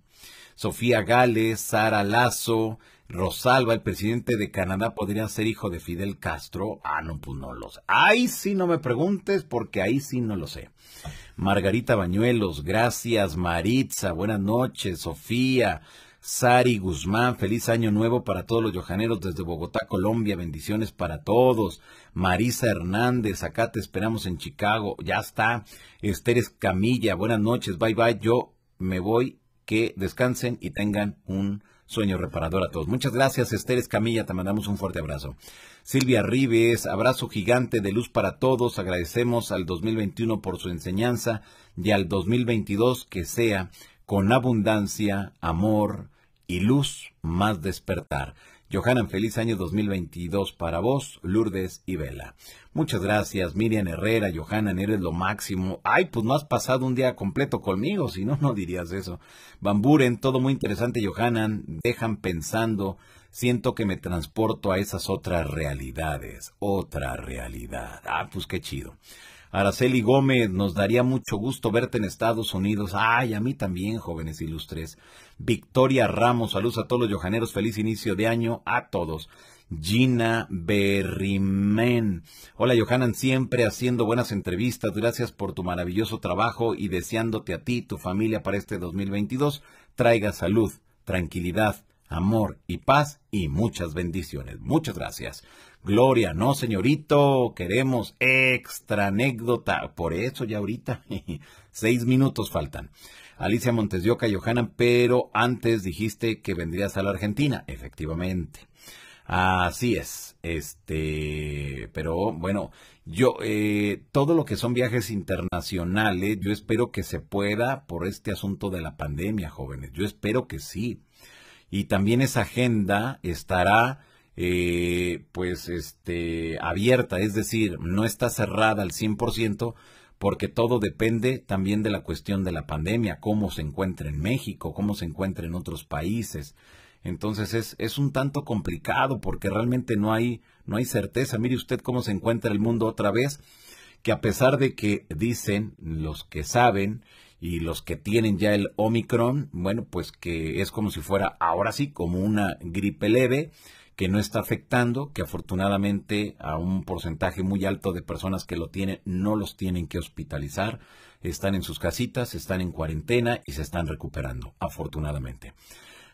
Sofía Gales, Sara Lazo, Rosalba, el presidente de Canadá, podría ser hijo de Fidel Castro. Ah, no, pues no lo sé. Ahí sí no me preguntes porque ahí sí no lo sé. Margarita Bañuelos, gracias, Maritza, buenas noches, Sofía, Sari Guzmán, feliz año nuevo para todos los yojaneros desde Bogotá, Colombia, bendiciones para todos. Marisa Hernández, acá te esperamos en Chicago, ya está. Esteres Camilla, buenas noches, bye bye, yo me voy, que descansen y tengan un sueño reparador a todos. Muchas gracias, Esther Escamilla, te mandamos un fuerte abrazo. Silvia Rives, abrazo gigante de luz para todos. Agradecemos al 2021 por su enseñanza y al 2022 que sea con abundancia, amor y luz más despertar. Johanan, feliz año 2022 para vos, Lourdes y Vela. Muchas gracias, Miriam Herrera, Johanan, eres lo máximo. Ay, pues no has pasado un día completo conmigo, si no, no dirías eso. Bamburen, todo muy interesante, Johanan, dejan pensando, siento que me transporto a esas otras realidades, otra realidad. Ah, pues qué chido. Araceli Gómez, nos daría mucho gusto verte en Estados Unidos. Ay, a mí también, jóvenes ilustres. Victoria Ramos, saludos a todos los yojaneros, feliz inicio de año a todos. Gina Berrimen. Hola Johanan, siempre haciendo buenas entrevistas. Gracias por tu maravilloso trabajo y deseándote a ti y tu familia para este 2022 traiga salud, tranquilidad, amor y paz y muchas bendiciones. Muchas gracias. Gloria, no, señorito, queremos extra anécdota. Por eso ya ahorita, seis minutos faltan. Alicia Montesioca y Johanna, pero antes dijiste que vendrías a la Argentina. Efectivamente. Así es. Este, pero bueno, yo, eh, todo lo que son viajes internacionales, yo espero que se pueda por este asunto de la pandemia, jóvenes. Yo espero que sí. Y también esa agenda estará eh, pues este, abierta, es decir, no está cerrada al 100%, porque todo depende también de la cuestión de la pandemia, cómo se encuentra en México, cómo se encuentra en otros países. Entonces es, es un tanto complicado porque realmente no hay, no hay certeza. Mire usted cómo se encuentra el mundo otra vez, que a pesar de que dicen los que saben y los que tienen ya el Omicron, bueno, pues que es como si fuera ahora sí como una gripe leve que no está afectando, que afortunadamente a un porcentaje muy alto de personas que lo tienen no los tienen que hospitalizar, están en sus casitas, están en cuarentena y se están recuperando, afortunadamente.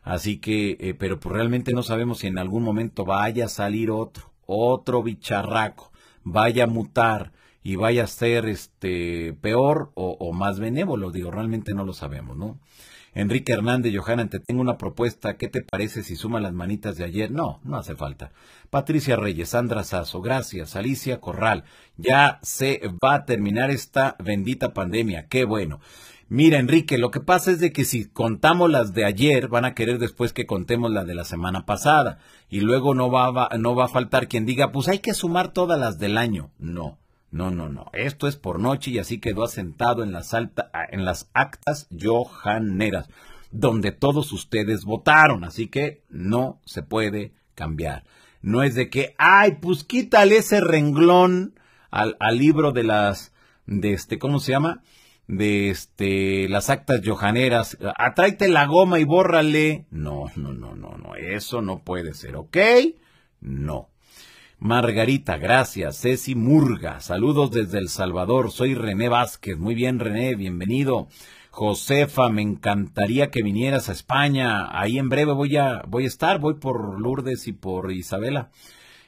Así que, eh, pero pues realmente no sabemos si en algún momento vaya a salir otro, otro bicharraco, vaya a mutar y vaya a ser este peor o, o más benévolo, digo, realmente no lo sabemos, ¿no? Enrique Hernández, Johanna, te tengo una propuesta. ¿Qué te parece si suma las manitas de ayer? No, no hace falta. Patricia Reyes, Sandra Sazo, gracias. Alicia Corral, ya se va a terminar esta bendita pandemia. Qué bueno. Mira, Enrique, lo que pasa es de que si contamos las de ayer, van a querer después que contemos las de la semana pasada. Y luego no no va a faltar quien diga, pues hay que sumar todas las del año. No. No, no, no. Esto es por noche y así quedó asentado en las, alta, ah, en las actas johaneras, donde todos ustedes votaron. Así que no se puede cambiar. No es de que, ay, pues quítale ese renglón al, libro de las, de este, ¿cómo se llama? de este, las actas johaneras, atráete la goma y bórrale. No, no, no, no, no, eso no puede ser, ¿ok? No. Margarita, gracias. Ceci Murga, saludos desde El Salvador. Soy René Vázquez. Muy bien, René, bienvenido. Josefa, me encantaría que vinieras a España. Ahí en breve voy a, voy a estar, voy por Lourdes y por Isabela.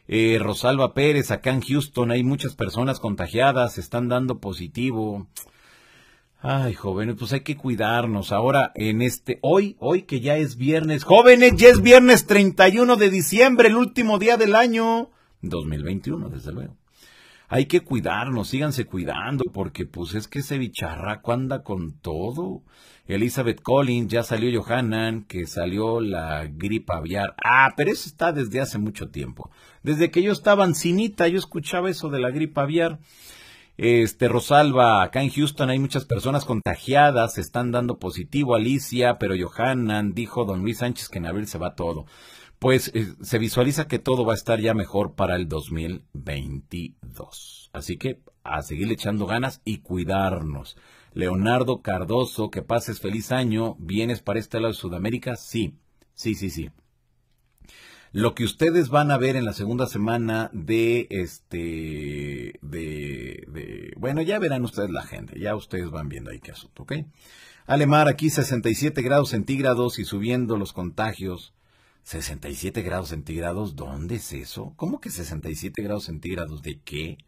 Eh, Rosalba Pérez, acá en Houston hay muchas personas contagiadas, están dando positivo. Ay, jóvenes, pues hay que cuidarnos. Ahora, en este, hoy, hoy que ya es viernes. Jóvenes, ya es viernes 31 de diciembre, el último día del año. 2021, desde luego. Hay que cuidarnos, síganse cuidando, porque pues es que ese bicharraco anda con todo. Elizabeth Collins, ya salió Johannan, que salió la gripa aviar. Ah, pero eso está desde hace mucho tiempo. Desde que yo estaba en cinita yo escuchaba eso de la gripa aviar. Este, Rosalba, acá en Houston hay muchas personas contagiadas, están dando positivo, Alicia, pero Johannan, dijo don Luis Sánchez que en abril se va todo pues eh, se visualiza que todo va a estar ya mejor para el 2022. Así que a seguirle echando ganas y cuidarnos. Leonardo Cardoso, que pases feliz año. ¿Vienes para este lado de Sudamérica? Sí, sí, sí, sí. Lo que ustedes van a ver en la segunda semana de este, de, de, bueno, ya verán ustedes la gente, ya ustedes van viendo ahí qué asunto, ¿ok? Alemar, aquí 67 grados centígrados y subiendo los contagios ¿67 grados centígrados? ¿Dónde es eso? ¿Cómo que 67 grados centígrados? ¿De qué?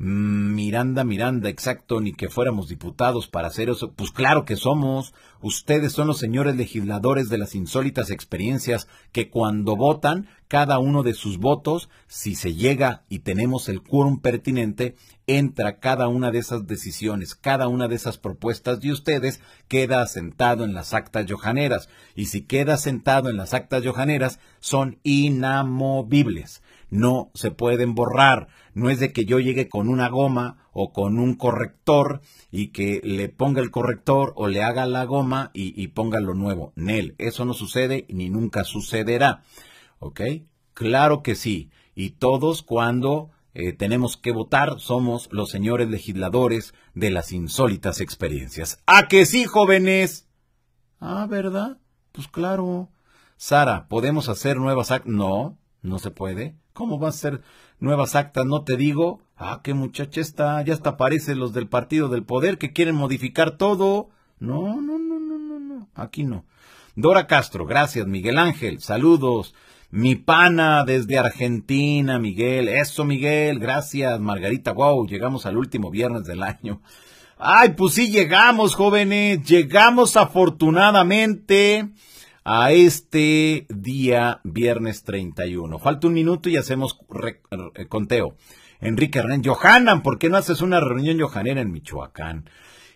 Miranda, Miranda, exacto, ni que fuéramos diputados para hacer eso. Pues claro que somos. Ustedes son los señores legisladores de las insólitas experiencias que cuando votan, cada uno de sus votos, si se llega y tenemos el quórum pertinente, entra cada una de esas decisiones, cada una de esas propuestas de ustedes queda asentado en las actas yohaneras. Y si queda asentado en las actas yohaneras, son inamovibles no se pueden borrar. No es de que yo llegue con una goma o con un corrector y que le ponga el corrector o le haga la goma y, ponga lo nuevo. Nel, eso no sucede ni nunca sucederá. ¿Ok? Claro que sí. Y todos cuando eh, tenemos que votar somos los señores legisladores de las insólitas experiencias. ¿A que sí, jóvenes? Ah, ¿verdad? Pues claro. Sara, ¿podemos hacer nuevas actas? No, no se puede. ¿Cómo va a ser nuevas actas? No te digo. Ah, qué muchacha está. Ya hasta aparecen los del partido del poder que quieren modificar todo. No, no, no, no, no, no. Aquí no. Dora Castro, gracias. Miguel Ángel, saludos. Mi pana desde Argentina, Miguel. Eso, Miguel. Gracias, Margarita. Wow, llegamos al último viernes del año. Ay, pues sí, llegamos, jóvenes. Llegamos afortunadamente a este día viernes 31. Falta un minuto y hacemos eh, conteo. Enrique Hernán, Johanan, ¿por qué no haces una reunión johanera en Michoacán?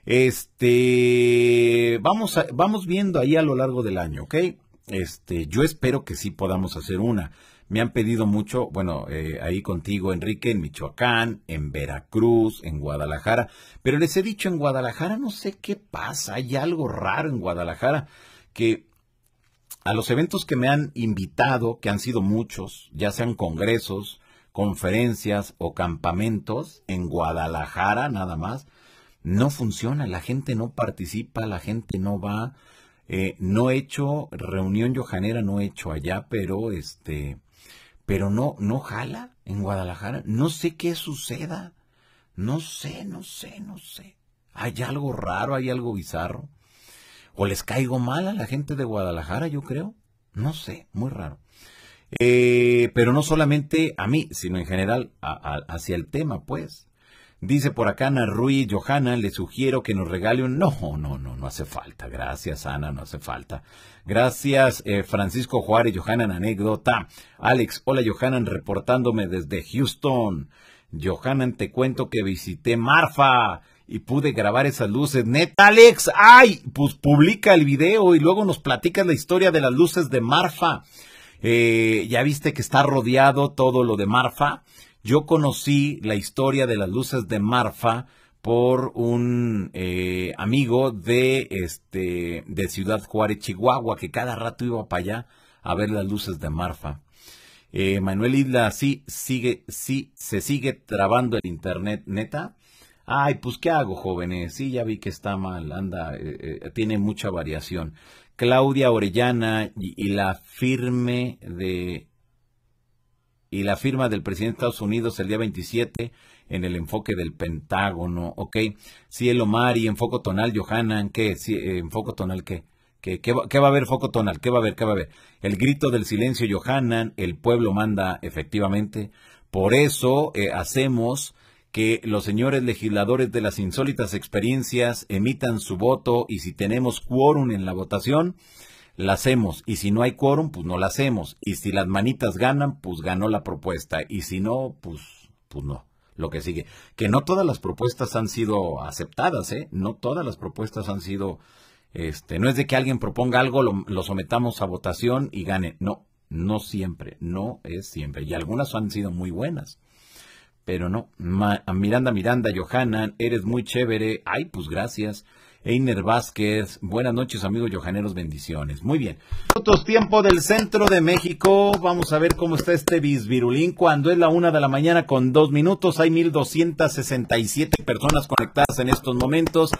Este, vamos, vamos viendo ahí a lo largo del año, ¿ok? Este, yo espero que sí podamos hacer una. Me han pedido mucho, bueno, eh, ahí contigo, Enrique, en Michoacán, en Veracruz, en Guadalajara, pero les he dicho en Guadalajara, no sé qué pasa, hay algo raro en Guadalajara que a los eventos que me han invitado, que han sido muchos, ya sean congresos, conferencias o campamentos en Guadalajara nada más, no funciona, la gente no participa, la gente no va. Eh, no he hecho reunión yojanera, no he hecho allá, pero este, pero no, no jala en Guadalajara. No sé qué suceda, no sé, no sé, no sé. Hay algo raro, hay algo bizarro o les caigo mal a la gente de Guadalajara, yo creo. No sé, muy raro. Eh, pero no solamente a mí, sino en general hacia el tema, pues. Dice por acá Ana Ruiz, Johanna, le sugiero que nos regale un... No, no, no, no hace falta. Gracias, Ana, no hace falta. Gracias, eh, Francisco Juárez, Johanna, anécdota. Alex, hola, Johanna, reportándome desde Houston. Johanna, te cuento que visité Marfa y pude grabar esas luces. Neta, Alex, ay, pues publica el video y luego nos platicas la historia de las luces de Marfa. Eh, ya viste que está rodeado todo lo de Marfa. Yo conocí la historia de las luces de Marfa por un eh, amigo de este de Ciudad Juárez, Chihuahua, que cada rato iba para allá a ver las luces de Marfa. Eh, Manuel Isla, sí, sigue, sí, se sigue trabando el internet, neta. Ay, pues ¿qué hago, jóvenes? Sí, ya vi que está mal, anda, eh, eh, tiene mucha variación. Claudia Orellana y, la firme de y la firma del presidente de Estados Unidos el día 27 en el enfoque del Pentágono, ¿ok? Cielo Mari, enfoco tonal, Johanan, ¿qué? Sí, eh, tonal qué? ¿Qué, va, a haber foco tonal? ¿Qué va a haber? ¿Qué va a haber? El grito del silencio, Johanan, el pueblo manda efectivamente. Por eso hacemos que los señores legisladores de las insólitas experiencias emitan su voto y si tenemos quórum en la votación, la hacemos. Y si no hay quórum, pues no la hacemos. Y si las manitas ganan, pues ganó la propuesta. Y si no, pues, pues no. Lo que sigue. Que no todas las propuestas han sido aceptadas, ¿eh? No todas las propuestas han sido... Este, no es de que alguien proponga algo, lo, lo sometamos a votación y gane. No, no siempre, no es siempre. Y algunas han sido muy buenas. Pero no, Miranda Miranda, Johanna, eres muy chévere. Ay, pues gracias. Einer Vázquez, buenas noches amigos Johaneros, bendiciones. Muy bien. Otros tiempo del centro de México. Vamos a ver cómo está este bisvirulín. Cuando es la una de la mañana con dos minutos, hay 1267 personas conectadas en estos momentos.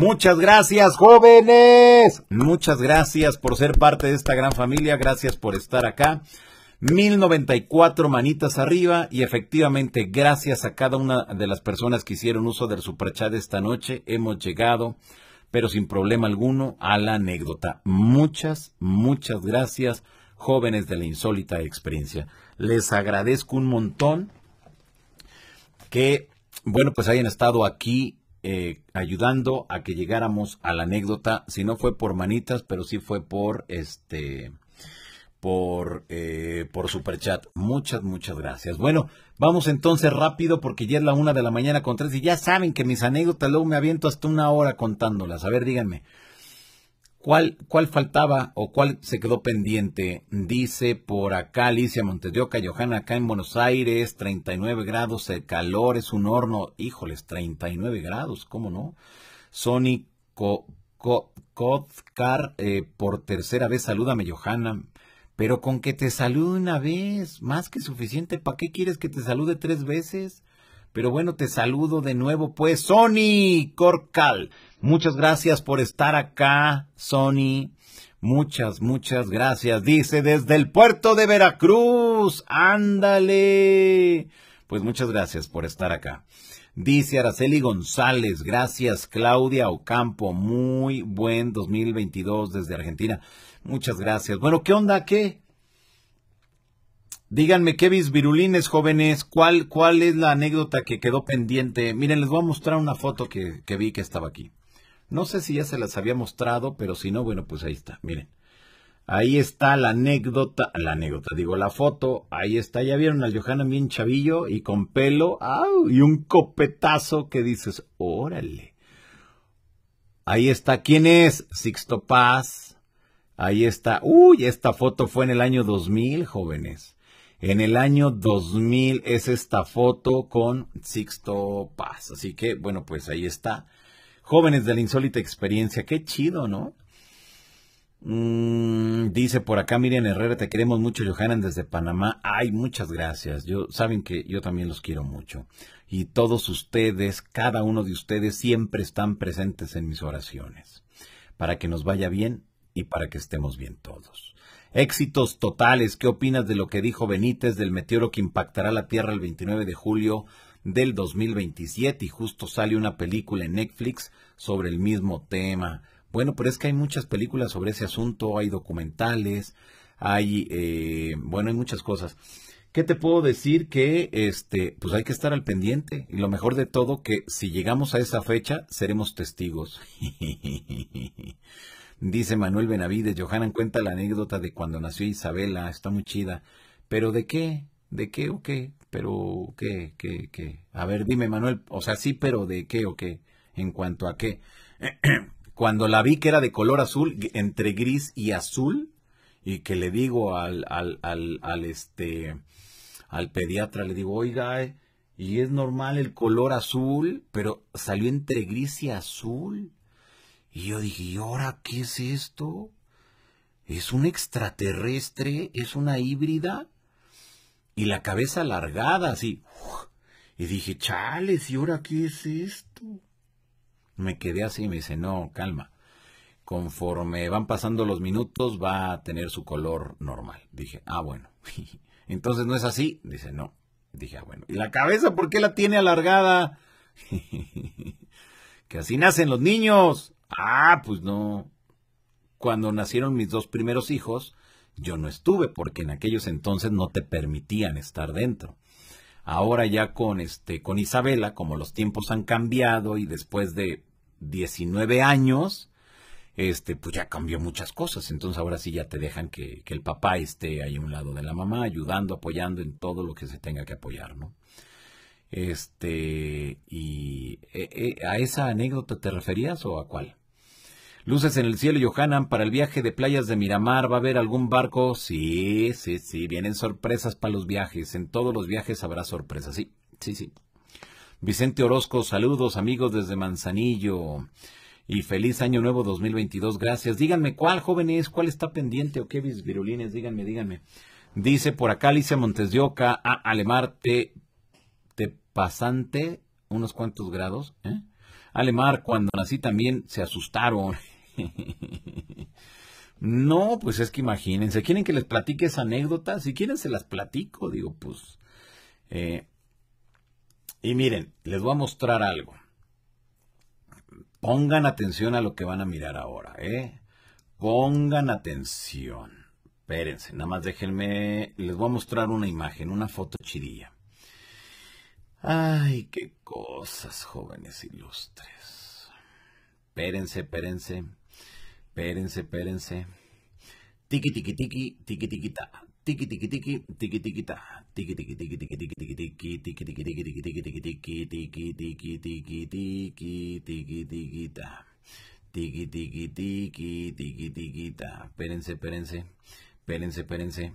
Muchas gracias, jóvenes. Muchas gracias por ser parte de esta gran familia. Gracias por estar acá. 1094 manitas arriba y efectivamente gracias a cada una de las personas que hicieron uso del superchat esta noche hemos llegado, pero sin problema alguno, a la anécdota. Muchas, muchas gracias jóvenes de la insólita experiencia. Les agradezco un montón que, bueno, pues hayan estado aquí eh, ayudando a que llegáramos a la anécdota. Si no fue por manitas, pero sí fue por este por, eh, por Superchat. Muchas, muchas gracias. Bueno, vamos entonces rápido porque ya es la una de la mañana con tres y ya saben que mis anécdotas luego me aviento hasta una hora contándolas. A ver, díganme. ¿Cuál, ¿Cuál faltaba o cuál se quedó pendiente? Dice por acá Alicia Montedioca, Johanna, acá en Buenos Aires, 39 grados, el calor es un horno. Híjoles, 39 grados, ¿cómo no? Sonic Kodkar eh, por tercera vez, salúdame, Johanna. Pero con que te salude una vez, más que suficiente, ¿para qué quieres que te salude tres veces? Pero bueno, te saludo de nuevo, pues, Sony Corcal. Muchas gracias por estar acá, Sony. Muchas, muchas gracias. Dice desde el puerto de Veracruz. Ándale. Pues muchas gracias por estar acá. Dice Araceli González. Gracias, Claudia Ocampo. Muy buen 2022 desde Argentina. Muchas gracias. Bueno, ¿qué onda? ¿Qué? Díganme qué virulines jóvenes, ¿cuál, cuál es la anécdota que quedó pendiente. Miren, les voy a mostrar una foto que, que vi que estaba aquí. No sé si ya se las había mostrado, pero si no, bueno, pues ahí está. Miren. Ahí está la anécdota, la anécdota, digo, la foto, ahí está, ya vieron al Johanna bien chavillo y con pelo, ¡ah! y un copetazo que dices, órale. Ahí está, ¿quién es? Sixto Paz, Ahí está. Uy, esta foto fue en el año 2000, jóvenes. En el año 2000 es esta foto con Sixto Paz. Así que, bueno, pues ahí está. Jóvenes de la insólita experiencia. Qué chido, ¿no? Mm, dice por acá Miriam Herrera, te queremos mucho, Johanan, desde Panamá. Ay, muchas gracias. Yo, saben que yo también los quiero mucho. Y todos ustedes, cada uno de ustedes, siempre están presentes en mis oraciones. Para que nos vaya bien y para que estemos bien todos. Éxitos totales. ¿Qué opinas de lo que dijo Benítez del meteoro que impactará la Tierra el 29 de julio del 2027? Y justo sale una película en Netflix sobre el mismo tema. Bueno, pero es que hay muchas películas sobre ese asunto, hay documentales, hay, eh, bueno, hay muchas cosas. ¿Qué te puedo decir? Que este, pues hay que estar al pendiente. Y lo mejor de todo, que si llegamos a esa fecha, seremos testigos. *laughs* Dice Manuel Benavides, Johanan cuenta la anécdota de cuando nació Isabela, está muy chida. ¿Pero de qué? ¿De qué o qué? ¿Pero qué? ¿Qué? ¿Qué? A ver, dime Manuel, o sea, sí, pero ¿de qué o qué? ¿En cuanto a qué? *clears throat* cuando la vi que era de color azul, entre gris y azul, y que le digo al, al, al, al este, al pediatra, le digo, oiga, eh, y es normal el color azul, pero salió entre gris y azul. Y yo dije, ¿y ahora qué es esto? ¿Es un extraterrestre? ¿Es una híbrida? Y la cabeza alargada, así. Y dije, chales, ¿y ahora qué es esto? Me quedé así y me dice, no, calma. Conforme van pasando los minutos, va a tener su color normal. Dije, ah, bueno. *laughs* Entonces, ¿no es así? Dice, no. Dije, ah, bueno. ¿Y la cabeza por qué la tiene alargada? *laughs* que así nacen los niños. Ah, pues no. Cuando nacieron mis dos primeros hijos, yo no estuve porque en aquellos entonces no te permitían estar dentro. Ahora ya con este con Isabela, como los tiempos han cambiado y después de 19 años, este pues ya cambió muchas cosas, entonces ahora sí ya te dejan que, que el papá esté ahí a un lado de la mamá ayudando, apoyando en todo lo que se tenga que apoyar, ¿no? Este, y eh, eh, ¿a esa anécdota te referías o a cuál? Luces en el cielo, Johanan, para el viaje de playas de Miramar, ¿va a haber algún barco? Sí, sí, sí, vienen sorpresas para los viajes, en todos los viajes habrá sorpresas, sí, sí, sí. Vicente Orozco, saludos amigos desde Manzanillo y feliz año nuevo 2022, gracias. Díganme cuál, joven es cuál está pendiente o qué virulines, díganme, díganme. Dice por acá Alicia Montes de Oca, a Alemarte, bastante, unos cuantos grados. ¿eh? Alemar, cuando nací también se asustaron. *laughs* no, pues es que imagínense, quieren que les platique esa anécdota, si quieren se las platico, digo, pues... Eh, y miren, les voy a mostrar algo. Pongan atención a lo que van a mirar ahora, ¿eh? Pongan atención. Espérense, nada más déjenme, les voy a mostrar una imagen, una foto chidilla. Ay, qué cosas, jóvenes ilustres. Pérense, pérense, pérense, pérense. Tiki tiki tiki, tiki tiki ta, tiki tiki tiki, tiki tiki ta, tiki tiki tiki tiki tiki tiki tiki tiki tiki tiki tiki tiki tiki tiki tiki tiki tiki tiki tiki tiqui. Tiki tiki tiki, tiki tiki ta. Pérense, pérense, pérense, pérense.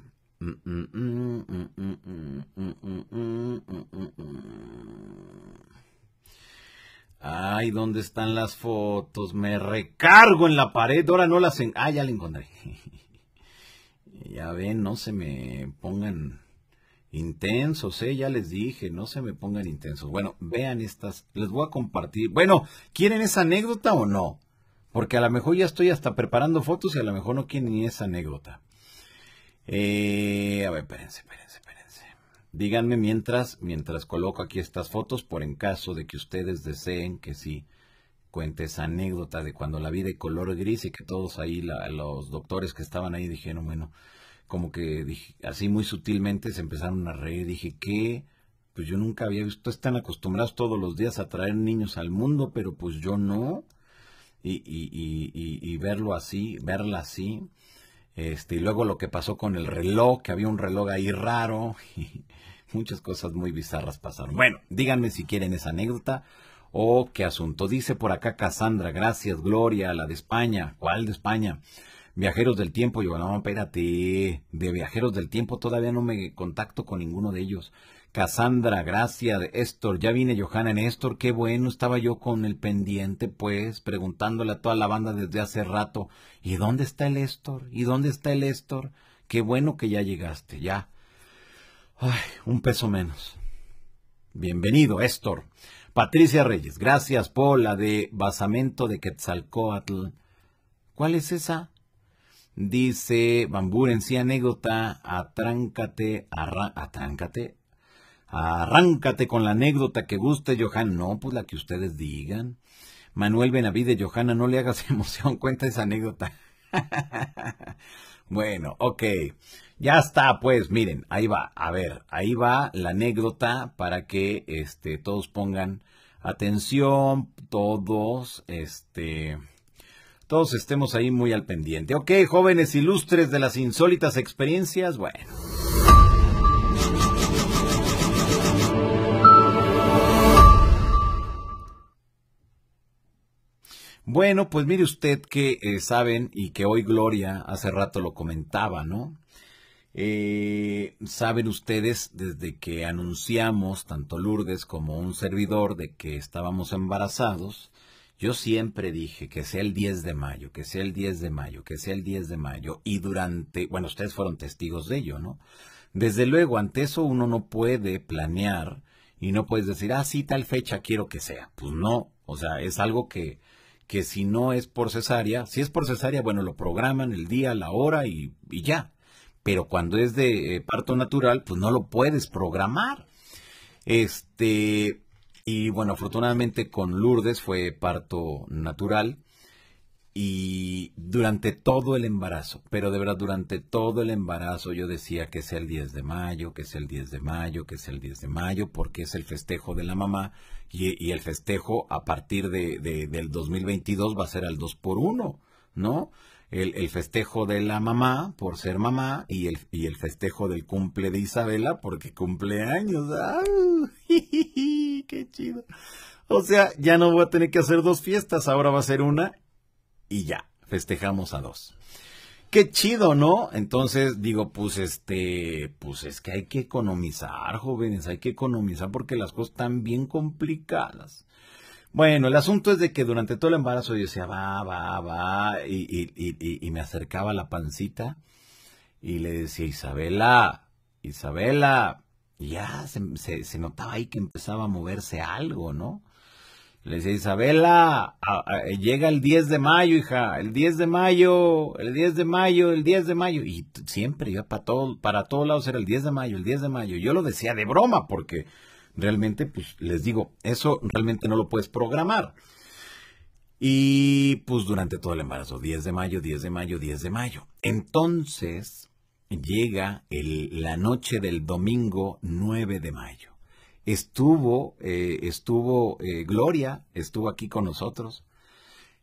Ay, ¿dónde están las fotos? Me recargo en la pared. Ahora no las... En... Ah, ya la encontré. *laughs* ya ven, no se me pongan intensos, ¿eh? Ya les dije, no se me pongan intensos. Bueno, vean estas. Les voy a compartir. Bueno, ¿quieren esa anécdota o no? Porque a lo mejor ya estoy hasta preparando fotos y a lo mejor no quieren ni esa anécdota. Eh, a ver, espérense, espérense, espérense. Díganme mientras, mientras coloco aquí estas fotos, por en caso de que ustedes deseen que sí cuente esa anécdota de cuando la vi de color gris y que todos ahí, los doctores que estaban ahí dijeron, bueno, como que dije, así muy sutilmente se empezaron a reír. Dije, ¿qué? Pues yo nunca había visto, están acostumbrados todos los días a traer niños al mundo, pero pues yo no. y, y, y verlo así, verla así. Este, y luego lo que pasó con el reloj, que había un reloj ahí raro. *laughs* Y muchas cosas muy bizarras pasaron. Bueno, díganme si quieren esa anécdota o qué asunto. Dice por acá Cassandra, gracias, Gloria, la de España. ¿Cuál de España? Viajeros del Tiempo. Yo, no, espérate, de Viajeros del Tiempo todavía no me contacto con ninguno de ellos. Cassandra, gracias. de Estor, ya vine Johanna Estor, qué bueno, estaba yo con el pendiente, pues, preguntándole a toda la banda desde hace rato, ¿y dónde está el Estor? ¿Y dónde está el Estor? Qué bueno que ya llegaste, ya. Ay, un peso menos. Bienvenido, Estor. Patricia Reyes, gracias Pola, de Basamento de Quetzalcoatl. ¿Cuál es esa? Dice Bambur en sí anécdota, atráncate, atráncate, Arráncate con la anécdota que guste, Johanna, No, pues la que ustedes digan. Manuel Benavide, Johanna, no le hagas *laughs* emoción, cuenta esa anécdota. *laughs* bueno, ok. Ya está, pues, miren, ahí va. A ver, ahí va la anécdota para que este, todos pongan atención, todos, este. Todos estemos ahí muy al pendiente. Ok, jóvenes ilustres de las insólitas experiencias, bueno. Bueno, pues mire usted que eh, saben y que hoy Gloria hace rato lo comentaba, ¿no? Eh, saben ustedes desde que anunciamos, tanto Lourdes como un servidor, de que estábamos embarazados, yo siempre dije que sea el 10 de mayo, que sea el 10 de mayo, que sea el 10 de mayo. Y durante, bueno, ustedes fueron testigos de ello, ¿no? Desde luego, ante eso uno no puede planear y no puedes decir, ah, sí, tal fecha quiero que sea. Pues no, o sea, es algo que que si no es por cesárea, si es por cesárea, bueno, lo programan el día, la hora y, ya. Pero cuando es de eh, parto natural, pues no lo puedes programar. Este, y bueno, afortunadamente con Lourdes fue parto natural y durante todo el embarazo, pero de verdad durante todo el embarazo yo decía que sea el 10 de mayo, que sea el 10 de mayo, que sea el 10 de mayo, porque es el festejo de la mamá y, el festejo a partir de, del 2022 va a ser al 2 por 1 ¿no? El, festejo de la mamá por ser mamá y el, y el festejo del cumple de Isabela porque cumple años. ¡Ay! *laughs* ¡Qué chido! O sea, ya no voy a tener que hacer dos fiestas, ahora va a ser una y ya, festejamos a dos qué chido, ¿no? Entonces digo, pues este, pues es que hay que economizar, jóvenes, hay que economizar porque las cosas están bien complicadas. Bueno, el asunto es de que durante todo el embarazo yo decía, va, va, va, y, y, y me acercaba la pancita y le decía, Isabela, Isabela, y ya se, se notaba ahí que empezaba a moverse algo, ¿no? Le decía, Isabela, llega el 10 de mayo, hija, el 10 de mayo, el 10 de mayo, el 10 de mayo. Y siempre iba para para todos lados era el 10 de mayo, el 10 de mayo. Yo lo decía de broma porque realmente, pues les digo, eso realmente no lo puedes programar. Y pues durante todo el embarazo, 10 de mayo, 10 de mayo, 10 de mayo. Entonces llega la noche del domingo 9 de mayo estuvo, eh, estuvo eh, Gloria, estuvo aquí con nosotros.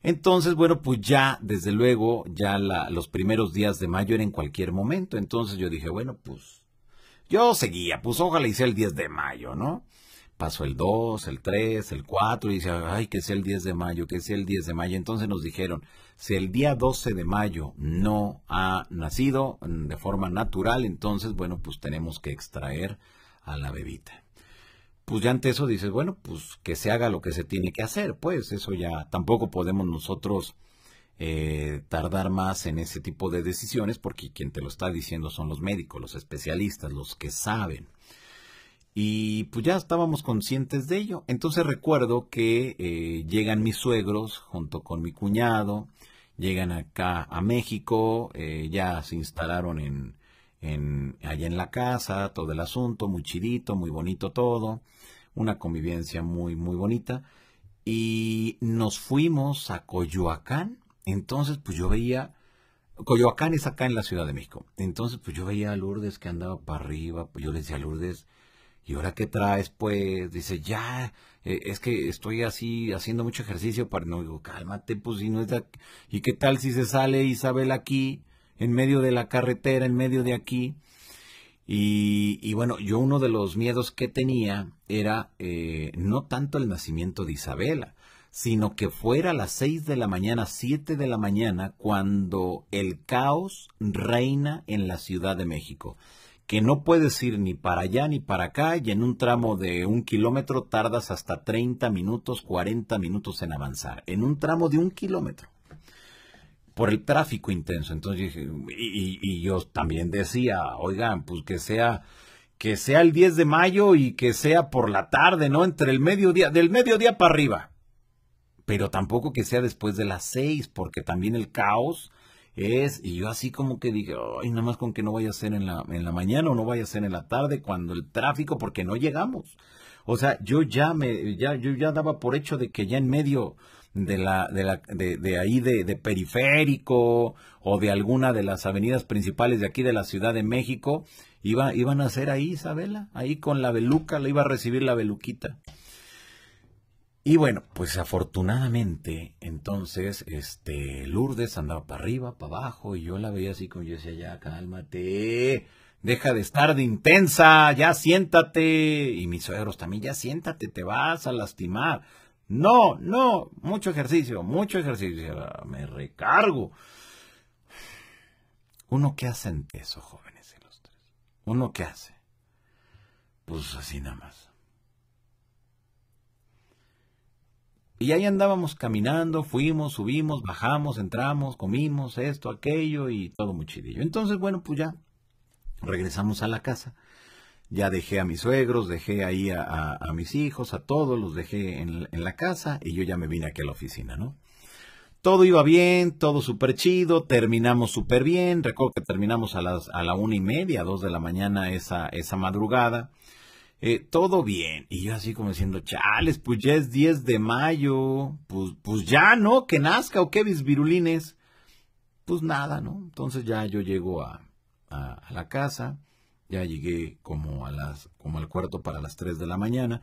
Entonces, bueno, pues ya, desde luego, ya los primeros días de mayo era en cualquier momento. Entonces yo dije, bueno, pues yo seguía, pues ojalá hice el 10 de mayo, ¿no? Pasó el 2, el 3, el 4 y dice, ay, que sea el 10 de mayo, que sea el 10 de mayo. Entonces nos dijeron, si el día 12 de mayo no ha nacido mm, de forma natural, entonces, bueno, pues tenemos que extraer a la bebita pues ya ante eso dices, bueno, pues que se haga lo que se tiene que hacer, pues eso ya tampoco podemos nosotros eh, tardar más en ese tipo de decisiones porque quien te lo está diciendo son los médicos, los especialistas, los que saben. Y pues ya estábamos conscientes de ello. Entonces recuerdo que eh, llegan mis suegros junto con mi cuñado, llegan acá a México, eh, ya se instalaron en, en, allá en la casa, todo el asunto, muy chidito, muy bonito todo una convivencia muy, muy bonita. Y nos fuimos a Coyoacán. Entonces, pues yo veía, Coyoacán es acá en la Ciudad de México. Entonces, pues yo veía a Lourdes que andaba para arriba. Pues yo le decía a Lourdes, ¿y ahora qué traes? Pues dice, ya, eh, es que estoy así haciendo mucho ejercicio para... No, digo, cálmate, pues si no es ¿Y qué tal si se sale Isabel aquí, en medio de la carretera, en medio de aquí? Y, bueno, yo uno de los miedos que tenía era eh, no tanto el nacimiento de Isabela, sino que fuera a las 6 de la mañana, 7 de la mañana, cuando el caos reina en la Ciudad de México, que no puedes ir ni para allá ni para acá y en un tramo de un kilómetro tardas hasta 30 minutos, 40 minutos en avanzar, en un tramo de un kilómetro por el tráfico intenso. Entonces, y, y yo también decía, oigan, pues que sea que sea el 10 de mayo y que sea por la tarde, ¿no? Entre el mediodía, del mediodía para arriba. Pero tampoco que sea después de las 6, porque también el caos es, y yo así como que dije, ay, nada más con que no vaya a ser en la, en la mañana o no vaya a ser en la tarde cuando el tráfico, porque no llegamos. O sea, yo ya me, ya, yo ya daba por hecho de que ya en medio, de la de la de, de ahí de, de, periférico o de alguna de las avenidas principales de aquí de la Ciudad de México iba iban a ser ahí Isabela ahí con la beluca le iba a recibir la beluquita y bueno pues afortunadamente entonces este Lourdes andaba para arriba para abajo y yo la veía así como yo decía ya cálmate deja de estar de intensa, ya siéntate. Y mis suegros también, ya siéntate, te vas a lastimar. No, no, mucho ejercicio, mucho ejercicio, me recargo. ¿Uno qué hace esos eso, jóvenes ilustres? ¿Uno qué hace? Pues así nada más. Y ahí andábamos caminando, fuimos, subimos, bajamos, entramos, comimos esto, aquello y todo muy chidillo. Entonces, bueno, pues ya regresamos a la casa ya dejé a mis suegros, dejé ahí a, mis hijos, a todos, los dejé en, la casa y yo ya me vine aquí a la oficina, ¿no? Todo iba bien, todo súper chido, terminamos súper bien. Recuerdo que terminamos a, las, a la una y media, dos de la mañana esa, esa madrugada. Eh, todo bien. Y yo así como diciendo, chales, pues ya es 10 de mayo, pues, pues ya, ¿no? Que nazca o qué, vis virulines. Pues nada, ¿no? Entonces ya yo llego a, a la casa, ya llegué como a las como al cuarto para las 3 de la mañana.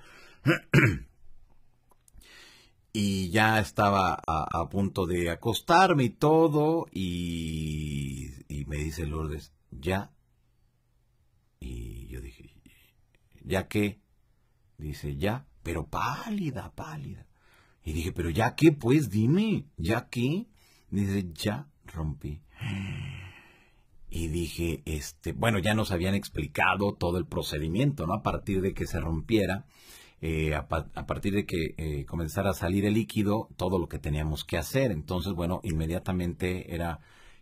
*clears throat* y ya estaba a, punto de acostarme y todo y, me dice Lourdes, "Ya." Y yo dije, "¿Ya qué?" Dice, "Ya." pero pálida, pálida. Y dije, pero ya qué, pues dime, ya qué. Dice, ya rompí y dije, este, bueno, ya nos habían explicado todo el procedimiento, ¿no? A partir de que se rompiera, eh, a, partir de que eh, comenzara a salir el líquido, todo lo que teníamos que hacer. Entonces, bueno, inmediatamente era,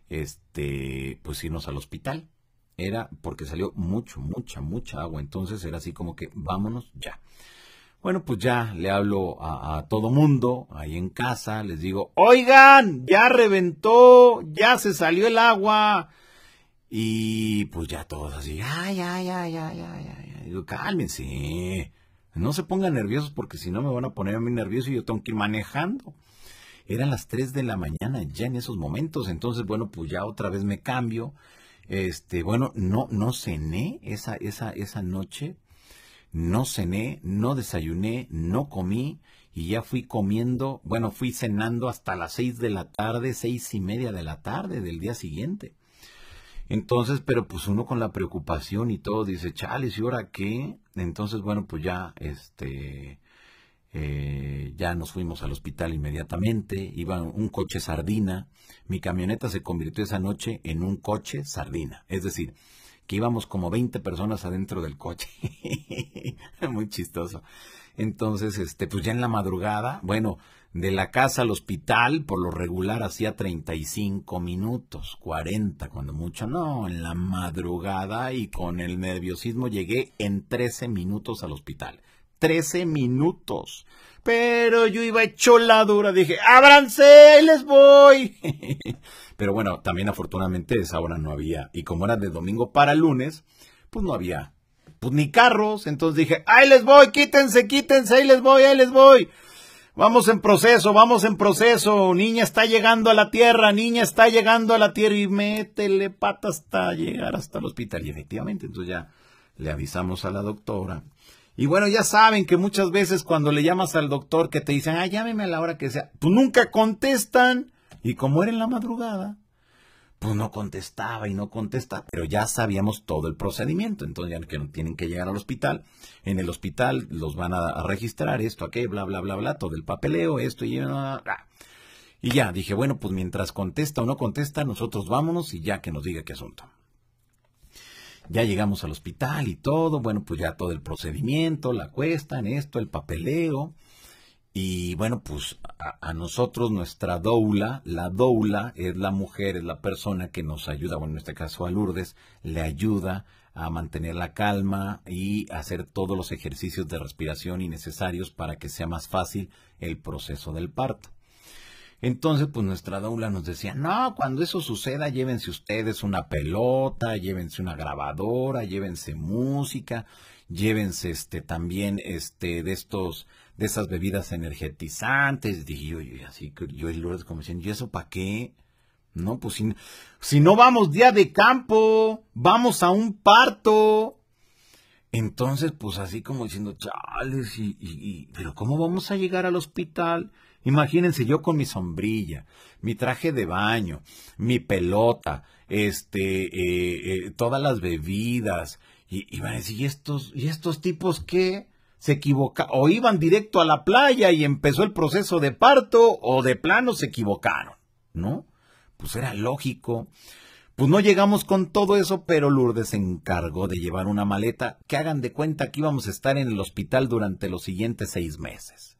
este, pues irnos al hospital. Era porque salió mucho, mucha, mucha agua. Entonces era así como que, vámonos ya. Bueno, pues ya le hablo a, todo mundo ahí en casa, les digo, oigan, ya reventó, ya se salió el agua, y pues ya todos así, ay, ay, ay, ay, ay, ay. Digo, cálmense. No se pongan nerviosos porque si no me van a poner a mí nervioso y yo tengo que ir manejando. Eran las 3 de la mañana ya en esos momentos. Entonces, bueno, pues ya otra vez me cambio. Este, bueno, no, no cené esa, esa, esa noche. No cené, no desayuné, no comí y ya fui comiendo, bueno, fui cenando hasta las 6 de la tarde, seis y media de la tarde del día siguiente. Entonces, pero pues uno con la preocupación y todo dice, chale, ¿y ahora qué? Entonces, bueno, pues ya, este, eh, ya nos fuimos al hospital inmediatamente, iba un coche sardina, mi camioneta se convirtió esa noche en un coche sardina, es decir, que íbamos como 20 personas adentro del coche. *laughs* Muy chistoso. Entonces, este, pues ya en la madrugada, bueno, de la casa al hospital, por lo regular, hacía 35 minutos, 40 cuando mucho. No, en la madrugada y con el nerviosismo llegué en 13 minutos al hospital. 13 minutos. Pero yo iba hecho la dura, dije, ábranse, les voy. *laughs* Pero bueno, también afortunadamente esa hora no había. Y como era de domingo para lunes, pues no había, pues ni carros. Entonces dije, ahí les voy, quítense, quítense, ahí les voy, ahí les voy. Vamos en proceso, vamos en proceso. Niña está llegando a la tierra, niña está llegando a la tierra y métele pata hasta llegar hasta el hospital. Y efectivamente, entonces ya le avisamos a la doctora. Y bueno, ya saben que muchas veces cuando le llamas al doctor que te dicen, ah, llámeme a la hora que sea, pues nunca contestan. Y como era en la madrugada, pues no contestaba y no contestaba, pero ya sabíamos todo el procedimiento, entonces ya que tienen que llegar al hospital, en el hospital los van a, registrar esto, aquello, bla, bla, bla, bla, todo el papeleo, esto y... Y ya, dije, bueno, pues mientras contesta o no contesta, nosotros vámonos y ya que nos diga qué asunto. Ya llegamos al hospital y todo, bueno, pues ya todo el procedimiento, la cuesta, en esto, el papeleo. Y bueno, pues a, nosotros nuestra doula, la doula es la mujer, es la persona que nos ayuda, bueno, en este caso a Lourdes, le ayuda a mantener la calma y hacer todos los ejercicios de respiración y necesarios para que sea más fácil el proceso del parto. Entonces, pues nuestra doula nos decía, no, cuando eso suceda, llévense ustedes una pelota, llévense una grabadora, llévense música, llévense este también este de estos de esas bebidas energetizantes. Dije yo, y así, yo y Lourdes como diciendo, ¿y eso para qué? No, pues si, no vamos día de campo, vamos a un parto. Entonces, pues así como diciendo, chales, y, pero ¿cómo vamos a llegar al hospital? Imagínense yo con mi sombrilla, mi traje de baño, mi pelota, este, eh, eh, todas las bebidas, y, y, van a decir, ¿y estos, ¿y estos tipos qué? se equivocaron o iban directo a la playa y empezó el proceso de parto o de plano se equivocaron, ¿no? Pues era lógico. Pues no llegamos con todo eso, pero Lourdes se encargó de llevar una maleta que hagan de cuenta que íbamos a estar en el hospital durante los siguientes seis meses.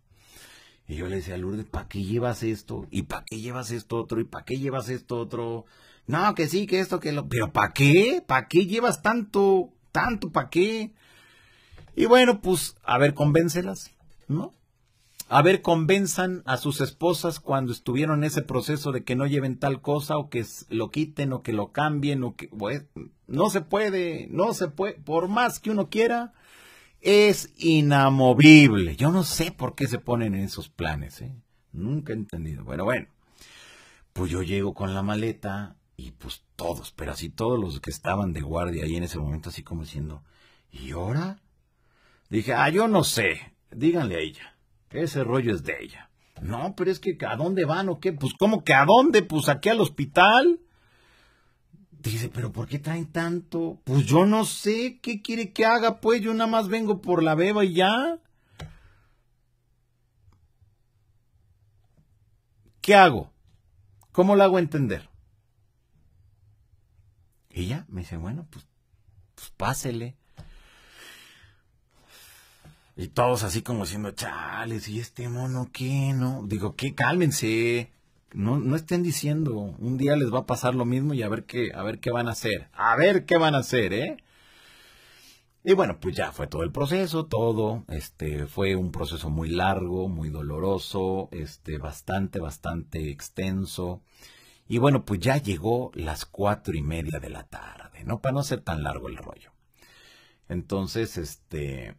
Y yo le decía a Lourdes, ¿para qué llevas esto? ¿Y para qué llevas esto otro? ¿Y para qué llevas esto otro? No, que sí, que esto, que lo... Pero ¿para qué? ¿Para qué llevas tanto? ¿Tanto? ¿Para qué? Y bueno, pues a ver, convéncelas, ¿no? A ver, convenzan a sus esposas cuando estuvieron en ese proceso de que no lleven tal cosa o que lo quiten o que lo cambien o que... no se puede, no se puede, por más que uno quiera, es inamovible. Yo no sé por qué se ponen en esos planes, ¿eh? Nunca he entendido. Bueno, bueno, pues yo llego con la maleta y pues todos, pero así todos los que estaban de guardia ahí en ese momento así como diciendo, ¿y ahora? Dije, ah, yo no sé, díganle a ella, ese rollo es de ella. No, pero es que ¿a dónde van o qué? Pues ¿cómo que a dónde? Pues aquí al hospital. Dice, pero ¿por qué traen tanto? Pues yo no sé, ¿qué quiere que haga? Pues yo nada más vengo por la beba y ya. ¿Qué hago? ¿Cómo la hago entender? Ella me dice, bueno, pues, pues pásele. Y todos así como diciendo, chales, ¿y este mono qué? No, digo, ¿qué? Cálmense. No, estén diciendo, un día les va a pasar lo mismo y a ver qué, a ver qué van a hacer. A ver qué van a hacer, ¿eh? Y bueno, pues ya fue todo el proceso, todo. Este fue un proceso muy largo, muy doloroso, este bastante, bastante extenso. Y bueno, pues ya llegó las cuatro y media de la tarde, ¿no? Para no ser tan largo el rollo. Entonces, este,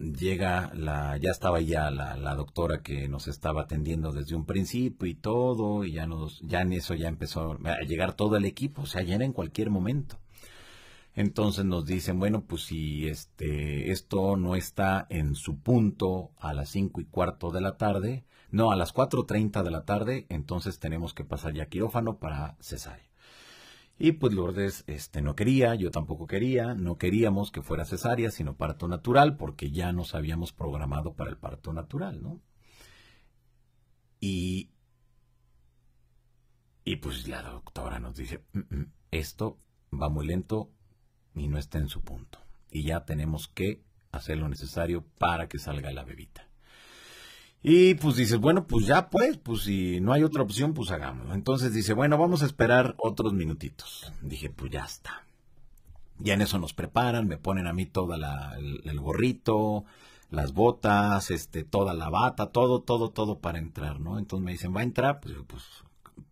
llega la, ya estaba ya la, la, doctora que nos estaba atendiendo desde un principio y todo, y ya nos, ya en eso ya empezó a llegar todo el equipo, o sea, ya era en cualquier momento. Entonces nos dicen, bueno, pues si este, esto no está en su punto a las cinco y cuarto de la tarde, no, a las treinta de la tarde, entonces tenemos que pasar ya a quirófano para cesárea. Y pues Lourdes este, no quería, yo tampoco quería, no queríamos que fuera cesárea, sino parto natural, porque ya nos habíamos programado para el parto natural, ¿no? Y, y pues la doctora nos dice, mm, mm, esto va muy lento y no está en su punto. Y ya tenemos que hacer lo necesario para que salga la bebita. Y pues dices, bueno, pues ya pues, pues si no hay otra opción, pues hagámoslo. Entonces dice, bueno, vamos a esperar otros minutitos. Dije, pues ya está. Ya en eso nos preparan, me ponen a mí todo el, el, gorrito, las botas, este, toda la bata, todo, todo, todo para entrar, ¿no? Entonces me dicen, ¿va a entrar? Pues, pues,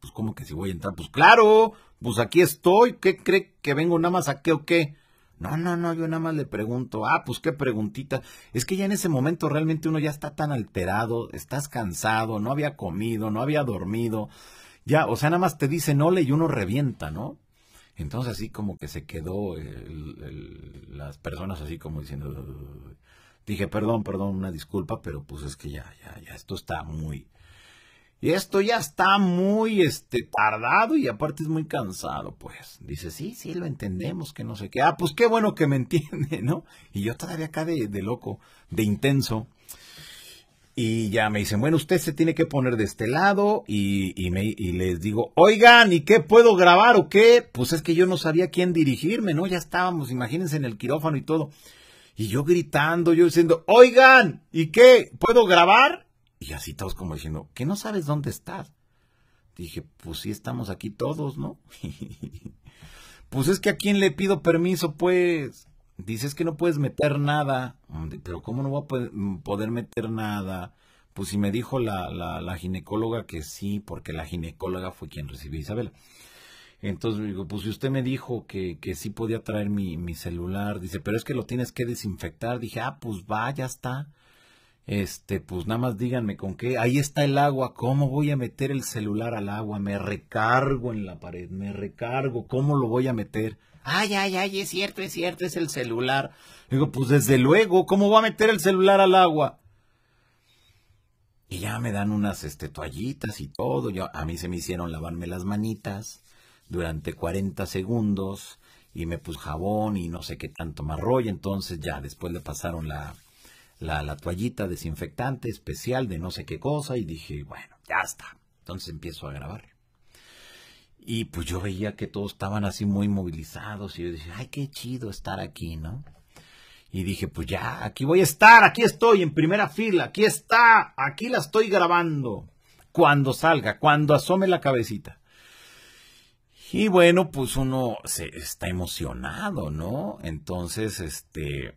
pues ¿cómo que si voy a entrar? Pues claro, pues aquí estoy, ¿qué cree que vengo nada más a qué o qué? No, no, no, yo nada más le pregunto, ah, pues qué preguntita. Es que ya en ese momento realmente uno ya está tan alterado, estás cansado, no había comido, no había dormido. Ya, o sea, nada más te dice le y uno revienta, ¿no? Entonces así como que se quedó las personas así como diciendo, dije, perdón, perdón, una disculpa, pero pues es que ya, ya, ya, esto está muy, y esto ya está muy este, tardado y aparte es muy cansado, pues. Dice, sí, sí, lo entendemos, que no sé qué. Ah, pues qué bueno que me *laughs* entiende, ¿no? Y yo todavía acá de, loco, de intenso. Y ya me dicen, bueno, usted se tiene que poner de este lado. Y, me, y les digo, oigan, ¿y qué puedo grabar o qué? Pues es que yo no sabía quién dirigirme, ¿no? Ya estábamos, imagínense, en el quirófano y todo. Y yo gritando, yo diciendo, oigan, ¿y qué? ¿Puedo grabar? Y así todos como diciendo, que no sabes dónde estás. Dije, pues sí estamos aquí todos, ¿no? *laughs* pues es que a quién le pido permiso, pues. Dices que no puedes meter nada. Pero ¿cómo no voy a mm, poder meter nada? Pues si me dijo la, la, la ginecóloga que sí, porque la ginecóloga fue quien recibió a Isabela. Entonces digo, pues si usted me dijo que, que sí podía traer mi, mi celular, dice, pero es que lo tienes que desinfectar. Dije, ah, pues va, ya está este, pues nada más díganme con qué, ahí está el agua, ¿cómo voy a meter el celular al agua? Me recargo en la pared, me recargo, ¿cómo lo voy a meter? Ay, ay, ay, es cierto, es cierto, es el celular. Digo, pues desde luego, ¿cómo voy a meter el celular al agua? Y ya me dan unas este, toallitas y todo. a mí se me hicieron lavarme las manitas durante 40 segundos y me puse jabón y no sé qué tanto más rollo. Entonces ya después le pasaron la, la, la toallita desinfectante especial de no sé qué cosa y dije, bueno, ya está. Entonces empiezo a grabar. Y pues yo veía que todos estaban así muy movilizados y yo dije, ay, qué chido estar aquí, ¿no? Y dije, pues ya, aquí voy a estar, aquí estoy en primera fila, aquí está, aquí la estoy grabando. Cuando salga, cuando asome la cabecita. Y bueno, pues uno se está emocionado, ¿no? Entonces, este,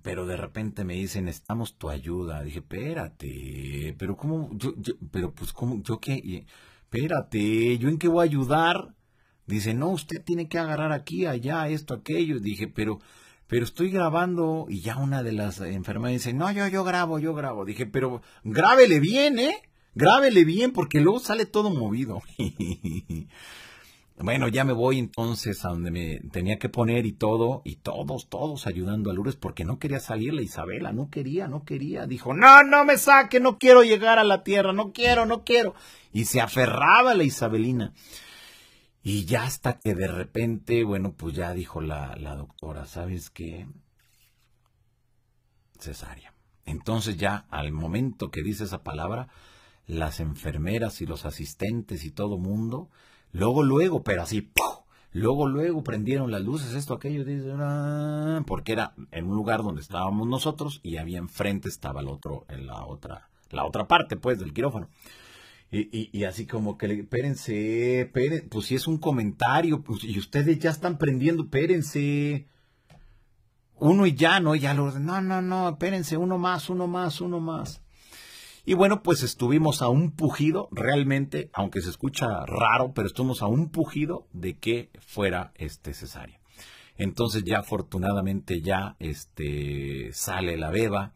pero de repente me dicen, necesitamos tu ayuda. Dije, espérate, pero cómo, yo, yo, pero pues cómo, yo qué, espérate, yo en qué voy a ayudar. Dice, no, usted tiene que agarrar aquí, allá, esto, aquello. Dije, pero, pero estoy grabando y ya una de las enfermeras dice, no, yo, yo grabo, yo grabo. Dije, pero grábele bien, ¿eh? Grábele bien porque luego sale todo movido. *laughs* Bueno, ya me voy entonces a donde me tenía que poner y todo, y todos, todos ayudando a Lourdes porque no quería salir la Isabela, no quería, no quería. Dijo, no, no me saque, no quiero llegar a la tierra, no quiero, no quiero. Y se aferraba la Isabelina. Y ya hasta que de repente, bueno, pues ya dijo la, la doctora, ¿sabes qué? Cesárea. Entonces ya al momento que dice esa palabra, las enfermeras y los asistentes y todo mundo Luego, luego, pero así, Luego, luego prendieron las luces, esto, aquello, ah", porque era en un lugar donde estábamos nosotros y había enfrente estaba el otro, en la otra, la otra parte, pues, del quirófano. Y, y, y así como que, espérense, espérense, pues si es un comentario, pues, y ustedes ya están prendiendo, espérense. Uno y ya, ¿no? Ya lo, no, no, no, espérense, uno más, uno más, uno más. Y bueno, pues estuvimos a un pujido, realmente, aunque se escucha raro, pero estuvimos a un pujido de que fuera este cesárea. Entonces ya afortunadamente ya este, sale la beba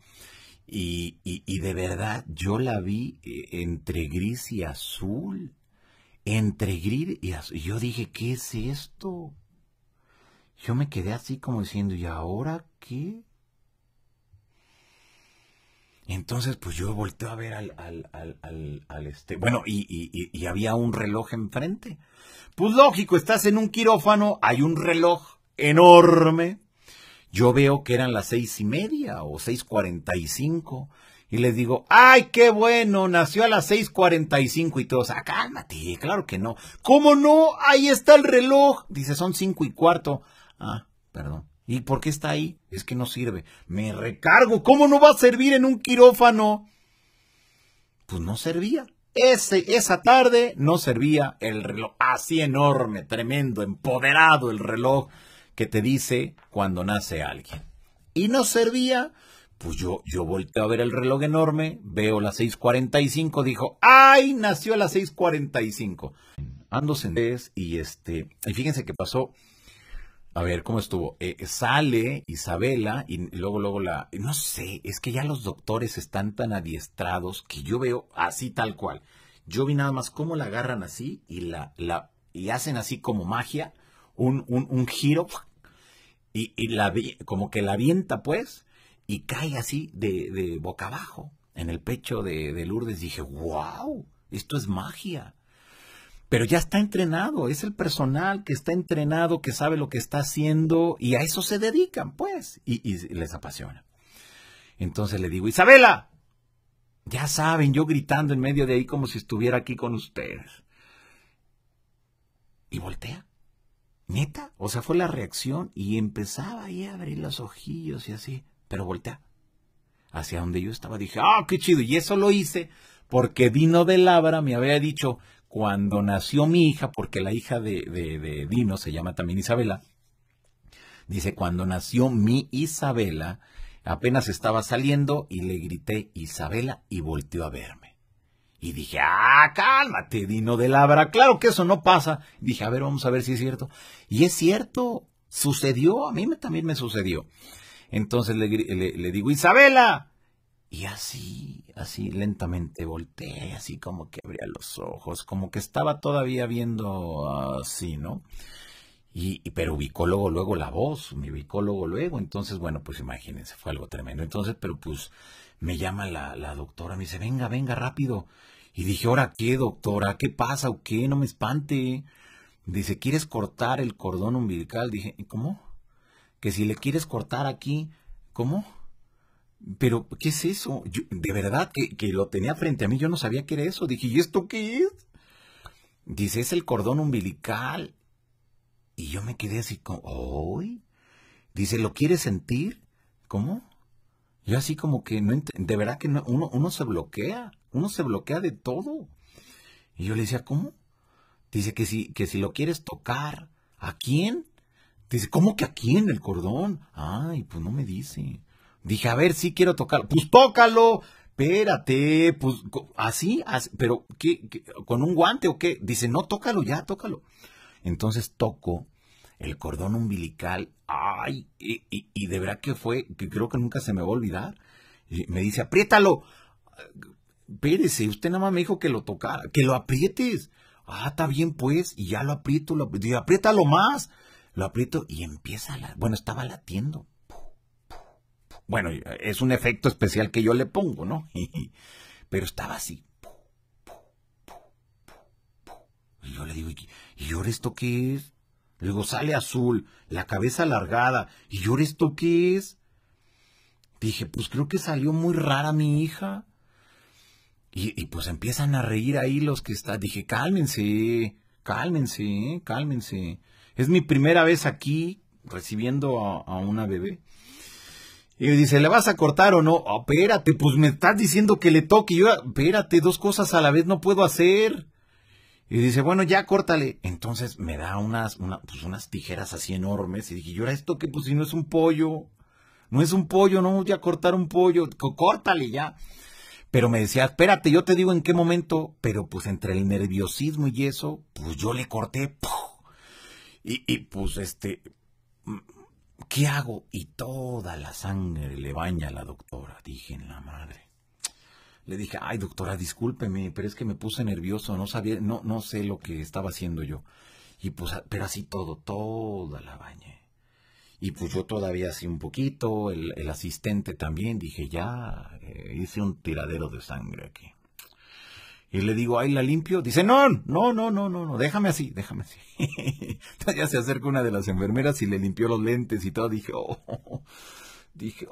y, y de verdad yo la vi eh, entre gris y azul, entre gris y azul. Y yo dije, ¿qué es esto? Yo me quedé así como diciendo, ¿y ahora qué? Entonces, pues yo volteo a ver al, al, al, al, este. Bueno, y, y, había un reloj enfrente. Pues lógico, estás en un quirófano, hay un reloj enorme. Yo veo que eran las seis y media o seis cuarenta y cinco. Y les digo, ¡ay, qué bueno! Nació a las seis cuarenta y cinco y todos, ¡ah, cálmate! Claro que no. ¿Cómo no? Ahí está el reloj. Dice, son cinco y cuarto. Ah, perdón. ¿Y por qué está ahí? Es que no sirve. Me recargo. ¿Cómo no va a servir en un quirófano? Pues no servía. Ese, esa tarde no servía el reloj. Así enorme, tremendo, empoderado el reloj que te dice cuando nace alguien. Y no servía. Pues yo, yo volteo a ver el reloj enorme, veo las 6.45, dijo, ¡ay! Nació a las 6.45. Ando en y este, y fíjense qué pasó a ver, ¿cómo estuvo? Eh, sale Isabela y luego, luego la... No sé, es que ya los doctores están tan adiestrados que yo veo así tal cual. Yo vi nada más cómo la agarran así y la, la y hacen así como magia, un, un, un giro, y, y, la, como que la avienta pues, y cae así de, de boca abajo en el pecho de, de Lourdes. Dije, wow, esto es magia pero ya está entrenado, es el personal que está entrenado, que sabe lo que está haciendo y a eso se dedican, pues, y, les apasiona. Entonces le digo, Isabela, ya saben, yo gritando en medio de ahí como si estuviera aquí con ustedes. Y voltea. Neta, o sea, fue la reacción y empezaba ahí a abrir los ojillos y así, pero voltea. Hacia donde yo estaba dije, ah, qué chido. Y eso lo hice porque Dino de Labra me había dicho, cuando nació mi hija, porque la hija de, Dino se llama también Isabela, dice, cuando nació mi Isabela, apenas estaba saliendo y le grité Isabela y volteó a verme. Y dije, ah, cálmate, Dino de Labra, claro que eso no pasa. Dije, a ver, vamos a ver si es cierto. Y es cierto, sucedió, a mí también me sucedió. Entonces le digo, Isabela, y así, así lentamente volteé, así como que abría los ojos, como que estaba todavía viendo así, ¿no? Y, pero ubicó luego, luego la voz, me ubicó luego, luego. Entonces, bueno, pues imagínense, fue algo tremendo. Entonces, pero pues me llama la, doctora, me dice, venga, venga, rápido. Y dije, ¿ahora qué, doctora? ¿Qué pasa o qué? No me espante. Dice, ¿quieres cortar el cordón umbilical? Dije, ¿cómo? Que si le quieres cortar aquí, ¿cómo? pero ¿qué es eso? de verdad que, que, lo tenía frente a mí, yo no sabía qué era eso. Dije, ¿y esto qué es? Dice, es el cordón umbilical. Y yo me quedé así como, ¡ay! Dice, ¿lo quieres sentir? ¿Cómo? Yo así como que no de verdad que no, uno, uno se bloquea, uno se bloquea de todo. Y yo le decía, ¿cómo? Dice que si, que si lo quieres tocar, ¿a quién? Dice, ¿cómo que a quién el cordón? Ay, pues no me dice. Dije, a ver, sí quiero tocarlo. Pues tócalo, espérate, pues así, pero ¿qué, con un guante o qué? Dice, no, tócalo ya, tócalo. Entonces toco el cordón umbilical, ay, y, de verdad que fue, que creo que nunca se me va a olvidar. Y me dice, apriétalo. Pérese, usted nada más me dijo que lo tocara, que lo aprietes. Ah, está bien pues, y ya lo aprieto, lo aprieto, apriétalo más. Lo aprieto y empieza bueno, estaba latiendo. Bueno, eh, es un efecto especial que yo le pongo, ¿no? *laughs* Pero estaba así. Y yo le digo, ¿y ahora esto qué es? Luego sale azul, la cabeza alargada. ¿Y ahora esto qué es? Dije, pues creo que salió muy rara mi hija. Y, pues empiezan a reír ahí los que están. Dije, cálmense, cálmense, cálmense. Es mi primera vez aquí recibiendo a una bebé. Y dice, ¿le vas a cortar o no? Oh, espérate, pues me estás diciendo que le toque. yo, espérate, dos cosas a la vez no puedo hacer. Y dice, bueno, ya córtale. Entonces me da unas, pues unas tijeras así enormes. Y dije, yo era esto que Pues si no es un pollo. No es un pollo, no voy a cortar un pollo. Córtale ya. Pero me decía, espérate, yo te digo en qué momento. Pero pues entre el nerviosismo y eso, pues yo le corté. y pues este, ¿Qué hago? Y toda la sangre le baña a la doctora, dije en la madre. Le dije, ay doctora, discúlpeme, pero es que me puse nervioso, no sabía, no, no sé lo que estaba haciendo yo. Y pues, ah, pero así todo, toda la bañé. Y pues yo todavía así un poquito, el, asistente también, dije, ya, eh, hice un tiradero de sangre aquí y le digo, ahí la limpio. Dice, no, no, no, no, no, no, déjame así, déjame así. *laughs* ya se acerca una de las enfermeras y le limpió los lentes y todo. Dije, oh, dije,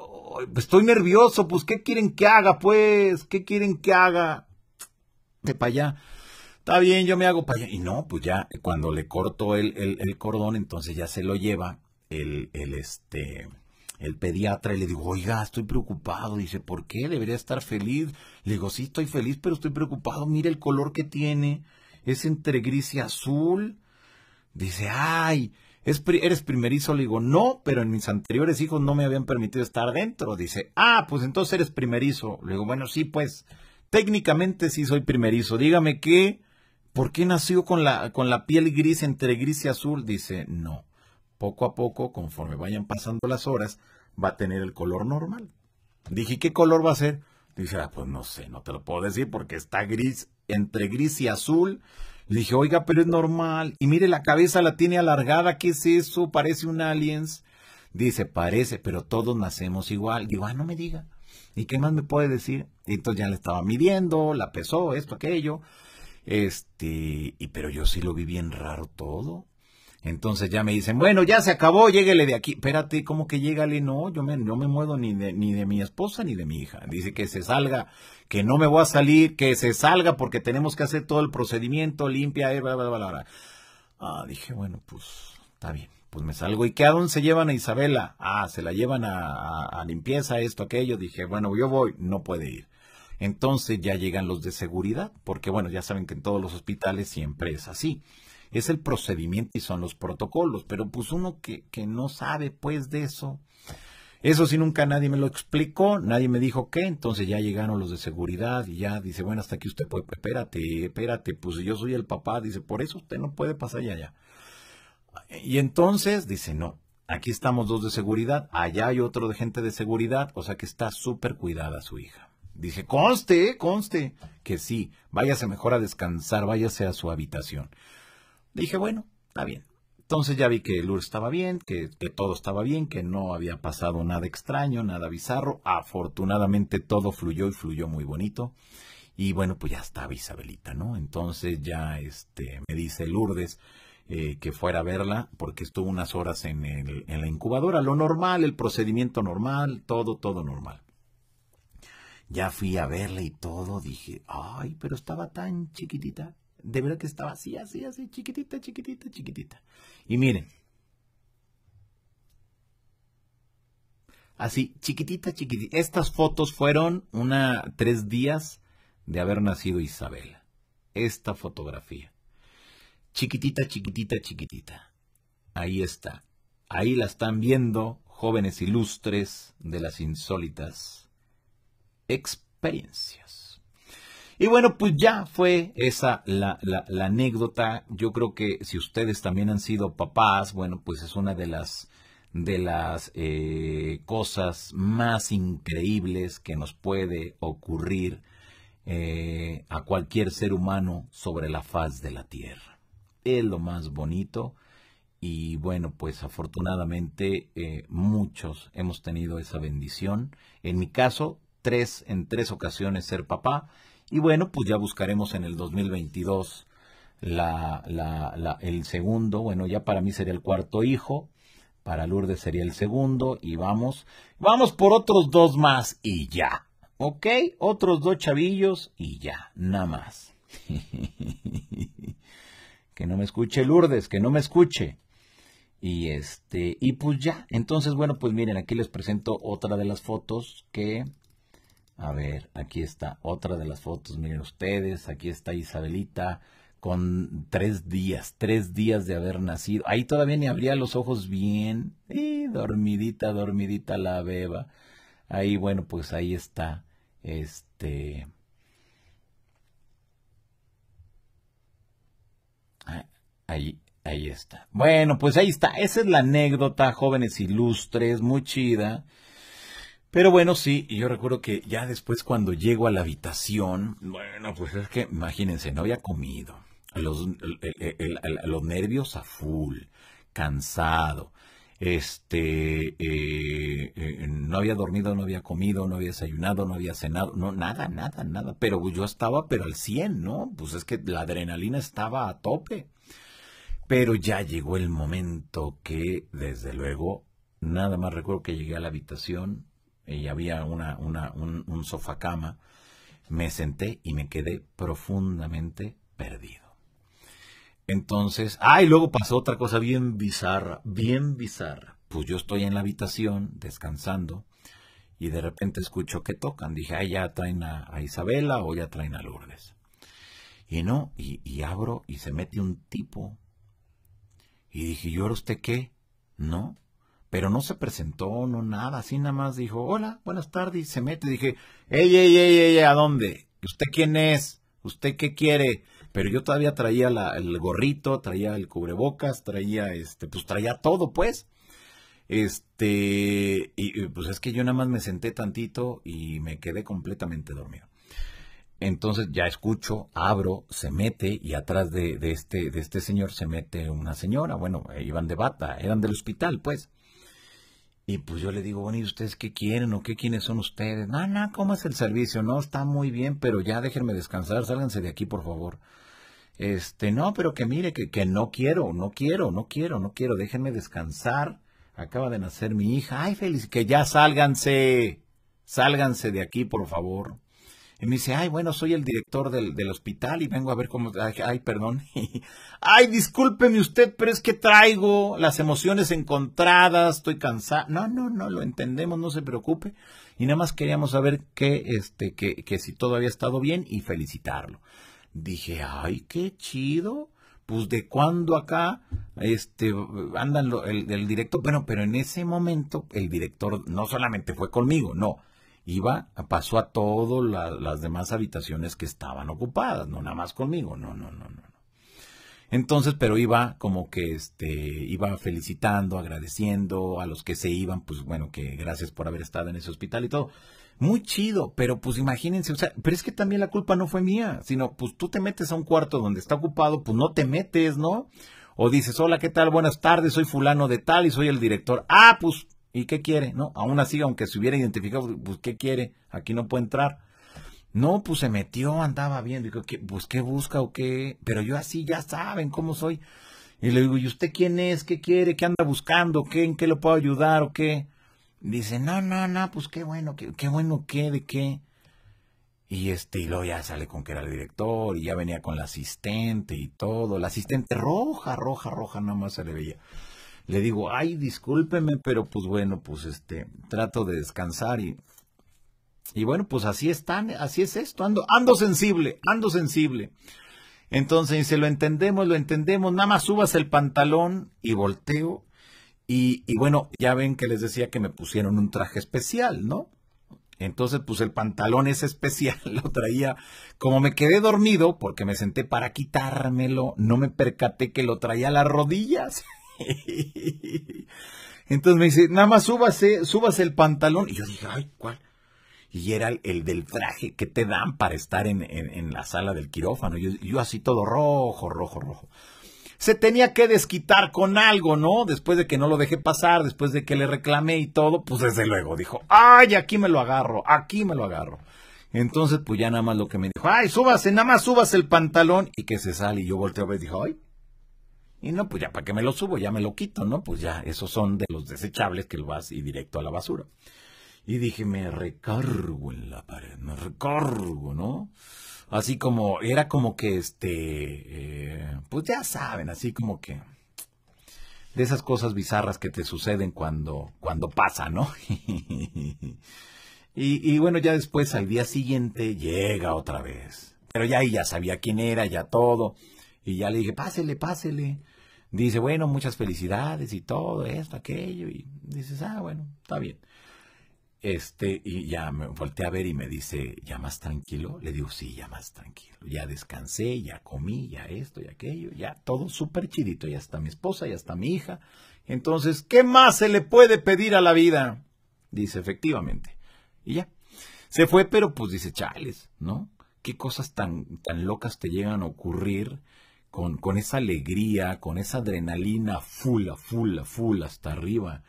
pues estoy nervioso, pues, ¿qué quieren que haga, pues? ¿Qué quieren que haga? De para allá. Está bien, yo me hago para allá. Y no, pues ya, cuando le corto el, cordón, entonces ya se lo lleva el este, el pediatra y le digo, oiga, estoy preocupado. Dice, ¿por qué? Debería estar feliz. Le digo, sí, estoy feliz, pero estoy preocupado. Mira el color que tiene. Es entre gris y azul. Dice, ay, eres primerizo. Le digo, no, pero en mis anteriores hijos no me habían permitido estar dentro. Dice, ah, pues entonces eres primerizo. Le digo, bueno, sí, pues técnicamente sí soy primerizo. Dígame qué, ¿por qué nació con la, con la piel gris entre gris y azul? Dice, no poco a poco, conforme vayan pasando las horas, va a tener el color normal. Dije, ¿qué color va a ser? Dice, ah, pues no sé, no te lo puedo decir porque está gris, entre gris y azul. Le dije, oiga, pero es normal. Y mire, la cabeza la tiene alargada, ¿qué es eso? Parece un aliens. Dice, parece, pero todos nacemos igual. Digo, ah, no me diga. ¿Y qué más me puede decir? Y entonces ya le estaba midiendo, la pesó, esto, aquello. Este, y pero yo sí lo vi bien raro todo. Entonces ya me dicen, bueno, ya se acabó, lléguele de aquí. Espérate, ¿cómo que llégale? No, yo me, no me muevo ni de, ni de mi esposa ni de mi hija. Dice que se salga, que no me voy a salir, que se salga porque tenemos que hacer todo el procedimiento, limpia, eh, bla, bla, bla, bla. Ah, dije, bueno, pues está bien, pues me salgo. ¿Y qué a dónde se llevan a Isabela? Ah, se la llevan a limpieza, esto, aquello. Dije, bueno, yo voy, no puede ir. Entonces ya llegan los de seguridad, porque bueno, ya saben que en todos los hospitales siempre es así es el procedimiento y son los protocolos, pero pues uno que, que no sabe pues de eso. Eso sí, nunca nadie me lo explicó, nadie me dijo qué, entonces ya llegaron los de seguridad y ya dice, bueno, hasta aquí usted puede, espérate, espérate, pues yo soy el papá, dice, por eso usted no puede pasar ya allá. Y entonces dice, no, aquí estamos dos de seguridad, allá hay otro de gente de seguridad, o sea que está súper cuidada su hija. Dice, conste, conste, que sí, váyase mejor a descansar, váyase a su habitación. Dije, bueno, está bien. Entonces ya vi que Lourdes estaba bien, que, todo estaba bien, que no había pasado nada extraño, nada bizarro. Afortunadamente todo fluyó y fluyó muy bonito. Y bueno, pues ya estaba Isabelita, ¿no? Entonces ya este, me dice Lourdes eh, que fuera a verla porque estuvo unas horas en, el, en la incubadora. Lo normal, el procedimiento normal, todo, todo normal. Ya fui a verla y todo, dije, ay, pero estaba tan chiquitita de verdad que estaba así, así, así, chiquitita, chiquitita, chiquitita. Y miren, así, chiquitita, chiquitita. Estas fotos fueron una tres días de haber nacido Isabel. Esta fotografía. Chiquitita, chiquitita, chiquitita. Ahí está. Ahí la están viendo jóvenes ilustres de las insólitas experiencias. Y bueno, pues ya fue esa la, la, anécdota. Yo creo que si ustedes también han sido papás, bueno, pues es una de las de las eh, cosas más increíbles que nos puede ocurrir eh, a cualquier ser humano sobre la faz de la tierra. Es lo más bonito y bueno, pues afortunadamente eh, muchos hemos tenido esa bendición. En mi caso, tres en tres ocasiones ser papá y bueno, pues ya buscaremos en el 2022 la, el segundo, bueno, ya para mí sería el cuarto hijo, para Lourdes sería el segundo y vamos, vamos por otros dos más y ya, ¿ok? Otros dos chavillos y ya, nada más. *laughs* que no me escuche Lourdes, que no me escuche. Y este, y pues ya, entonces bueno, pues miren, aquí les presento otra de las fotos que a ver, aquí está otra de las fotos, miren ustedes, aquí está Isabelita con tres días, tres días de haber nacido. Ahí todavía ni abría los ojos bien. Y dormidita, dormidita la beba. Ahí, bueno, pues ahí está. Este. Ahí, ahí está. Bueno, pues ahí está. Esa es la anécdota, jóvenes ilustres, muy chida. Pero bueno, sí, y yo recuerdo que ya después cuando llego a la habitación, bueno, pues es que imagínense, no había comido, los, los nervios a full, cansado, este, eh, eh, no había dormido, no había comido, no había desayunado, no había cenado, no, nada, nada, nada, pero yo estaba, pero al 100, ¿no? Pues es que la adrenalina estaba a tope. Pero ya llegó el momento que, desde luego, nada más recuerdo que llegué a la habitación, y había una, una, un, sofacama, sofá cama, me senté y me quedé profundamente perdido. Entonces, ¡ay! Ah, luego pasó otra cosa bien bizarra, bien bizarra. Pues yo estoy en la habitación descansando y de repente escucho que tocan. Dije, ¡ay! ya traen a, Isabela o ya traen a Lourdes. Y no, y, y, abro y se mete un tipo. Y dije, ¿y ahora usted qué? No, pero no se presentó, no nada, así nada más dijo, hola, buenas tardes, y se mete. dije, ey, ey, ey, ey, ¿a dónde? ¿Usted quién es? ¿Usted qué quiere? Pero yo todavía traía la, el gorrito, traía el cubrebocas, traía este, pues traía todo, pues. Este, y pues es que yo nada más me senté tantito y me quedé completamente dormido. Entonces ya escucho, abro, se mete y atrás de, de este, de este señor se mete una señora. Bueno, iban de bata, eran del hospital, pues. Y pues yo le digo, bueno, ¿y ustedes qué quieren o qué quiénes son ustedes? No, no, ¿cómo es el servicio? No, está muy bien, pero ya déjenme descansar, sálganse de aquí, por favor. Este, no, pero que mire, que, que no quiero, no quiero, no quiero, no quiero, déjenme descansar. Acaba de nacer mi hija. Ay, feliz, que ya sálganse, sálganse de aquí, por favor. Y me dice, ay, bueno, soy el director del, hospital y vengo a ver cómo... Ay, perdón. *laughs* ay, discúlpeme usted, pero es que traigo las emociones encontradas, estoy cansado. No, no, no, lo entendemos, no se preocupe. Y nada más queríamos saber que, este, que, que si todo había estado bien y felicitarlo. Dije, ay, qué chido pues de cuándo acá este andan el, director bueno pero en ese momento el director no solamente fue conmigo no iba, pasó a todas las demás habitaciones que estaban ocupadas, no nada más conmigo, no, no, no, no. Entonces, pero iba como que este, iba felicitando, agradeciendo a los que se iban, pues bueno, que gracias por haber estado en ese hospital y todo. Muy chido, pero pues imagínense, o sea, pero es que también la culpa no fue mía, sino pues tú te metes a un cuarto donde está ocupado, pues no te metes, ¿no? O dices, hola, ¿qué tal? Buenas tardes, soy fulano de tal y soy el director. Ah, pues ¿Y qué quiere? No, aún así, aunque se hubiera identificado, pues ¿qué quiere? Aquí no puede entrar. No, pues se metió, andaba viendo, digo, ¿qué, pues qué busca o qué, pero yo así ya saben cómo soy. Y le digo, ¿y usted quién es? ¿Qué quiere? ¿Qué anda buscando? ¿Qué, ¿En qué lo puedo ayudar o qué? Dice, no, no, no, pues qué bueno, qué, qué bueno, qué, de qué. Y este, y luego ya sale con que era el director, y ya venía con la asistente y todo. La asistente roja, roja, roja, nada más se le veía le digo, ay, discúlpeme, pero pues bueno, pues este, trato de descansar y, y bueno, pues así están, así es esto, ando, ando sensible, ando sensible. Entonces dice, lo entendemos, lo entendemos, nada más subas el pantalón y volteo. Y, y bueno, ya ven que les decía que me pusieron un traje especial, ¿no? Entonces, pues el pantalón es especial, *laughs* lo traía. Como me quedé dormido, porque me senté para quitármelo, no me percaté que lo traía a las rodillas. *laughs* *laughs* Entonces me dice, nada más súbase, súbase el pantalón. Y yo dije, ay, ¿cuál? Y era el, del traje que te dan para estar en, la sala del quirófano. Yo, yo así todo rojo, rojo, rojo se tenía que desquitar con algo, ¿no? Después de que no lo dejé pasar, después de que le reclamé y todo, pues desde luego dijo, ay, aquí me lo agarro, aquí me lo agarro. Entonces, pues ya nada más lo que me dijo, ay, súbase, nada más súbase el pantalón y que se sale. Y yo volteo y dijo, ay, y no, pues ya para qué me lo subo, ya me lo quito, ¿no? Pues ya, esos son de los desechables que lo vas y directo a la basura. Y dije, me recargo en la pared, me recargo, ¿no? Así como, era como que este, eh, pues ya saben, así como que de esas cosas bizarras que te suceden cuando, cuando pasa, ¿no? *laughs* y, y, bueno, ya después al día siguiente llega otra vez. Pero ya ahí ya sabía quién era, ya todo. Y ya le dije, pásele, pásele dice, bueno, muchas felicidades y todo esto, aquello, y dices, ah, bueno, está bien. Este, y ya me volteé a ver y me dice, ¿ya más tranquilo? Le digo, sí, ya más tranquilo. Ya descansé, ya comí, ya esto y aquello, ya todo súper chidito. Ya está mi esposa, ya está mi hija. Entonces, ¿qué más se le puede pedir a la vida? Dice, efectivamente. Y ya. Se fue, pero pues dice, chales, ¿no? ¿Qué cosas tan, tan locas te llegan a ocurrir? con, con esa alegría, con esa adrenalina full, full, full hasta arriba.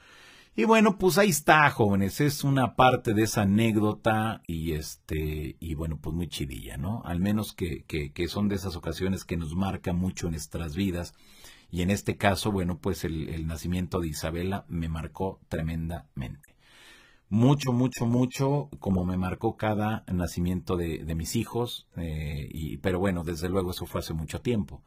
Y bueno, pues ahí está, jóvenes, es una parte de esa anécdota y este, y bueno, pues muy chidilla, ¿no? Al menos que, que, son de esas ocasiones que nos marcan mucho en nuestras vidas. Y en este caso, bueno, pues el nacimiento de Isabela me marcó tremendamente mucho, mucho, mucho, como me marcó cada nacimiento de, de mis hijos, eh, y, pero bueno, desde luego eso fue hace mucho tiempo,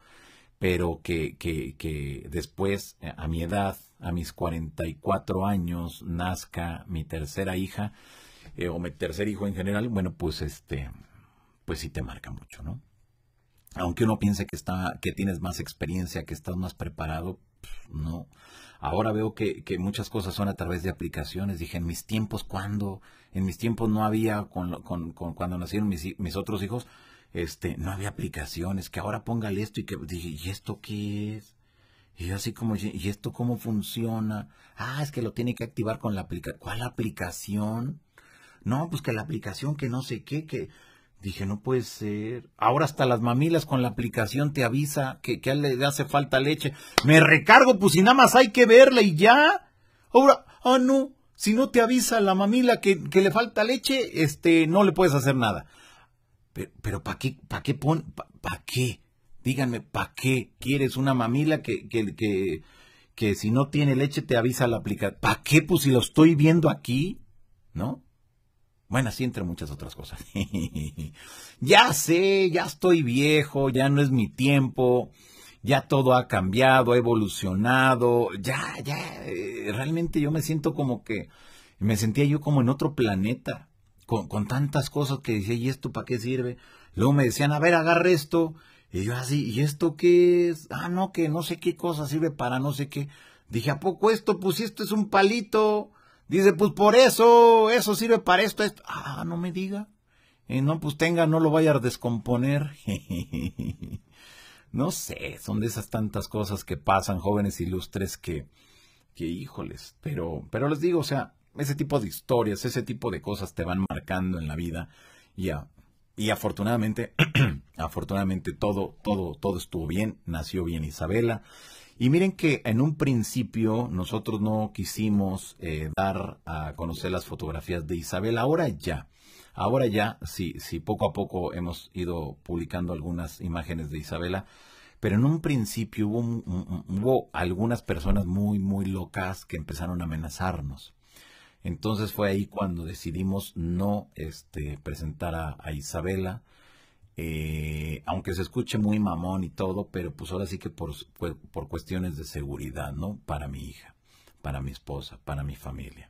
pero que, que, que después, eh, a mi edad, a mis 44 años, nazca mi tercera hija, eh, o mi tercer hijo en general, bueno, pues este, pues sí te marca mucho, ¿no? Aunque uno piense que está, que tienes más experiencia, que estás más preparado, pues, no Ahora veo que, que, muchas cosas son a través de aplicaciones. Dije, en mis tiempos, cuando, En mis tiempos no había, con, cuando nacieron mis, mis, otros hijos, este, no había aplicaciones. Que ahora póngale esto y que dije, ¿y esto qué es? Y yo así como, ¿y esto cómo funciona? Ah, es que lo tiene que activar con la aplicación. ¿Cuál aplicación? No, pues que la aplicación que no sé qué, que Dije, no puede ser. Ahora hasta las mamilas con la aplicación te avisa que, le hace falta leche. Me recargo, pues si nada más hay que verla y ya. Ahora, ah, oh no, si no te avisa la mamila que, le falta leche, este, no le puedes hacer nada. Pero, pero ¿para qué, para qué pon, para pa qué? Díganme, ¿para qué quieres una mamila que, que, que, que si no tiene leche te avisa la aplicación? ¿Para qué? Pues si lo estoy viendo aquí, ¿no? Bueno, así entre muchas otras cosas. *laughs* ya sé, ya estoy viejo, ya no es mi tiempo, ya todo ha cambiado, ha evolucionado, ya, ya, eh, realmente yo me siento como que, me sentía yo como en otro planeta, con, con tantas cosas que decía, ¿y esto para qué sirve? Luego me decían, a ver, agarre esto, y yo así, ¿y esto qué es? Ah, no, que no sé qué cosa sirve para no sé qué. Dije, ¿a poco esto? Pues esto es un palito. Dice, pues por eso, eso sirve para esto, esto. Ah, no me diga. no, pues tenga, no lo vaya a descomponer. *laughs* no sé, son de esas tantas cosas que pasan, jóvenes ilustres, que, que híjoles. Pero, pero les digo, o sea, ese tipo de historias, ese tipo de cosas te van marcando en la vida y, y afortunadamente, *clears throat* afortunadamente todo, todo, todo estuvo bien, nació bien Isabela. Y miren que en un principio nosotros no quisimos eh, dar a conocer las fotografías de Isabel, ahora ya. Ahora ya, sí, sí, poco a poco hemos ido publicando algunas imágenes de Isabela, pero en un principio hubo, hubo algunas personas muy, muy locas que empezaron a amenazarnos. Entonces fue ahí cuando decidimos no este, presentar a Isabela eh, aunque se escuche muy mamón y todo, pero pues ahora sí que por, cuestiones de seguridad, ¿no? Para mi hija, para mi esposa, para mi familia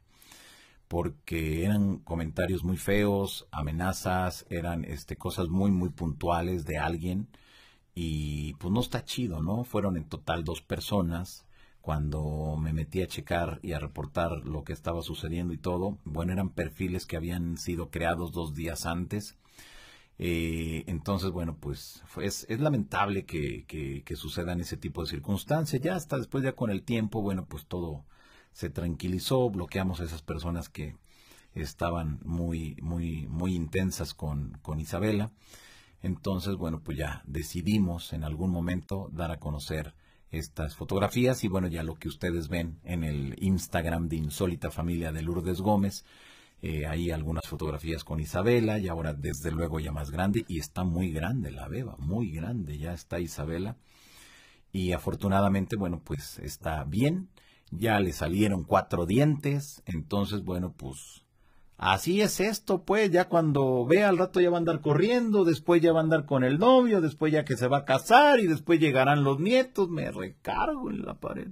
porque eran comentarios muy feos, amenazas, eran este, cosas muy, muy puntuales de alguien y pues no está chido, ¿no? Fueron en total dos personas. Cuando me metí a checar y a reportar lo que estaba sucediendo y todo, bueno, eran perfiles que habían sido creados dos días antes eh, entonces, bueno, pues es, es lamentable que, que, que, sucedan ese tipo de circunstancias. Ya hasta después, ya con el tiempo, bueno, pues todo se tranquilizó, bloqueamos a esas personas que estaban muy, muy, muy intensas con, con Isabela. Entonces, bueno, pues ya decidimos en algún momento dar a conocer estas fotografías y bueno, ya lo que ustedes ven en el Instagram de Insólita Familia de Lourdes Gómez, eh, hay algunas fotografías con Isabela y ahora desde luego ya más grande y está muy grande la beba, muy grande ya está Isabela y afortunadamente bueno pues está bien, ya le salieron cuatro dientes, entonces bueno pues Así es esto, pues, ya cuando vea al rato ya va a andar corriendo, después ya va a andar con el novio, después ya que se va a casar y después llegarán los nietos, me recargo en la pared.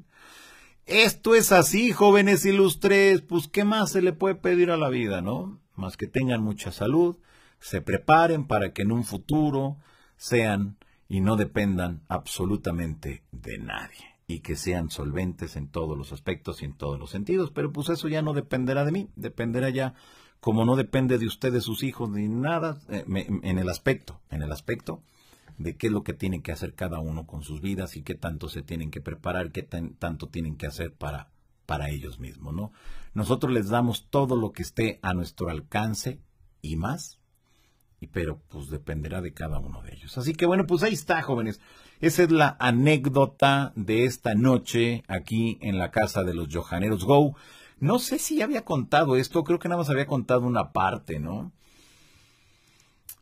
Esto es así, jóvenes ilustres. Pues, ¿qué más se le puede pedir a la vida, no? Más que tengan mucha salud, se preparen para que en un futuro sean y no dependan absolutamente de nadie y que sean solventes en todos los aspectos y en todos los sentidos. Pero pues eso ya no dependerá de mí, dependerá ya, como no depende de ustedes, sus hijos, ni nada, eh, en el aspecto, en el aspecto de qué es lo que tienen que hacer cada uno con sus vidas y qué tanto se tienen que preparar, qué tanto tienen que hacer para, para ellos mismos, ¿no? Nosotros les damos todo lo que esté a nuestro alcance y más, y, pero pues dependerá de cada uno de ellos. Así que bueno, pues ahí está, jóvenes. Esa es la anécdota de esta noche aquí en la casa de los Johaneros Go. No sé si había contado esto, creo que nada más había contado una parte, ¿no?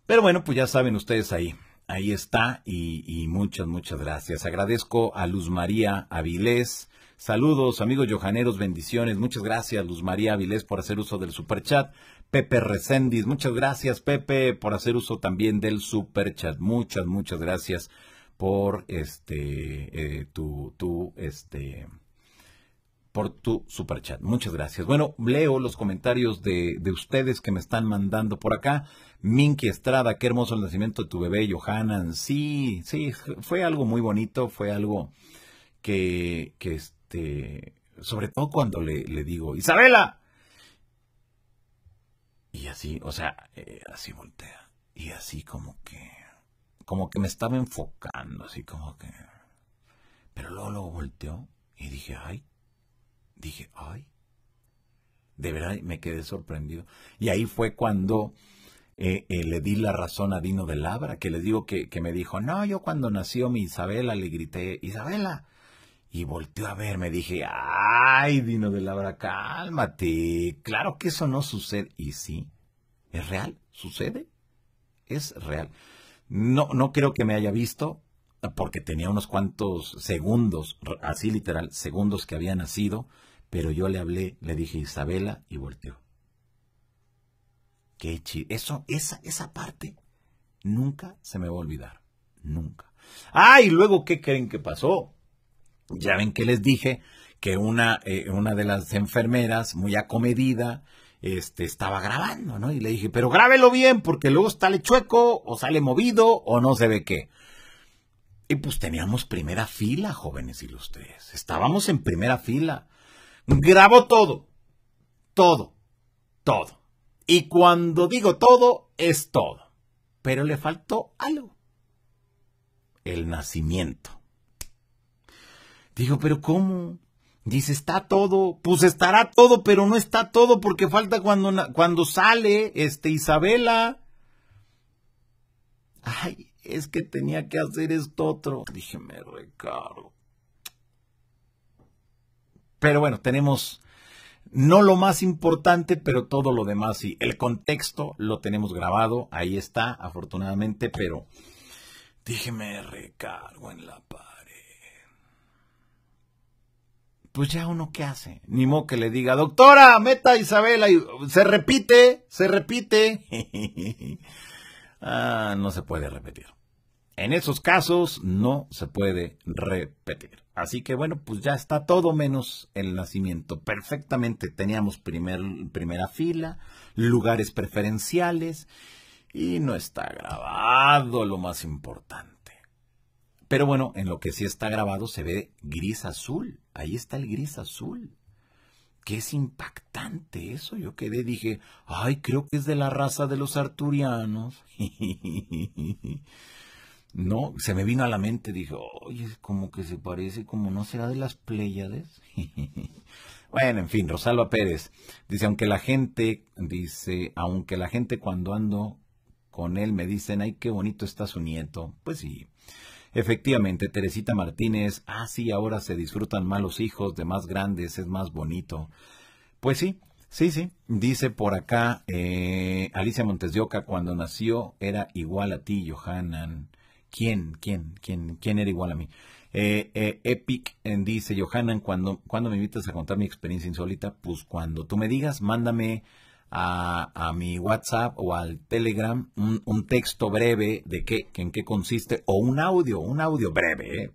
Pero bueno, pues ya saben ustedes ahí. Ahí está y, muchas, muchas gracias. Agradezco a Luz María Avilés. Saludos, amigos Johaneros, bendiciones. Muchas gracias, Luz María Avilés, por hacer uso del superchat. Pepe Recendis, muchas gracias, Pepe, por hacer uso también del superchat. Muchas, muchas gracias por este, eh, tu, tu, este, por tu superchat. Muchas gracias. Bueno, leo los comentarios de, de ustedes que me están mandando por acá. Minky Estrada, qué hermoso el nacimiento de tu bebé, Johanan. Sí, sí, fue algo muy bonito, fue algo que, que este, sobre todo cuando le, digo, Isabela. Y así, o sea, eh, así voltea. Y así como que, como que me estaba enfocando, así como que... Pero luego, luego volteó y dije, ay, dije, ay. De verdad me quedé sorprendido. Y ahí fue cuando eh, eh, le di la razón a Dino de Labra, que le digo que, me dijo, no, yo cuando nació mi Isabela le grité, Isabela. Y volteó a verme, dije, ay, Dino de Labra, cálmate. Claro que eso no sucede. Y sí, es real, sucede. Es real. No, no creo que me haya visto, porque tenía unos cuantos segundos, así literal, segundos que había nacido, pero yo le hablé, le dije Isabela y volteó. Qué chido. Eso, esa, esa parte nunca se me va a olvidar. Nunca. Ah, y luego, ¿qué creen que pasó? Ya ven que les dije que una, eh, una de las enfermeras, muy acomedida, este, estaba grabando, ¿no? Y le dije, pero grábelo bien, porque luego sale chueco, o sale movido, o no se ve qué. Y pues teníamos primera fila, jóvenes ilustres. Estábamos en primera fila. Grabó todo. Todo. Todo. Y cuando digo todo, es todo. Pero le faltó algo. El nacimiento. Digo, pero ¿cómo? Dice, está todo, pues estará todo, pero no está todo porque falta cuando, cuando sale este, Isabela. Ay, es que tenía que hacer esto otro. Dije, me recaro. Pero bueno, tenemos no lo más importante, pero todo lo demás sí. El contexto lo tenemos grabado, ahí está, afortunadamente, pero déjeme recargo en la pared. Pues ya uno qué hace. Ni modo que le diga, doctora, meta a Isabela. Y, se repite, se repite. *laughs* Ah, no se puede repetir. En esos casos no se puede repetir. Así que bueno, pues ya está todo menos el nacimiento. Perfectamente teníamos primera fila, lugares preferenciales y no está grabado lo más importante. Pero bueno, en lo que sí está grabado se ve gris azul. Ahí está el gris azul. Que es impactante eso. Yo quedé, dije, ay, creo que es de la raza de los arturianos. *laughs* No, se me vino a la mente, dije, oye, como que se parece, como no será de las Pléyades. *laughs* bueno, en fin, Rosalba Pérez dice, aunque la gente, dice, aunque la gente cuando ando con él me dicen, ay, qué bonito está su nieto. Pues sí. Efectivamente, Teresita Martínez, ah, sí, ahora se disfrutan más los hijos de más grandes, es más bonito. Pues sí, sí, sí. Dice por acá, eh, Alicia Montes cuando nació era igual a ti, Johanan. ¿Quién? ¿Quién? ¿Quién? ¿Quién era igual a mí? Eh, eh Epic dice, Johanan, cuando, cuando me invitas a contar mi experiencia insólita, pues cuando tú me digas, mándame a, a mi WhatsApp o al Telegram un, texto breve de qué, en qué consiste, o un audio, un audio breve, ¿eh?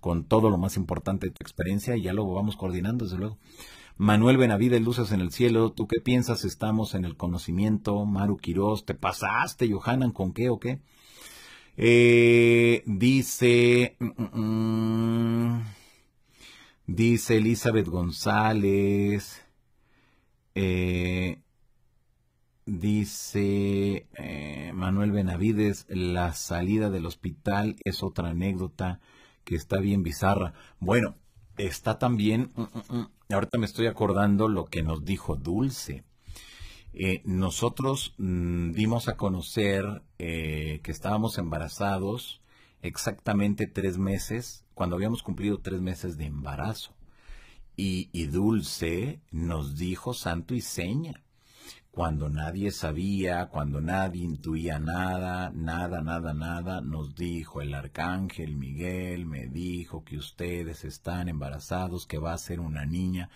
con todo lo más importante de tu experiencia, y ya luego vamos coordinando, desde luego. Manuel Benavide, Luces en el Cielo, ¿tú qué piensas? Estamos en el conocimiento, Maru Quirós, ¿te pasaste, Johanan, con qué o qué? Eh, dice, mm, mm, mm. dice Elizabeth González. Eh, dice eh, Manuel Benavides, la salida del hospital es otra anécdota que está bien bizarra. Bueno, está también, ahorita me estoy acordando lo que nos dijo Dulce. Eh, nosotros mm, dimos a conocer eh, que estábamos embarazados exactamente tres meses, cuando habíamos cumplido tres meses de embarazo. Y, y Dulce nos dijo santo y seña, cuando nadie sabía, cuando nadie intuía nada, nada, nada, nada, nos dijo el arcángel Miguel, me dijo que ustedes están embarazados, que va a ser una niña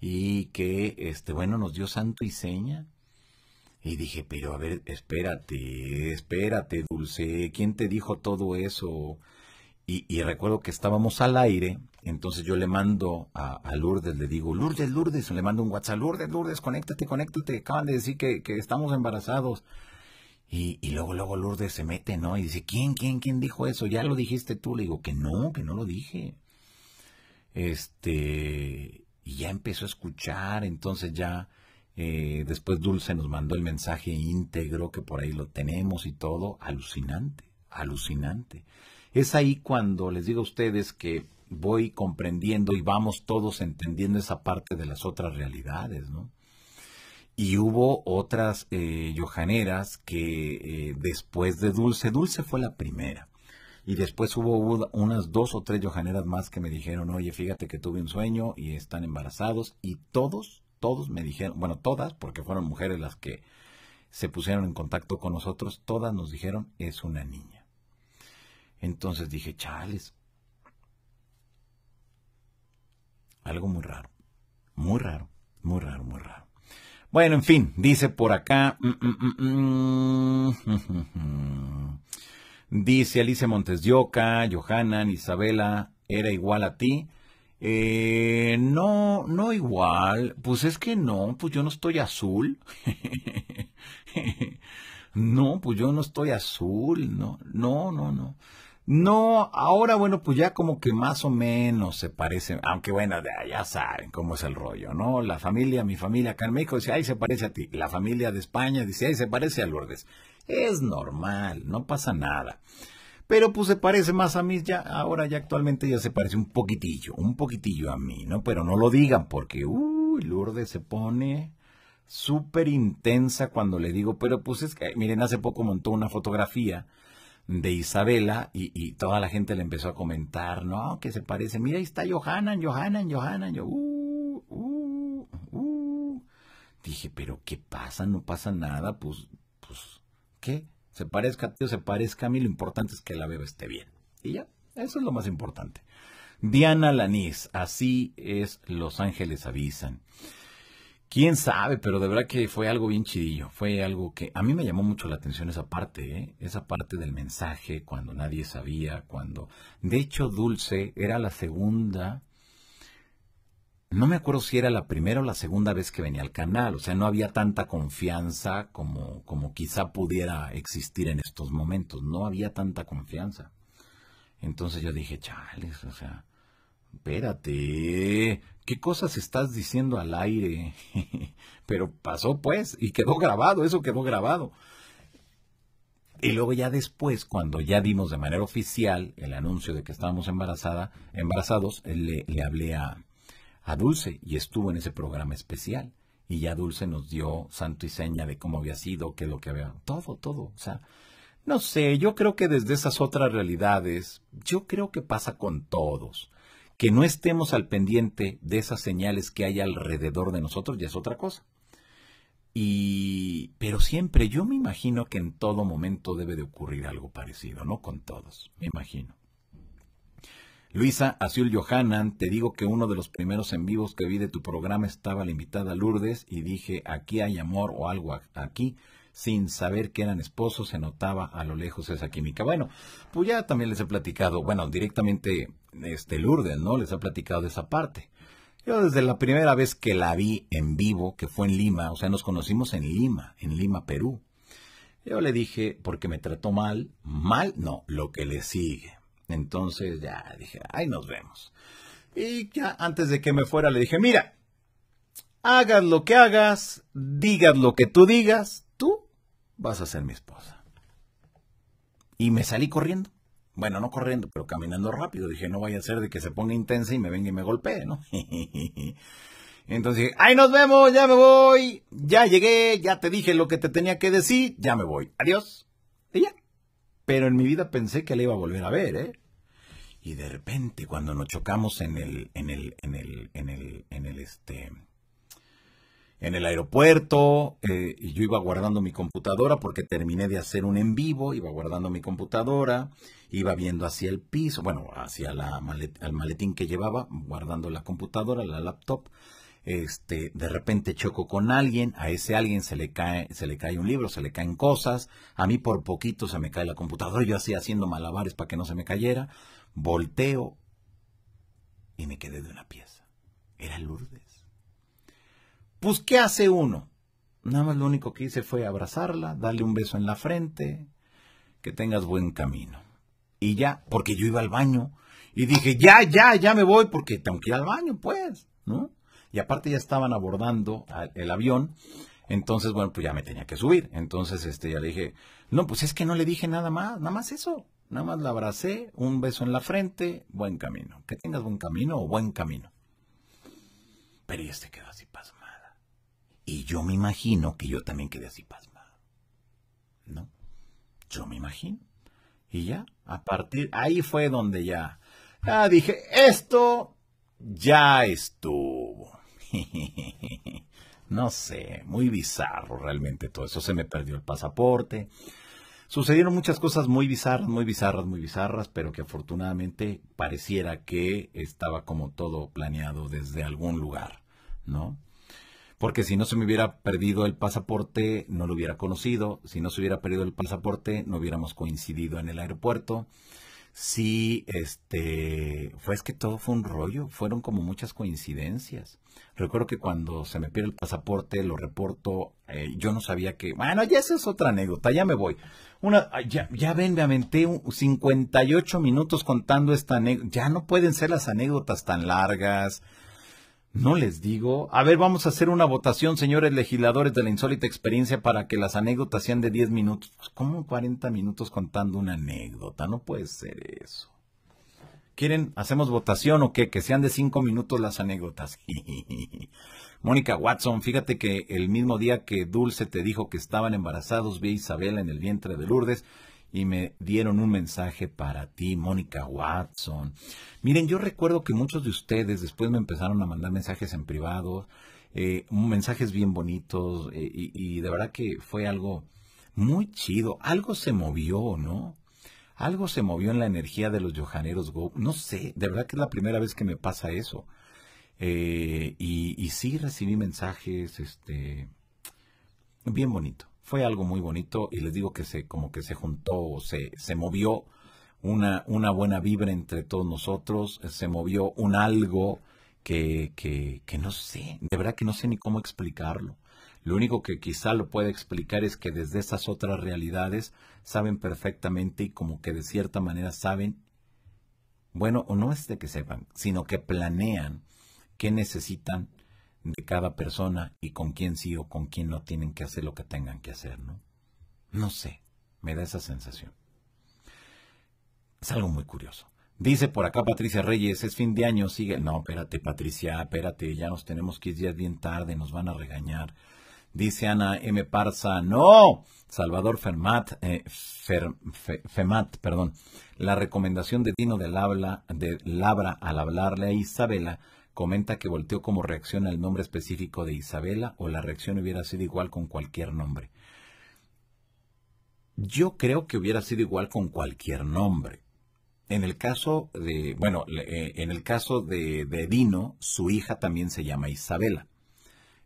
y que, este, bueno, nos dio santo y seña. Y dije, pero a ver, espérate, espérate, Dulce, ¿quién te dijo todo eso? Y, recuerdo que estábamos al aire, entonces yo le mando a, Lourdes, le digo, Lourdes, Lourdes, le mando un WhatsApp, Lourdes, Lourdes, conéctate, conéctate, acaban de decir que, estamos embarazados. Y, y, luego, luego Lourdes se mete, ¿no? Y dice, ¿quién, quién, quién dijo eso? ¿Ya lo dijiste tú? Le digo, que no, que no lo dije. Este, y ya empezó a escuchar, entonces ya eh, después Dulce nos mandó el mensaje íntegro que por ahí lo tenemos y todo, alucinante, alucinante. Es ahí cuando les digo a ustedes que voy comprendiendo y vamos todos entendiendo esa parte de las otras realidades, ¿no? Y hubo otras eh, yohaneras que eh, después de Dulce, Dulce fue la primera. Y después hubo unas dos o tres johaneras más que me dijeron, oye, fíjate que tuve un sueño y están embarazados. Y todos, todos me dijeron, bueno, todas, porque fueron mujeres las que se pusieron en contacto con nosotros, todas nos dijeron, es una niña. Entonces dije, chales, algo muy raro, muy raro, muy raro, muy raro. Bueno, en fin, dice por acá... Mm, mm, mm, *laughs* Dice Alicia Montes de Oca, Isabela, era igual a ti. Eh, no, no igual. Pues es que no, pues yo no estoy azul. *laughs* no, pues yo no estoy azul. No, no, no, no. No, ahora bueno, pues ya como que más o menos se parece, aunque bueno, ya saben cómo es el rollo, ¿no? La familia, mi familia acá en México dice, ay, se parece a ti. La familia de España dice, ay, se parece a Lourdes. Es normal, no pasa nada. Pero pues se parece más a mí ya, ahora ya actualmente ya se parece un poquitillo, un poquitillo a mí, ¿no? Pero no lo digan porque, uy, Lourdes se pone súper intensa cuando le digo, pero pues es que, miren, hace poco montó una fotografía de Isabela y, toda la gente le empezó a comentar, no, que se parece, mira, ahí está Johanna, Johanna, Johanna, yo, uh, uh, uh. Dije, pero ¿qué pasa? No pasa nada, pues que se parezca a ti o se parezca a mí, lo importante es que la beba esté bien. Y ya, eso es lo más importante. Diana Laniz, así es Los Ángeles Avisan. Quién sabe, pero de verdad que fue algo bien chidillo. Fue algo que a mí me llamó mucho la atención esa parte, ¿eh? esa parte del mensaje, cuando nadie sabía, cuando. De hecho, Dulce era la segunda no me acuerdo si era la primera o la segunda vez que venía al canal, o sea, no había tanta confianza como, como quizá pudiera existir en estos momentos, no había tanta confianza. Entonces yo dije, chales, o sea, espérate, ¿qué cosas estás diciendo al aire? *laughs* Pero pasó pues, y quedó grabado, eso quedó grabado. Y luego ya después, cuando ya dimos de manera oficial el anuncio de que estábamos embarazada, embarazados, le, le hablé a, a Dulce y estuvo en ese programa especial. Y ya Dulce nos dio santo y seña de cómo había sido, qué es lo que había. Todo, todo. O sea, no sé, yo creo que desde esas otras realidades, yo creo que pasa con todos. Que no estemos al pendiente de esas señales que hay alrededor de nosotros ya es otra cosa. Y, pero siempre, yo me imagino que en todo momento debe de ocurrir algo parecido, no con todos, me imagino. Luisa Azul Johanan, te digo que uno de los primeros en vivos que vi de tu programa estaba la invitada Lourdes y dije, aquí hay amor o algo aquí. Sin saber que eran esposos, se notaba a lo lejos esa química. Bueno, pues ya también les he platicado, bueno, directamente este Lourdes, ¿no? Les ha platicado de esa parte. Yo desde la primera vez que la vi en vivo, que fue en Lima, o sea, nos conocimos en Lima, en Lima, Perú. Yo le dije, porque me trató mal, mal, no, lo que le sigue. Entonces ya dije, ahí nos vemos. Y ya antes de que me fuera le dije, mira, hagas lo que hagas, digas lo que tú digas, tú vas a ser mi esposa. Y me salí corriendo. Bueno, no corriendo, pero caminando rápido. Dije, no vaya a ser de que se ponga intensa y me venga y me golpee, ¿no? *laughs* Entonces dije, ahí nos vemos! ¡Ya me voy! Ya llegué, ya te dije lo que te tenía que decir, ya me voy. Adiós. Y ya pero en mi vida pensé que la iba a volver a ver, ¿eh? Y de repente, cuando nos chocamos en el, en el, en el, en el, en el, este, en el aeropuerto, eh, y yo iba guardando mi computadora porque terminé de hacer un en vivo, iba guardando mi computadora, iba viendo hacia el piso, bueno, hacia la el maletín que llevaba, guardando la computadora, la laptop, este, de repente choco con alguien, a ese alguien se le cae, se le cae un libro, se le caen cosas, a mí por poquito se me cae la computadora, yo así haciendo malabares para que no se me cayera, volteo y me quedé de una pieza. Era Lourdes. Pues, ¿qué hace uno? Nada más lo único que hice fue abrazarla, darle un beso en la frente, que tengas buen camino. Y ya, porque yo iba al baño y dije, ya, ya, ya me voy porque tengo que ir al baño, pues, ¿no? y aparte ya estaban abordando el avión. Entonces, bueno, pues ya me tenía que subir. Entonces, este, ya le dije, no, pues es que no le dije nada más, nada más eso. Nada más la abracé, un beso en la frente, buen camino. Que tengas buen camino o buen camino. Pero ella se quedó así pasmada. Y yo me imagino que yo también quedé así pasmada. ¿No? Yo me imagino. Y ya, a partir, ahí fue donde ya, ya dije, esto ya estuvo. *laughs* no sé, muy bizarro realmente todo eso. Se me perdió el pasaporte. Sucedieron muchas cosas muy bizarras, muy bizarras, muy bizarras, pero que afortunadamente pareciera que estaba como todo planeado desde algún lugar, ¿no? Porque si no se me hubiera perdido el pasaporte, no lo hubiera conocido. Si no se hubiera perdido el pasaporte, no hubiéramos coincidido en el aeropuerto sí, este, fue es que todo fue un rollo, fueron como muchas coincidencias. Recuerdo que cuando se me pierde el pasaporte, lo reporto, eh, yo no sabía que, bueno, ya esa es otra anécdota, ya me voy. Una, ya, ya ven, me aventé 58 minutos contando esta anécdota, ya no pueden ser las anécdotas tan largas, no les digo. A ver, vamos a hacer una votación, señores legisladores de la insólita experiencia, para que las anécdotas sean de 10 minutos. Pues, ¿Cómo 40 minutos contando una anécdota? No puede ser eso. ¿Quieren? ¿Hacemos votación o qué? Que sean de 5 minutos las anécdotas. *laughs* Mónica Watson, fíjate que el mismo día que Dulce te dijo que estaban embarazados, vi a Isabela en el vientre de Lourdes y me dieron un mensaje para ti, Mónica Watson. Miren, yo recuerdo que muchos de ustedes después me empezaron a mandar mensajes en privado, eh, mensajes bien bonitos eh, y, de verdad que fue algo muy chido, algo se movió, ¿no? Algo se movió en la energía de los Johaneros Go. No sé, de verdad que es la primera vez que me pasa eso. Eh, y, y sí recibí mensajes, este, bien bonitos. Fue algo muy bonito y les digo que se, como que se juntó, se, se movió una, una buena vibra entre todos nosotros, se movió un algo que, que, que no sé, de verdad que no sé ni cómo explicarlo. Lo único que quizá lo pueda explicar es que desde esas otras realidades saben perfectamente y como que de cierta manera saben, bueno, o no es de que sepan, sino que planean qué necesitan de cada persona y con quién sí o con quién no tienen que hacer lo que tengan que hacer, ¿no? No sé, me da esa sensación. Es algo muy curioso. Dice por acá Patricia Reyes, es fin de año, sigue. No, espérate Patricia, espérate, ya nos tenemos que ir ya bien tarde, nos van a regañar. Dice Ana M. Parza, no. Salvador Fermat, eh, Femat, perdón. La recomendación de Dino de Labra al hablarle a Isabela comenta que volteó como reacción al nombre específico de Isabela o la reacción hubiera sido igual con cualquier nombre. Yo creo que hubiera sido igual con cualquier nombre. En el caso de, bueno, eh, en el caso de, de Dino, su hija también se llama Isabela.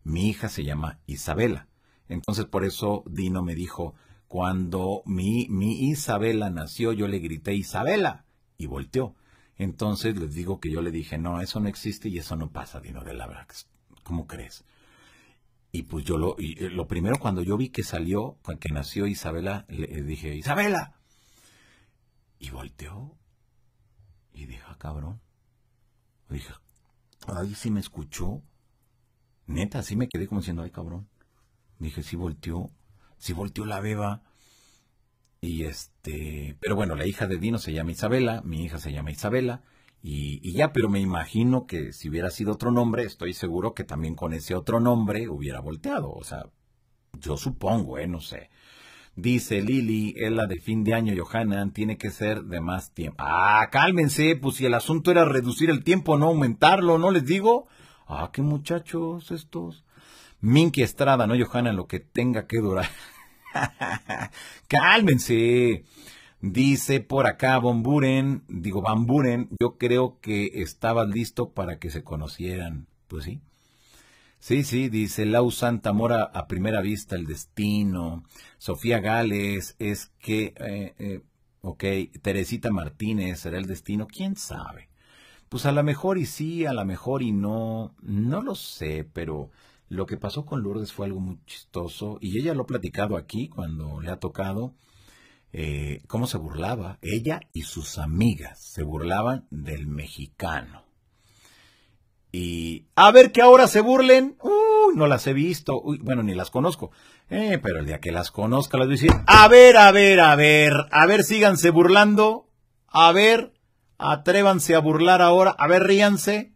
Mi hija se llama Isabela. Entonces por eso Dino me dijo, cuando mi, mi Isabela nació, yo le grité Isabela y volteó. Entonces les digo que yo le dije, no, eso no existe y eso no pasa, Dino de la ¿Cómo crees? Y pues yo lo, eh, lo primero cuando yo vi que salió, que nació Isabela, le eh, dije, Isabela. Y volteó y dijo, ah, cabrón. dije, ay, sí me escuchó. Neta, sí me quedé como diciendo, ay, cabrón. Dije, sí volteó, sí volteó la beba. Y este, pero bueno, la hija de Dino se llama Isabela, mi hija se llama Isabela, y, ya, pero me imagino que si hubiera sido otro nombre, estoy seguro que también con ese otro nombre hubiera volteado. O sea, yo supongo, ¿eh? No sé. Dice Lili, es la de fin de año, Johanna. tiene que ser de más tiempo. Ah, cálmense, pues si el asunto era reducir el tiempo, no aumentarlo, ¿no les digo? Ah, qué muchachos estos. Minky Estrada, no, Johanna? lo que tenga que durar. *laughs* Cálmense. Dice por acá Bamburen, digo Bamburen, yo creo que estaban listo para que se conocieran. Pues sí. Sí, sí, dice Lau Santa Mora a primera vista, el destino. Sofía Gales, es que, eh, eh, ok, Teresita Martínez, será el destino, quién sabe. Pues a lo mejor y sí, a lo mejor y no, no lo sé, pero lo que pasó con Lourdes fue algo muy chistoso y ella lo ha platicado aquí cuando le ha tocado. Eh, cómo se burlaba ella y sus amigas. Se burlaban del mexicano. Y a ver que ahora se burlen. Uy, no las he visto. bueno, ni las conozco. Eh, pero el día que las conozca las voy a decir. A ver, a ver, a ver. A ver, síganse burlando. A ver, atrévanse a burlar ahora. A ver, ríanse.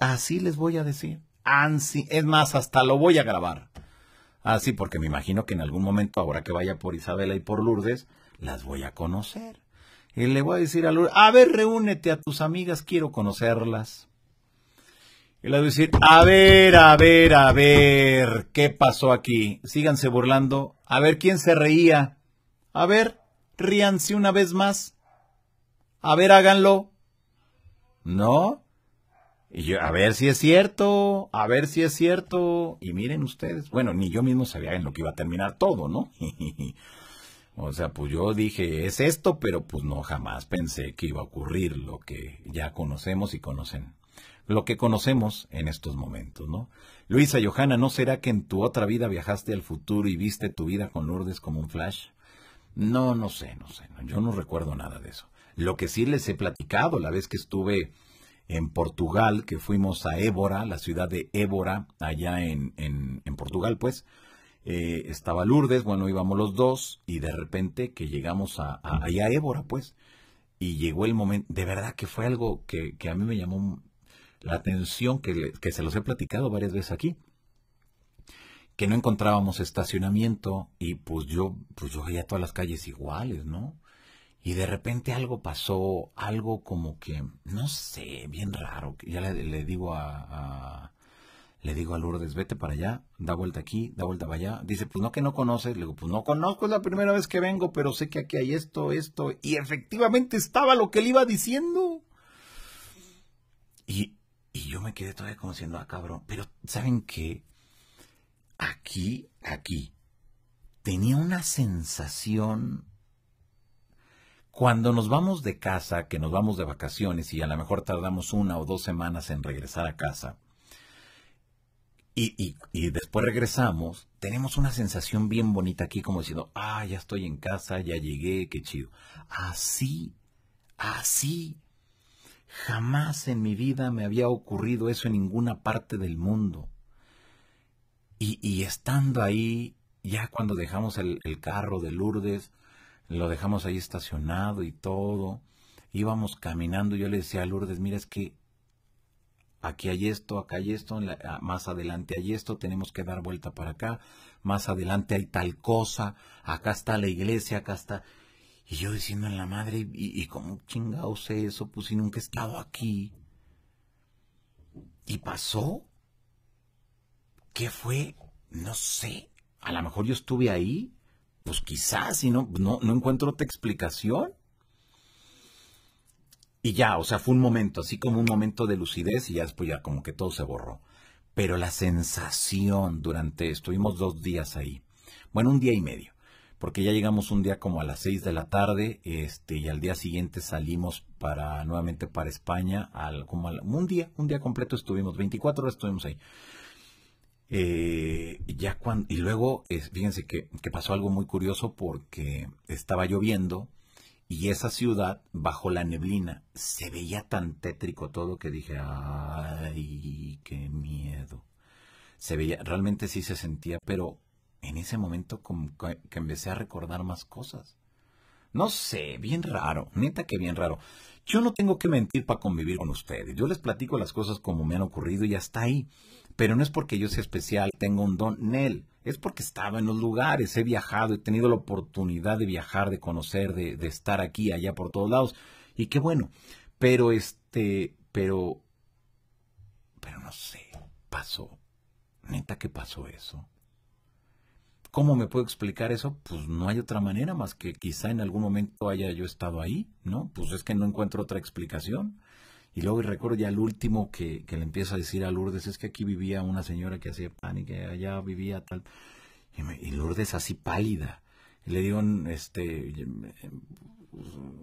Así les voy a decir. Es más, hasta lo voy a grabar. Así, ah, porque me imagino que en algún momento, ahora que vaya por Isabela y por Lourdes, las voy a conocer. Y le voy a decir a Lourdes, a ver, reúnete a tus amigas, quiero conocerlas. Y le voy a decir, a ver, a ver, a ver, ¿qué pasó aquí? Síganse burlando. A ver, ¿quién se reía? A ver, ríanse una vez más. A ver, háganlo. ¿No? Y yo, a ver si es cierto, a ver si es cierto. Y miren ustedes, bueno, ni yo mismo sabía en lo que iba a terminar todo, ¿no? *laughs* o sea, pues yo dije, es esto, pero pues no, jamás pensé que iba a ocurrir lo que ya conocemos y conocen. Lo que conocemos en estos momentos, ¿no? Luisa Johanna, ¿no será que en tu otra vida viajaste al futuro y viste tu vida con Lourdes como un flash? No, no sé, no sé. Yo no recuerdo nada de eso. Lo que sí les he platicado la vez que estuve en Portugal, que fuimos a Évora, la ciudad de Évora, allá en, en, Portugal, pues, eh, estaba Lourdes, bueno, íbamos los dos, y de repente que llegamos a, allá a Évora, pues, y llegó el momento, de verdad que fue algo que, a mí me llamó la atención, que, que se los he platicado varias veces aquí, que no encontrábamos estacionamiento, y pues yo, pues yo veía todas las calles iguales, ¿no? y de repente algo pasó, algo como que, no sé, bien raro. Ya le, digo a, le digo a Lourdes, vete para allá, da vuelta aquí, da vuelta para allá. Dice, pues no que no conoces. Le digo, pues no conozco, es la primera vez que vengo, pero sé que aquí hay esto, esto. Y efectivamente estaba lo que él iba diciendo. Y, y yo me quedé todavía como diciendo, ah, cabrón. Pero, ¿saben qué? Aquí, aquí, tenía una sensación cuando nos vamos de casa, que nos vamos de vacaciones y a lo mejor tardamos una o dos semanas en regresar a casa, y, y, y, después regresamos, tenemos una sensación bien bonita aquí, como diciendo, ah, ya estoy en casa, ya llegué, qué chido. Así, así. Jamás en mi vida me había ocurrido eso en ninguna parte del mundo. Y, estando ahí, ya cuando dejamos el carro de Lourdes, lo dejamos ahí estacionado y todo. Íbamos caminando, yo le decía a Lourdes, mira, es que aquí hay esto, acá hay esto, ah, más adelante hay esto, tenemos que dar vuelta para acá, más adelante hay tal cosa, acá está la iglesia, acá está... Y yo diciendo en la madre, ¿y, como cómo chingado sé eso? Pues si nunca he estado aquí. ¿Y pasó? ¿Qué fue? No sé. A lo mejor yo estuve ahí, pues quizás, si no, pues, no, no encuentro otra explicación. Y ya, o sea, fue un momento, así como un momento de lucidez y ya después ya como que todo se borró. Pero la sensación durante, estuvimos dos días ahí. Bueno, un día y medio, porque ya llegamos un día como a las seis de la tarde este, y al día siguiente salimos para nuevamente para España, al, como un día, un día completo estuvimos, 24 horas estuvimos ahí. Eh, ya y luego, fíjense que, pasó algo muy curioso porque estaba lloviendo y esa ciudad bajo la neblina se veía tan tétrico todo que dije, ay, qué miedo. Se veía, realmente sí se sentía, pero en ese momento como que empecé a recordar más cosas. No sé, bien raro, neta que bien raro. Yo no tengo que mentir para convivir con ustedes. Yo les platico las cosas como me han ocurrido y hasta ahí pero no es porque yo sea especial, tengo un don en él. Es porque estaba en los lugares, he viajado, he tenido la oportunidad de viajar, de conocer, de, estar aquí, allá, por todos lados. Y qué bueno. Pero este, pero, pero no sé, pasó. Neta que pasó eso. ¿Cómo me puedo explicar eso? Pues no hay otra manera más que quizá en algún momento haya yo estado ahí, ¿no? Pues es que no encuentro otra explicación. Y luego recuerdo ya el último que, que le empieza a decir a Lourdes, es que aquí vivía una señora que hacía pan y que allá vivía tal. Y, Lourdes así pálida. Y le digo, este, mm,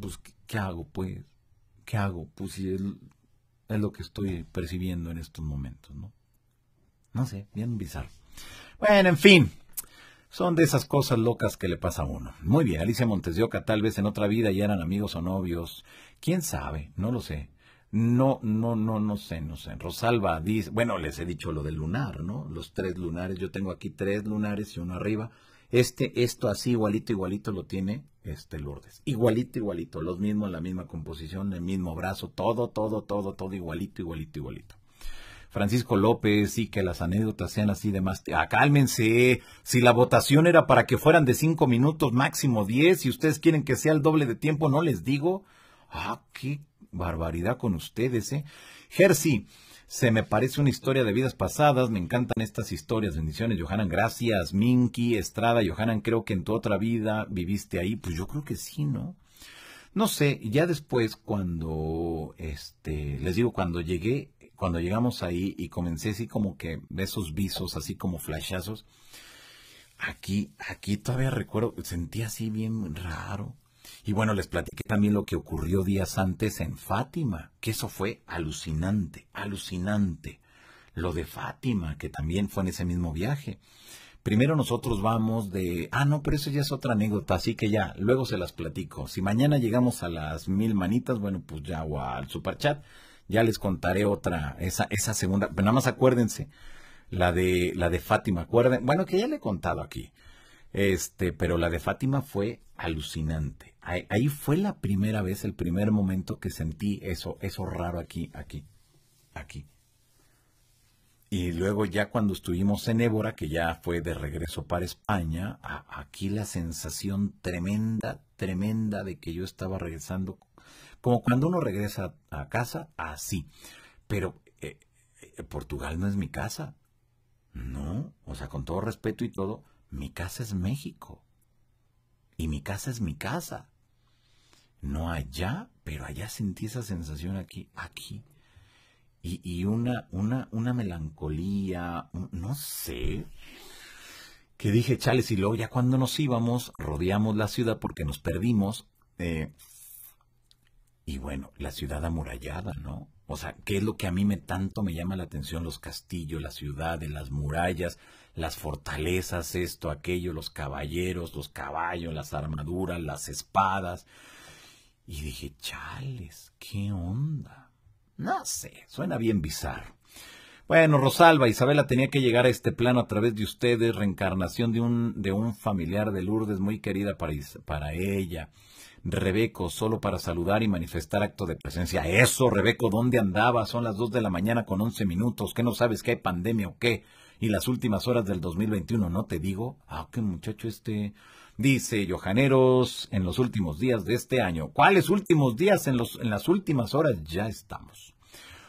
pues, ¿qué hago? Pues, ¿qué hago? Pues si es, lo que estoy percibiendo en estos momentos, ¿no? No sé, bien bizarro. Bueno, en fin. Son de esas cosas locas que le pasa a uno. Muy bien, Alicia Montes tal vez en otra vida ya eran amigos o novios ¿Quién sabe? No lo sé. No, no, no, no sé, no sé. Rosalba dice, bueno, les he dicho lo del lunar, ¿no? Los tres lunares, yo tengo aquí tres lunares y uno arriba. Este, esto así, igualito, igualito lo tiene este Lourdes. Igualito, igualito, los mismos, la misma composición, el mismo brazo, todo, todo, todo, todo igualito, igualito, igualito. Francisco López, sí, que las anécdotas sean así de más. Ah, cálmense. Si la votación era para que fueran de cinco minutos, máximo diez, y ustedes quieren que sea el doble de tiempo, no les digo. Ah, qué barbaridad con ustedes, ¿eh? Jersey, se me parece una historia de vidas pasadas, me encantan estas historias, bendiciones, Johanan, gracias, Minky, Estrada, Johanan, creo que en tu otra vida viviste ahí, pues yo creo que sí, ¿no? No sé, ya después cuando, este, les digo, cuando llegué, cuando llegamos ahí y comencé así como que esos visos, así como flashazos, aquí, aquí todavía recuerdo, sentí así bien raro y bueno, les platiqué también lo que ocurrió días antes en Fátima, que eso fue alucinante, alucinante. Lo de Fátima, que también fue en ese mismo viaje. Primero nosotros vamos de... Ah, no, pero eso ya es otra anécdota, así que ya, luego se las platico. Si mañana llegamos a las mil manitas, bueno, pues ya o al chat, ya les contaré otra, esa, esa segunda. Pero nada más acuérdense, la de, la de Fátima, acuérdense, Bueno, que ya le he contado aquí. Este, pero la de Fátima fue alucinante. Ahí, fue la primera vez, el primer momento que sentí eso, eso raro aquí, aquí, aquí. Y luego ya cuando estuvimos en Évora, que ya fue de regreso para España, aquí la sensación tremenda, tremenda de que yo estaba regresando, como cuando uno regresa a casa, así. Pero eh, eh, Portugal no es mi casa. No, o sea, con todo respeto y todo, mi casa es México. Y mi casa es mi casa. No allá, pero allá sentí esa sensación aquí, aquí. Y, una, una, una melancolía, no sé que dije, chales, y luego ya cuando nos íbamos, rodeamos la ciudad porque nos perdimos. Eh, y bueno, la ciudad amurallada, ¿no? O sea, ¿qué es lo que a mí me tanto me llama la atención? Los castillos, las ciudades, las murallas, las fortalezas, esto, aquello, los caballeros, los caballos, las armaduras, las espadas. Y dije, chales, ¿qué onda? No sé, suena bien bizarro. Bueno, Rosalba, Isabela tenía que llegar a este plano a través de ustedes, reencarnación de un, de un familiar de Lourdes muy querida para, para ella. Rebeco, solo para saludar y manifestar acto de presencia. Eso, Rebeco, ¿dónde andaba? Son las 2 de la mañana con 11 minutos. ¿Qué no sabes que hay pandemia o qué? y las últimas horas del 2021, ¿no te digo? Ah, qué muchacho este. Dice Johaneros, en los últimos días de este año. ¿Cuáles últimos días? En, los, en las últimas horas ya estamos.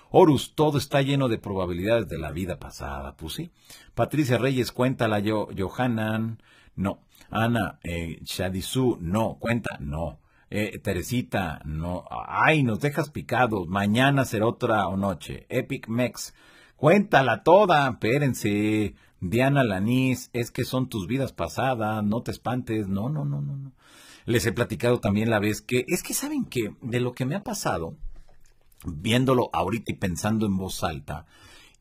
Horus, todo está lleno de probabilidades de la vida pasada, pues Patricia Reyes, cuéntala, yo, Johanan, no. Ana, eh, Shadisu, no, cuenta, no. Eh, Teresita, no. Ay, nos dejas picados. Mañana será otra noche. Epic Mex, Cuéntala toda, espérense. Diana Lanís, es que son tus vidas pasadas, no te espantes. No, no, no, no, no. Les he platicado también la vez que, es que saben que de lo que me ha pasado, viéndolo ahorita y pensando en voz alta,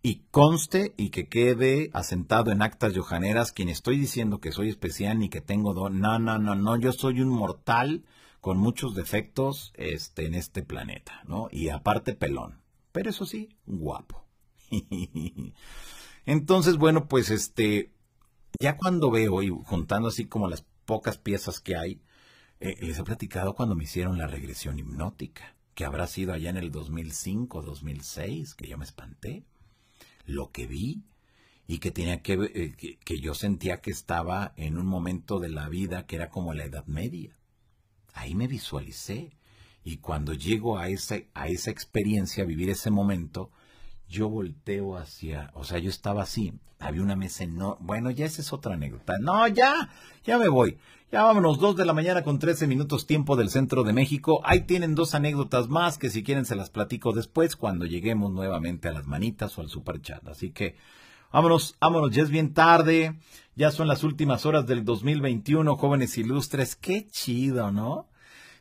y conste y que quede asentado en actas johaneras quien estoy diciendo que soy especial ni que tengo don. No, no, no, no, yo soy un mortal con muchos defectos este, en este planeta, ¿no? Y aparte pelón, pero eso sí, guapo. *laughs* Entonces, bueno, pues este, ya cuando veo y juntando así como las pocas piezas que hay, eh, les he platicado cuando me hicieron la regresión hipnótica, que habrá sido allá en el 2005, 2006, que yo me espanté, lo que vi y que tenía que, ver eh, que, yo sentía que estaba en un momento de la vida que era como la Edad Media. Ahí me visualicé y cuando llego a ese, a esa experiencia, a vivir ese momento, yo volteo hacia, o sea, yo estaba así, había una mesa no, bueno, ya esa es otra anécdota. No, ya, ya me voy. Ya vámonos, dos de la mañana con 13 minutos tiempo del centro de México. Ahí tienen dos anécdotas más que si quieren se las platico después cuando lleguemos nuevamente a las manitas o al superchat. Así que vámonos, vámonos, ya es bien tarde. Ya son las últimas horas del 2021, jóvenes ilustres. Qué chido, ¿no?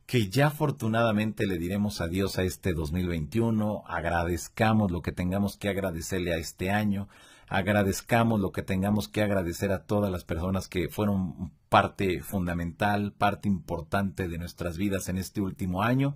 que ya afortunadamente le diremos adiós a este 2021, agradezcamos lo que tengamos que agradecerle a este año, agradezcamos lo que tengamos que agradecer a todas las personas que fueron parte fundamental, parte importante de nuestras vidas en este último año.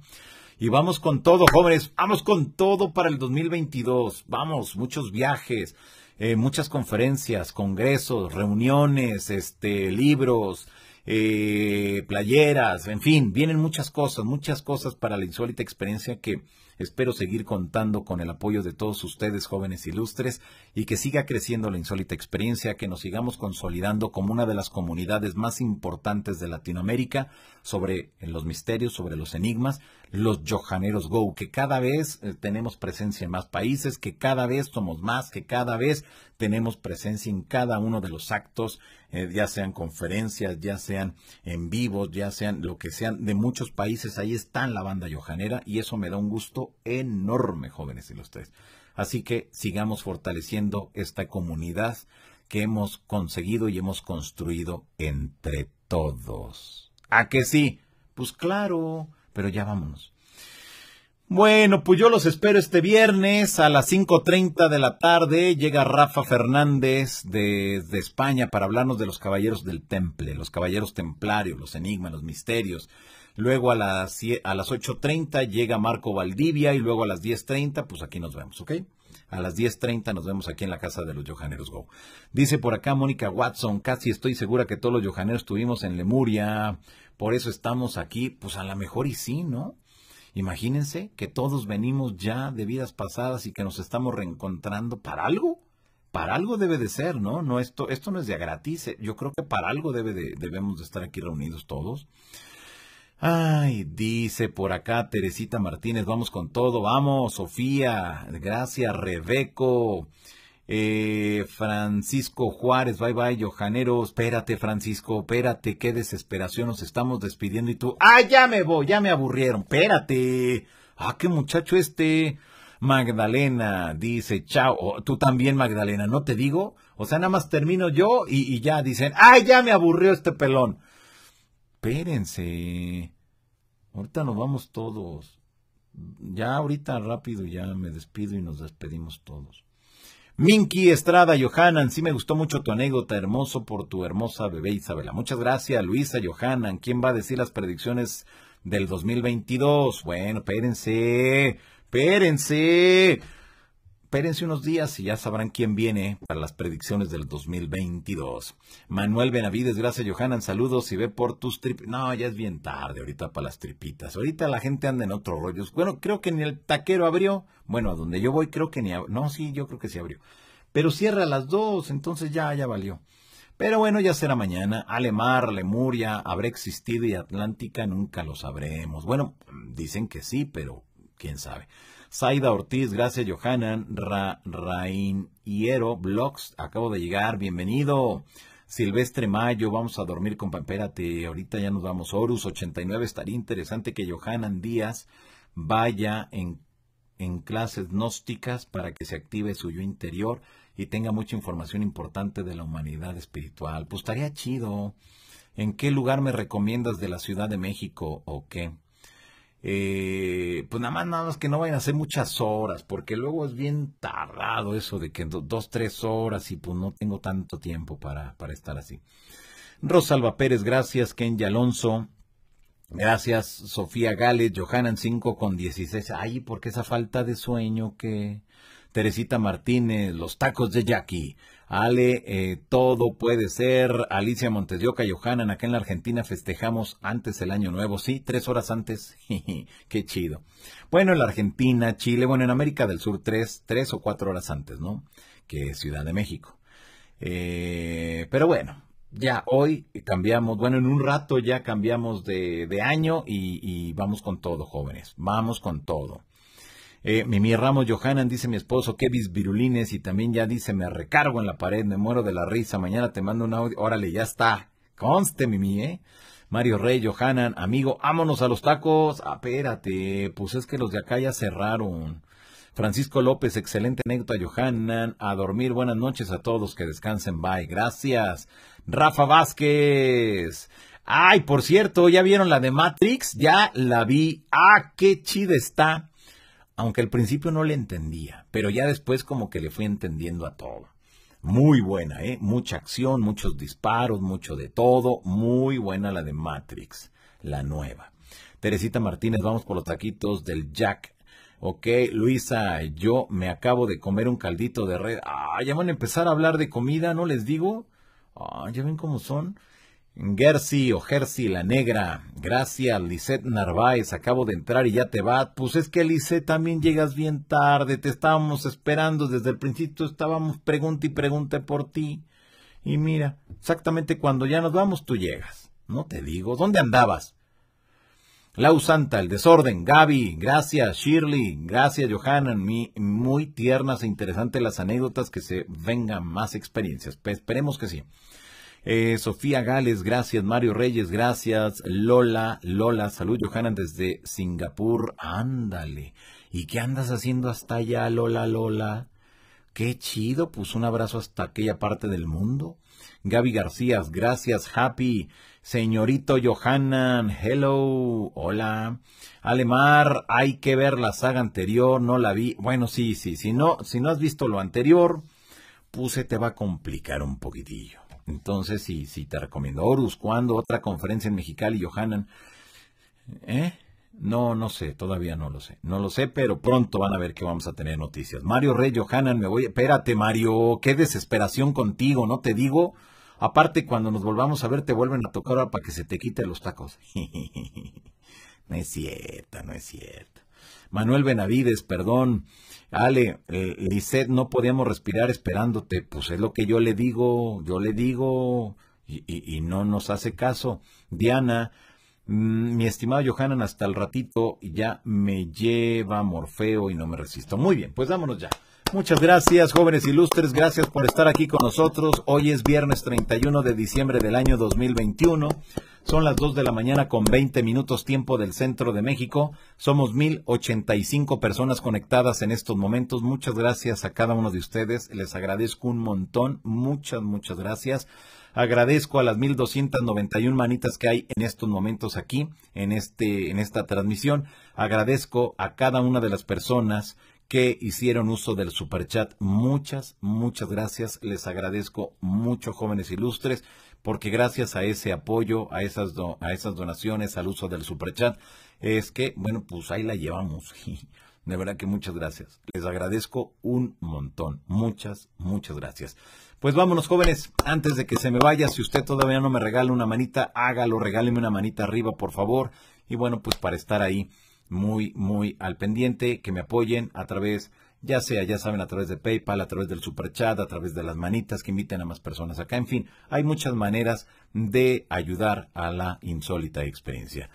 Y vamos con todo, jóvenes, vamos con todo para el 2022. Vamos, muchos viajes, eh, muchas conferencias, congresos, reuniones, este, libros, eh, playeras, en fin, vienen muchas cosas, muchas cosas para la insólita experiencia que espero seguir contando con el apoyo de todos ustedes, jóvenes ilustres, y que siga creciendo la insólita experiencia, que nos sigamos consolidando como una de las comunidades más importantes de Latinoamérica sobre los misterios, sobre los enigmas, los Johaneros Go, que cada vez eh, tenemos presencia en más países, que cada vez somos más, que cada vez tenemos presencia en cada uno de los actos, eh, ya sean conferencias, ya sean en vivos, ya sean lo que sean, de muchos países, ahí está la banda johanera y eso me da un gusto enorme, jóvenes y tres. Así que sigamos fortaleciendo esta comunidad que hemos conseguido y hemos construido entre todos. ¿A que sí? Pues claro, pero ya vámonos. Bueno, pues yo los espero este viernes a las 5.30 de la tarde. Llega Rafa Fernández desde España para hablarnos de los caballeros del temple, los caballeros templarios, los enigmas, los misterios. Luego a las, a las 8.30 llega Marco Valdivia y luego a las 10.30, pues aquí nos vemos, ¿ok? A las 10.30 nos vemos aquí en la casa de los Johaneros Go. Dice por acá Mónica Watson, casi estoy segura que todos los Johaneros estuvimos en Lemuria, por eso estamos aquí, pues a lo mejor y sí, ¿no? Imagínense que todos venimos ya de vidas pasadas y que nos estamos reencontrando para algo. Para algo debe de ser, ¿no? no esto, esto no es de gratis. Yo creo que para algo debe debemos de estar aquí reunidos todos. Ay, dice por acá Teresita Martínez, vamos con todo, vamos, Sofía, gracias, Rebeco. Eh, Francisco Juárez, bye bye, Johanero, espérate Francisco, espérate, qué desesperación, nos estamos despidiendo y tú, ah, ya me voy, ya me aburrieron, espérate, ah, qué muchacho este. Magdalena dice, chao, oh, tú también Magdalena, ¿no te digo? O sea, nada más termino yo y, y ya dicen, ah, ya me aburrió este pelón. Espérense, ahorita nos vamos todos. Ya ahorita rápido, ya me despido y nos despedimos todos. Minky Estrada Johanna, sí me gustó mucho tu anécdota, hermoso por tu hermosa bebé Isabela. Muchas gracias, Luisa Johanan. ¿Quién va a decir las predicciones del 2022? Bueno, espérense, espérense. Espérense unos días y ya sabrán quién viene para las predicciones del 2022. Manuel Benavides, gracias Johanan, saludos y ve por tus trip... No, ya es bien tarde ahorita para las tripitas. Ahorita la gente anda en otro rollo. Bueno, creo que ni el taquero abrió. Bueno, a donde yo voy creo que ni abrió. No, sí, yo creo que sí abrió. Pero cierra a las dos, entonces ya, ya valió. Pero bueno, ya será mañana. Alemar, Lemuria, habrá existido y Atlántica, nunca lo sabremos. Bueno, dicen que sí, pero quién sabe. Saida Ortiz, gracias Johanan, Ra, hierro Blogs, acabo de llegar, bienvenido. Silvestre Mayo, vamos a dormir con Espérate, ahorita ya nos vamos. Horus 89, estaría interesante que Johanan Díaz vaya en, en clases gnósticas para que se active su yo interior y tenga mucha información importante de la humanidad espiritual. Pues estaría chido. ¿En qué lugar me recomiendas de la Ciudad de México o qué? Eh, pues nada más, nada más que no vayan a hacer muchas horas, porque luego es bien tardado eso de que dos, tres horas y pues no tengo tanto tiempo para, para estar así. Rosalba Pérez, gracias. Kenji Alonso, gracias. Sofía Gales, Johanan 5 con 16. Ay, porque esa falta de sueño que... Teresita Martínez, los tacos de Jackie. Ale, eh, todo puede ser. Alicia Montesioca y Johanan, acá en la Argentina festejamos antes el Año Nuevo, sí, tres horas antes. *laughs* Qué chido. Bueno, en la Argentina, Chile, bueno, en América del Sur, tres, tres o cuatro horas antes, ¿no? Que Ciudad de México. Eh, pero bueno, ya hoy cambiamos, bueno, en un rato ya cambiamos de, año y, y vamos con todo, jóvenes. Vamos con todo. Eh, Mimi Ramos Johanan dice mi esposo, qué virulines y también ya dice, me recargo en la pared, me muero de la risa, mañana te mando un audio, órale, ya está, conste Mimi, ¿eh? Mario Rey, Johanan, amigo, vámonos a los tacos, apérate, ah, pues es que los de acá ya cerraron. Francisco López, excelente anécdota, Johanan, a dormir, buenas noches a todos, que descansen, bye, gracias. Rafa Vázquez, Ay, por cierto, ¿ya vieron la de Matrix? Ya la vi. Ah, qué chida está aunque al principio no le entendía, pero ya después como que le fui entendiendo a todo. Muy buena, ¿eh? Mucha acción, muchos disparos, mucho de todo. Muy buena la de Matrix, la nueva. Teresita Martínez, vamos por los taquitos del Jack. Ok, Luisa, yo me acabo de comer un caldito de red. Ah, ya van a empezar a hablar de comida, ¿no les digo? Ah, ya ven cómo son. Gersi o Gersi la negra, gracias Lisette Narváez, acabo de entrar y ya te va, Pues es que Lisette también llegas bien tarde, te estábamos esperando desde el principio, estábamos pregunta y pregunta por ti. Y mira, exactamente cuando ya nos vamos tú llegas. No te digo, ¿dónde andabas? Lau Santa, el desorden, Gaby, gracias, Shirley, gracias, Johanna, muy tiernas e interesantes las anécdotas, que se vengan más experiencias. Pues, esperemos que sí. Eh, Sofía Gales, gracias. Mario Reyes, gracias. Lola, Lola, salud. Johanan desde Singapur, ándale. ¿Y qué andas haciendo hasta allá, Lola, Lola? Qué chido, pues un abrazo hasta aquella parte del mundo. Gaby García, gracias, Happy. Señorito Johanan, hello, hola. Alemar, hay que ver la saga anterior, no la vi. Bueno, sí, sí, si no, si no has visto lo anterior, pues te va a complicar un poquitillo. Entonces, sí, sí, te recomiendo. Horus, ¿cuándo? Otra conferencia en Mexicali, Johanan. ¿Eh? No, no sé, todavía no lo sé. No lo sé, pero pronto van a ver que vamos a tener noticias. Mario Rey, Johanan, me voy. Espérate, Mario, qué desesperación contigo, ¿no? Te digo. Aparte, cuando nos volvamos a ver, te vuelven a tocar para que se te quite los tacos. *laughs* no es cierto, no es cierto. Manuel Benavides, perdón. Ale, eh, no podíamos respirar esperándote. Pues es lo que yo le digo, yo le digo, y, no nos hace caso. Diana, mm, mi estimado Johanan, hasta el ratito ya me lleva Morfeo y no me resisto. Muy bien, pues vámonos ya. Muchas gracias, jóvenes ilustres. Gracias por estar aquí con nosotros. Hoy es viernes 31 de diciembre del año 2021. Son las 2 de la mañana con 20 minutos tiempo del centro de México. Somos 1085 personas conectadas en estos momentos. Muchas gracias a cada uno de ustedes. Les agradezco un montón. Muchas, muchas gracias. Agradezco a las 1291 manitas que hay en estos momentos aquí en este en esta transmisión. Agradezco a cada una de las personas que hicieron uso del superchat. Muchas, muchas gracias. Les agradezco mucho, jóvenes ilustres porque gracias a ese apoyo, a esas, a esas donaciones, al uso del superchat, es que, bueno, pues ahí la llevamos. *laughs* De verdad que muchas gracias. Les agradezco un montón. Muchas, muchas gracias. Pues vámonos jóvenes, antes de que se me vaya, si usted todavía no me regala una manita, hágalo, regáleme una manita arriba, por favor. Y bueno, pues para estar ahí muy, muy al pendiente, que me apoyen a través ya sea, ya saben, a través de PayPal, a través del superchat, a través de las manitas que inviten a más personas acá. En fin, hay muchas maneras de ayudar a la insólita experiencia.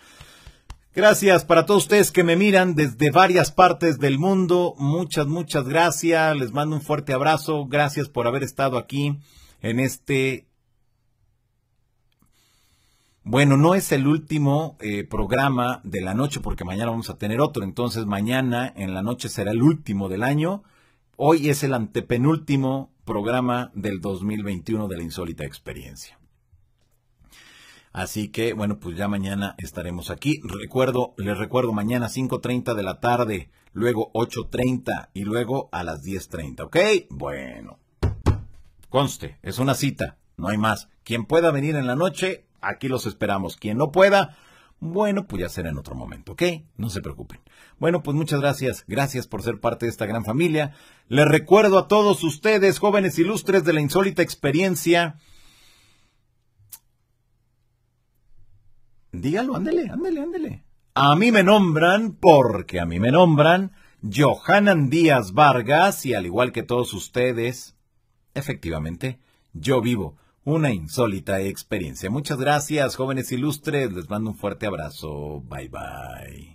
Gracias para todos ustedes que me miran desde varias partes del mundo. Muchas, muchas gracias. Les mando un fuerte abrazo. Gracias por haber estado aquí en este bueno, no es el último eh, programa de la noche porque mañana vamos a tener otro. Entonces mañana en la noche será el último del año. Hoy es el antepenúltimo programa del 2021 de la insólita experiencia. Así que, bueno, pues ya mañana estaremos aquí. Recuerdo, les recuerdo, mañana 5.30 de la tarde, luego 8.30 y luego a las 10.30, ¿ok? Bueno, conste, es una cita, no hay más. Quien pueda venir en la noche, Aquí los esperamos. Quien no pueda, bueno, pues ya será en otro momento, ¿ok? No se preocupen. Bueno, pues muchas gracias. Gracias por ser parte de esta gran familia. Les recuerdo a todos ustedes, jóvenes ilustres de la insólita experiencia. Dígalo, ándele, ándele, ándele. A mí me nombran, porque a mí me nombran, Johanan Díaz Vargas, y al igual que todos ustedes, efectivamente, yo vivo una insólita experiencia. Muchas gracias, jóvenes ilustres. Les mando un fuerte abrazo. Bye bye.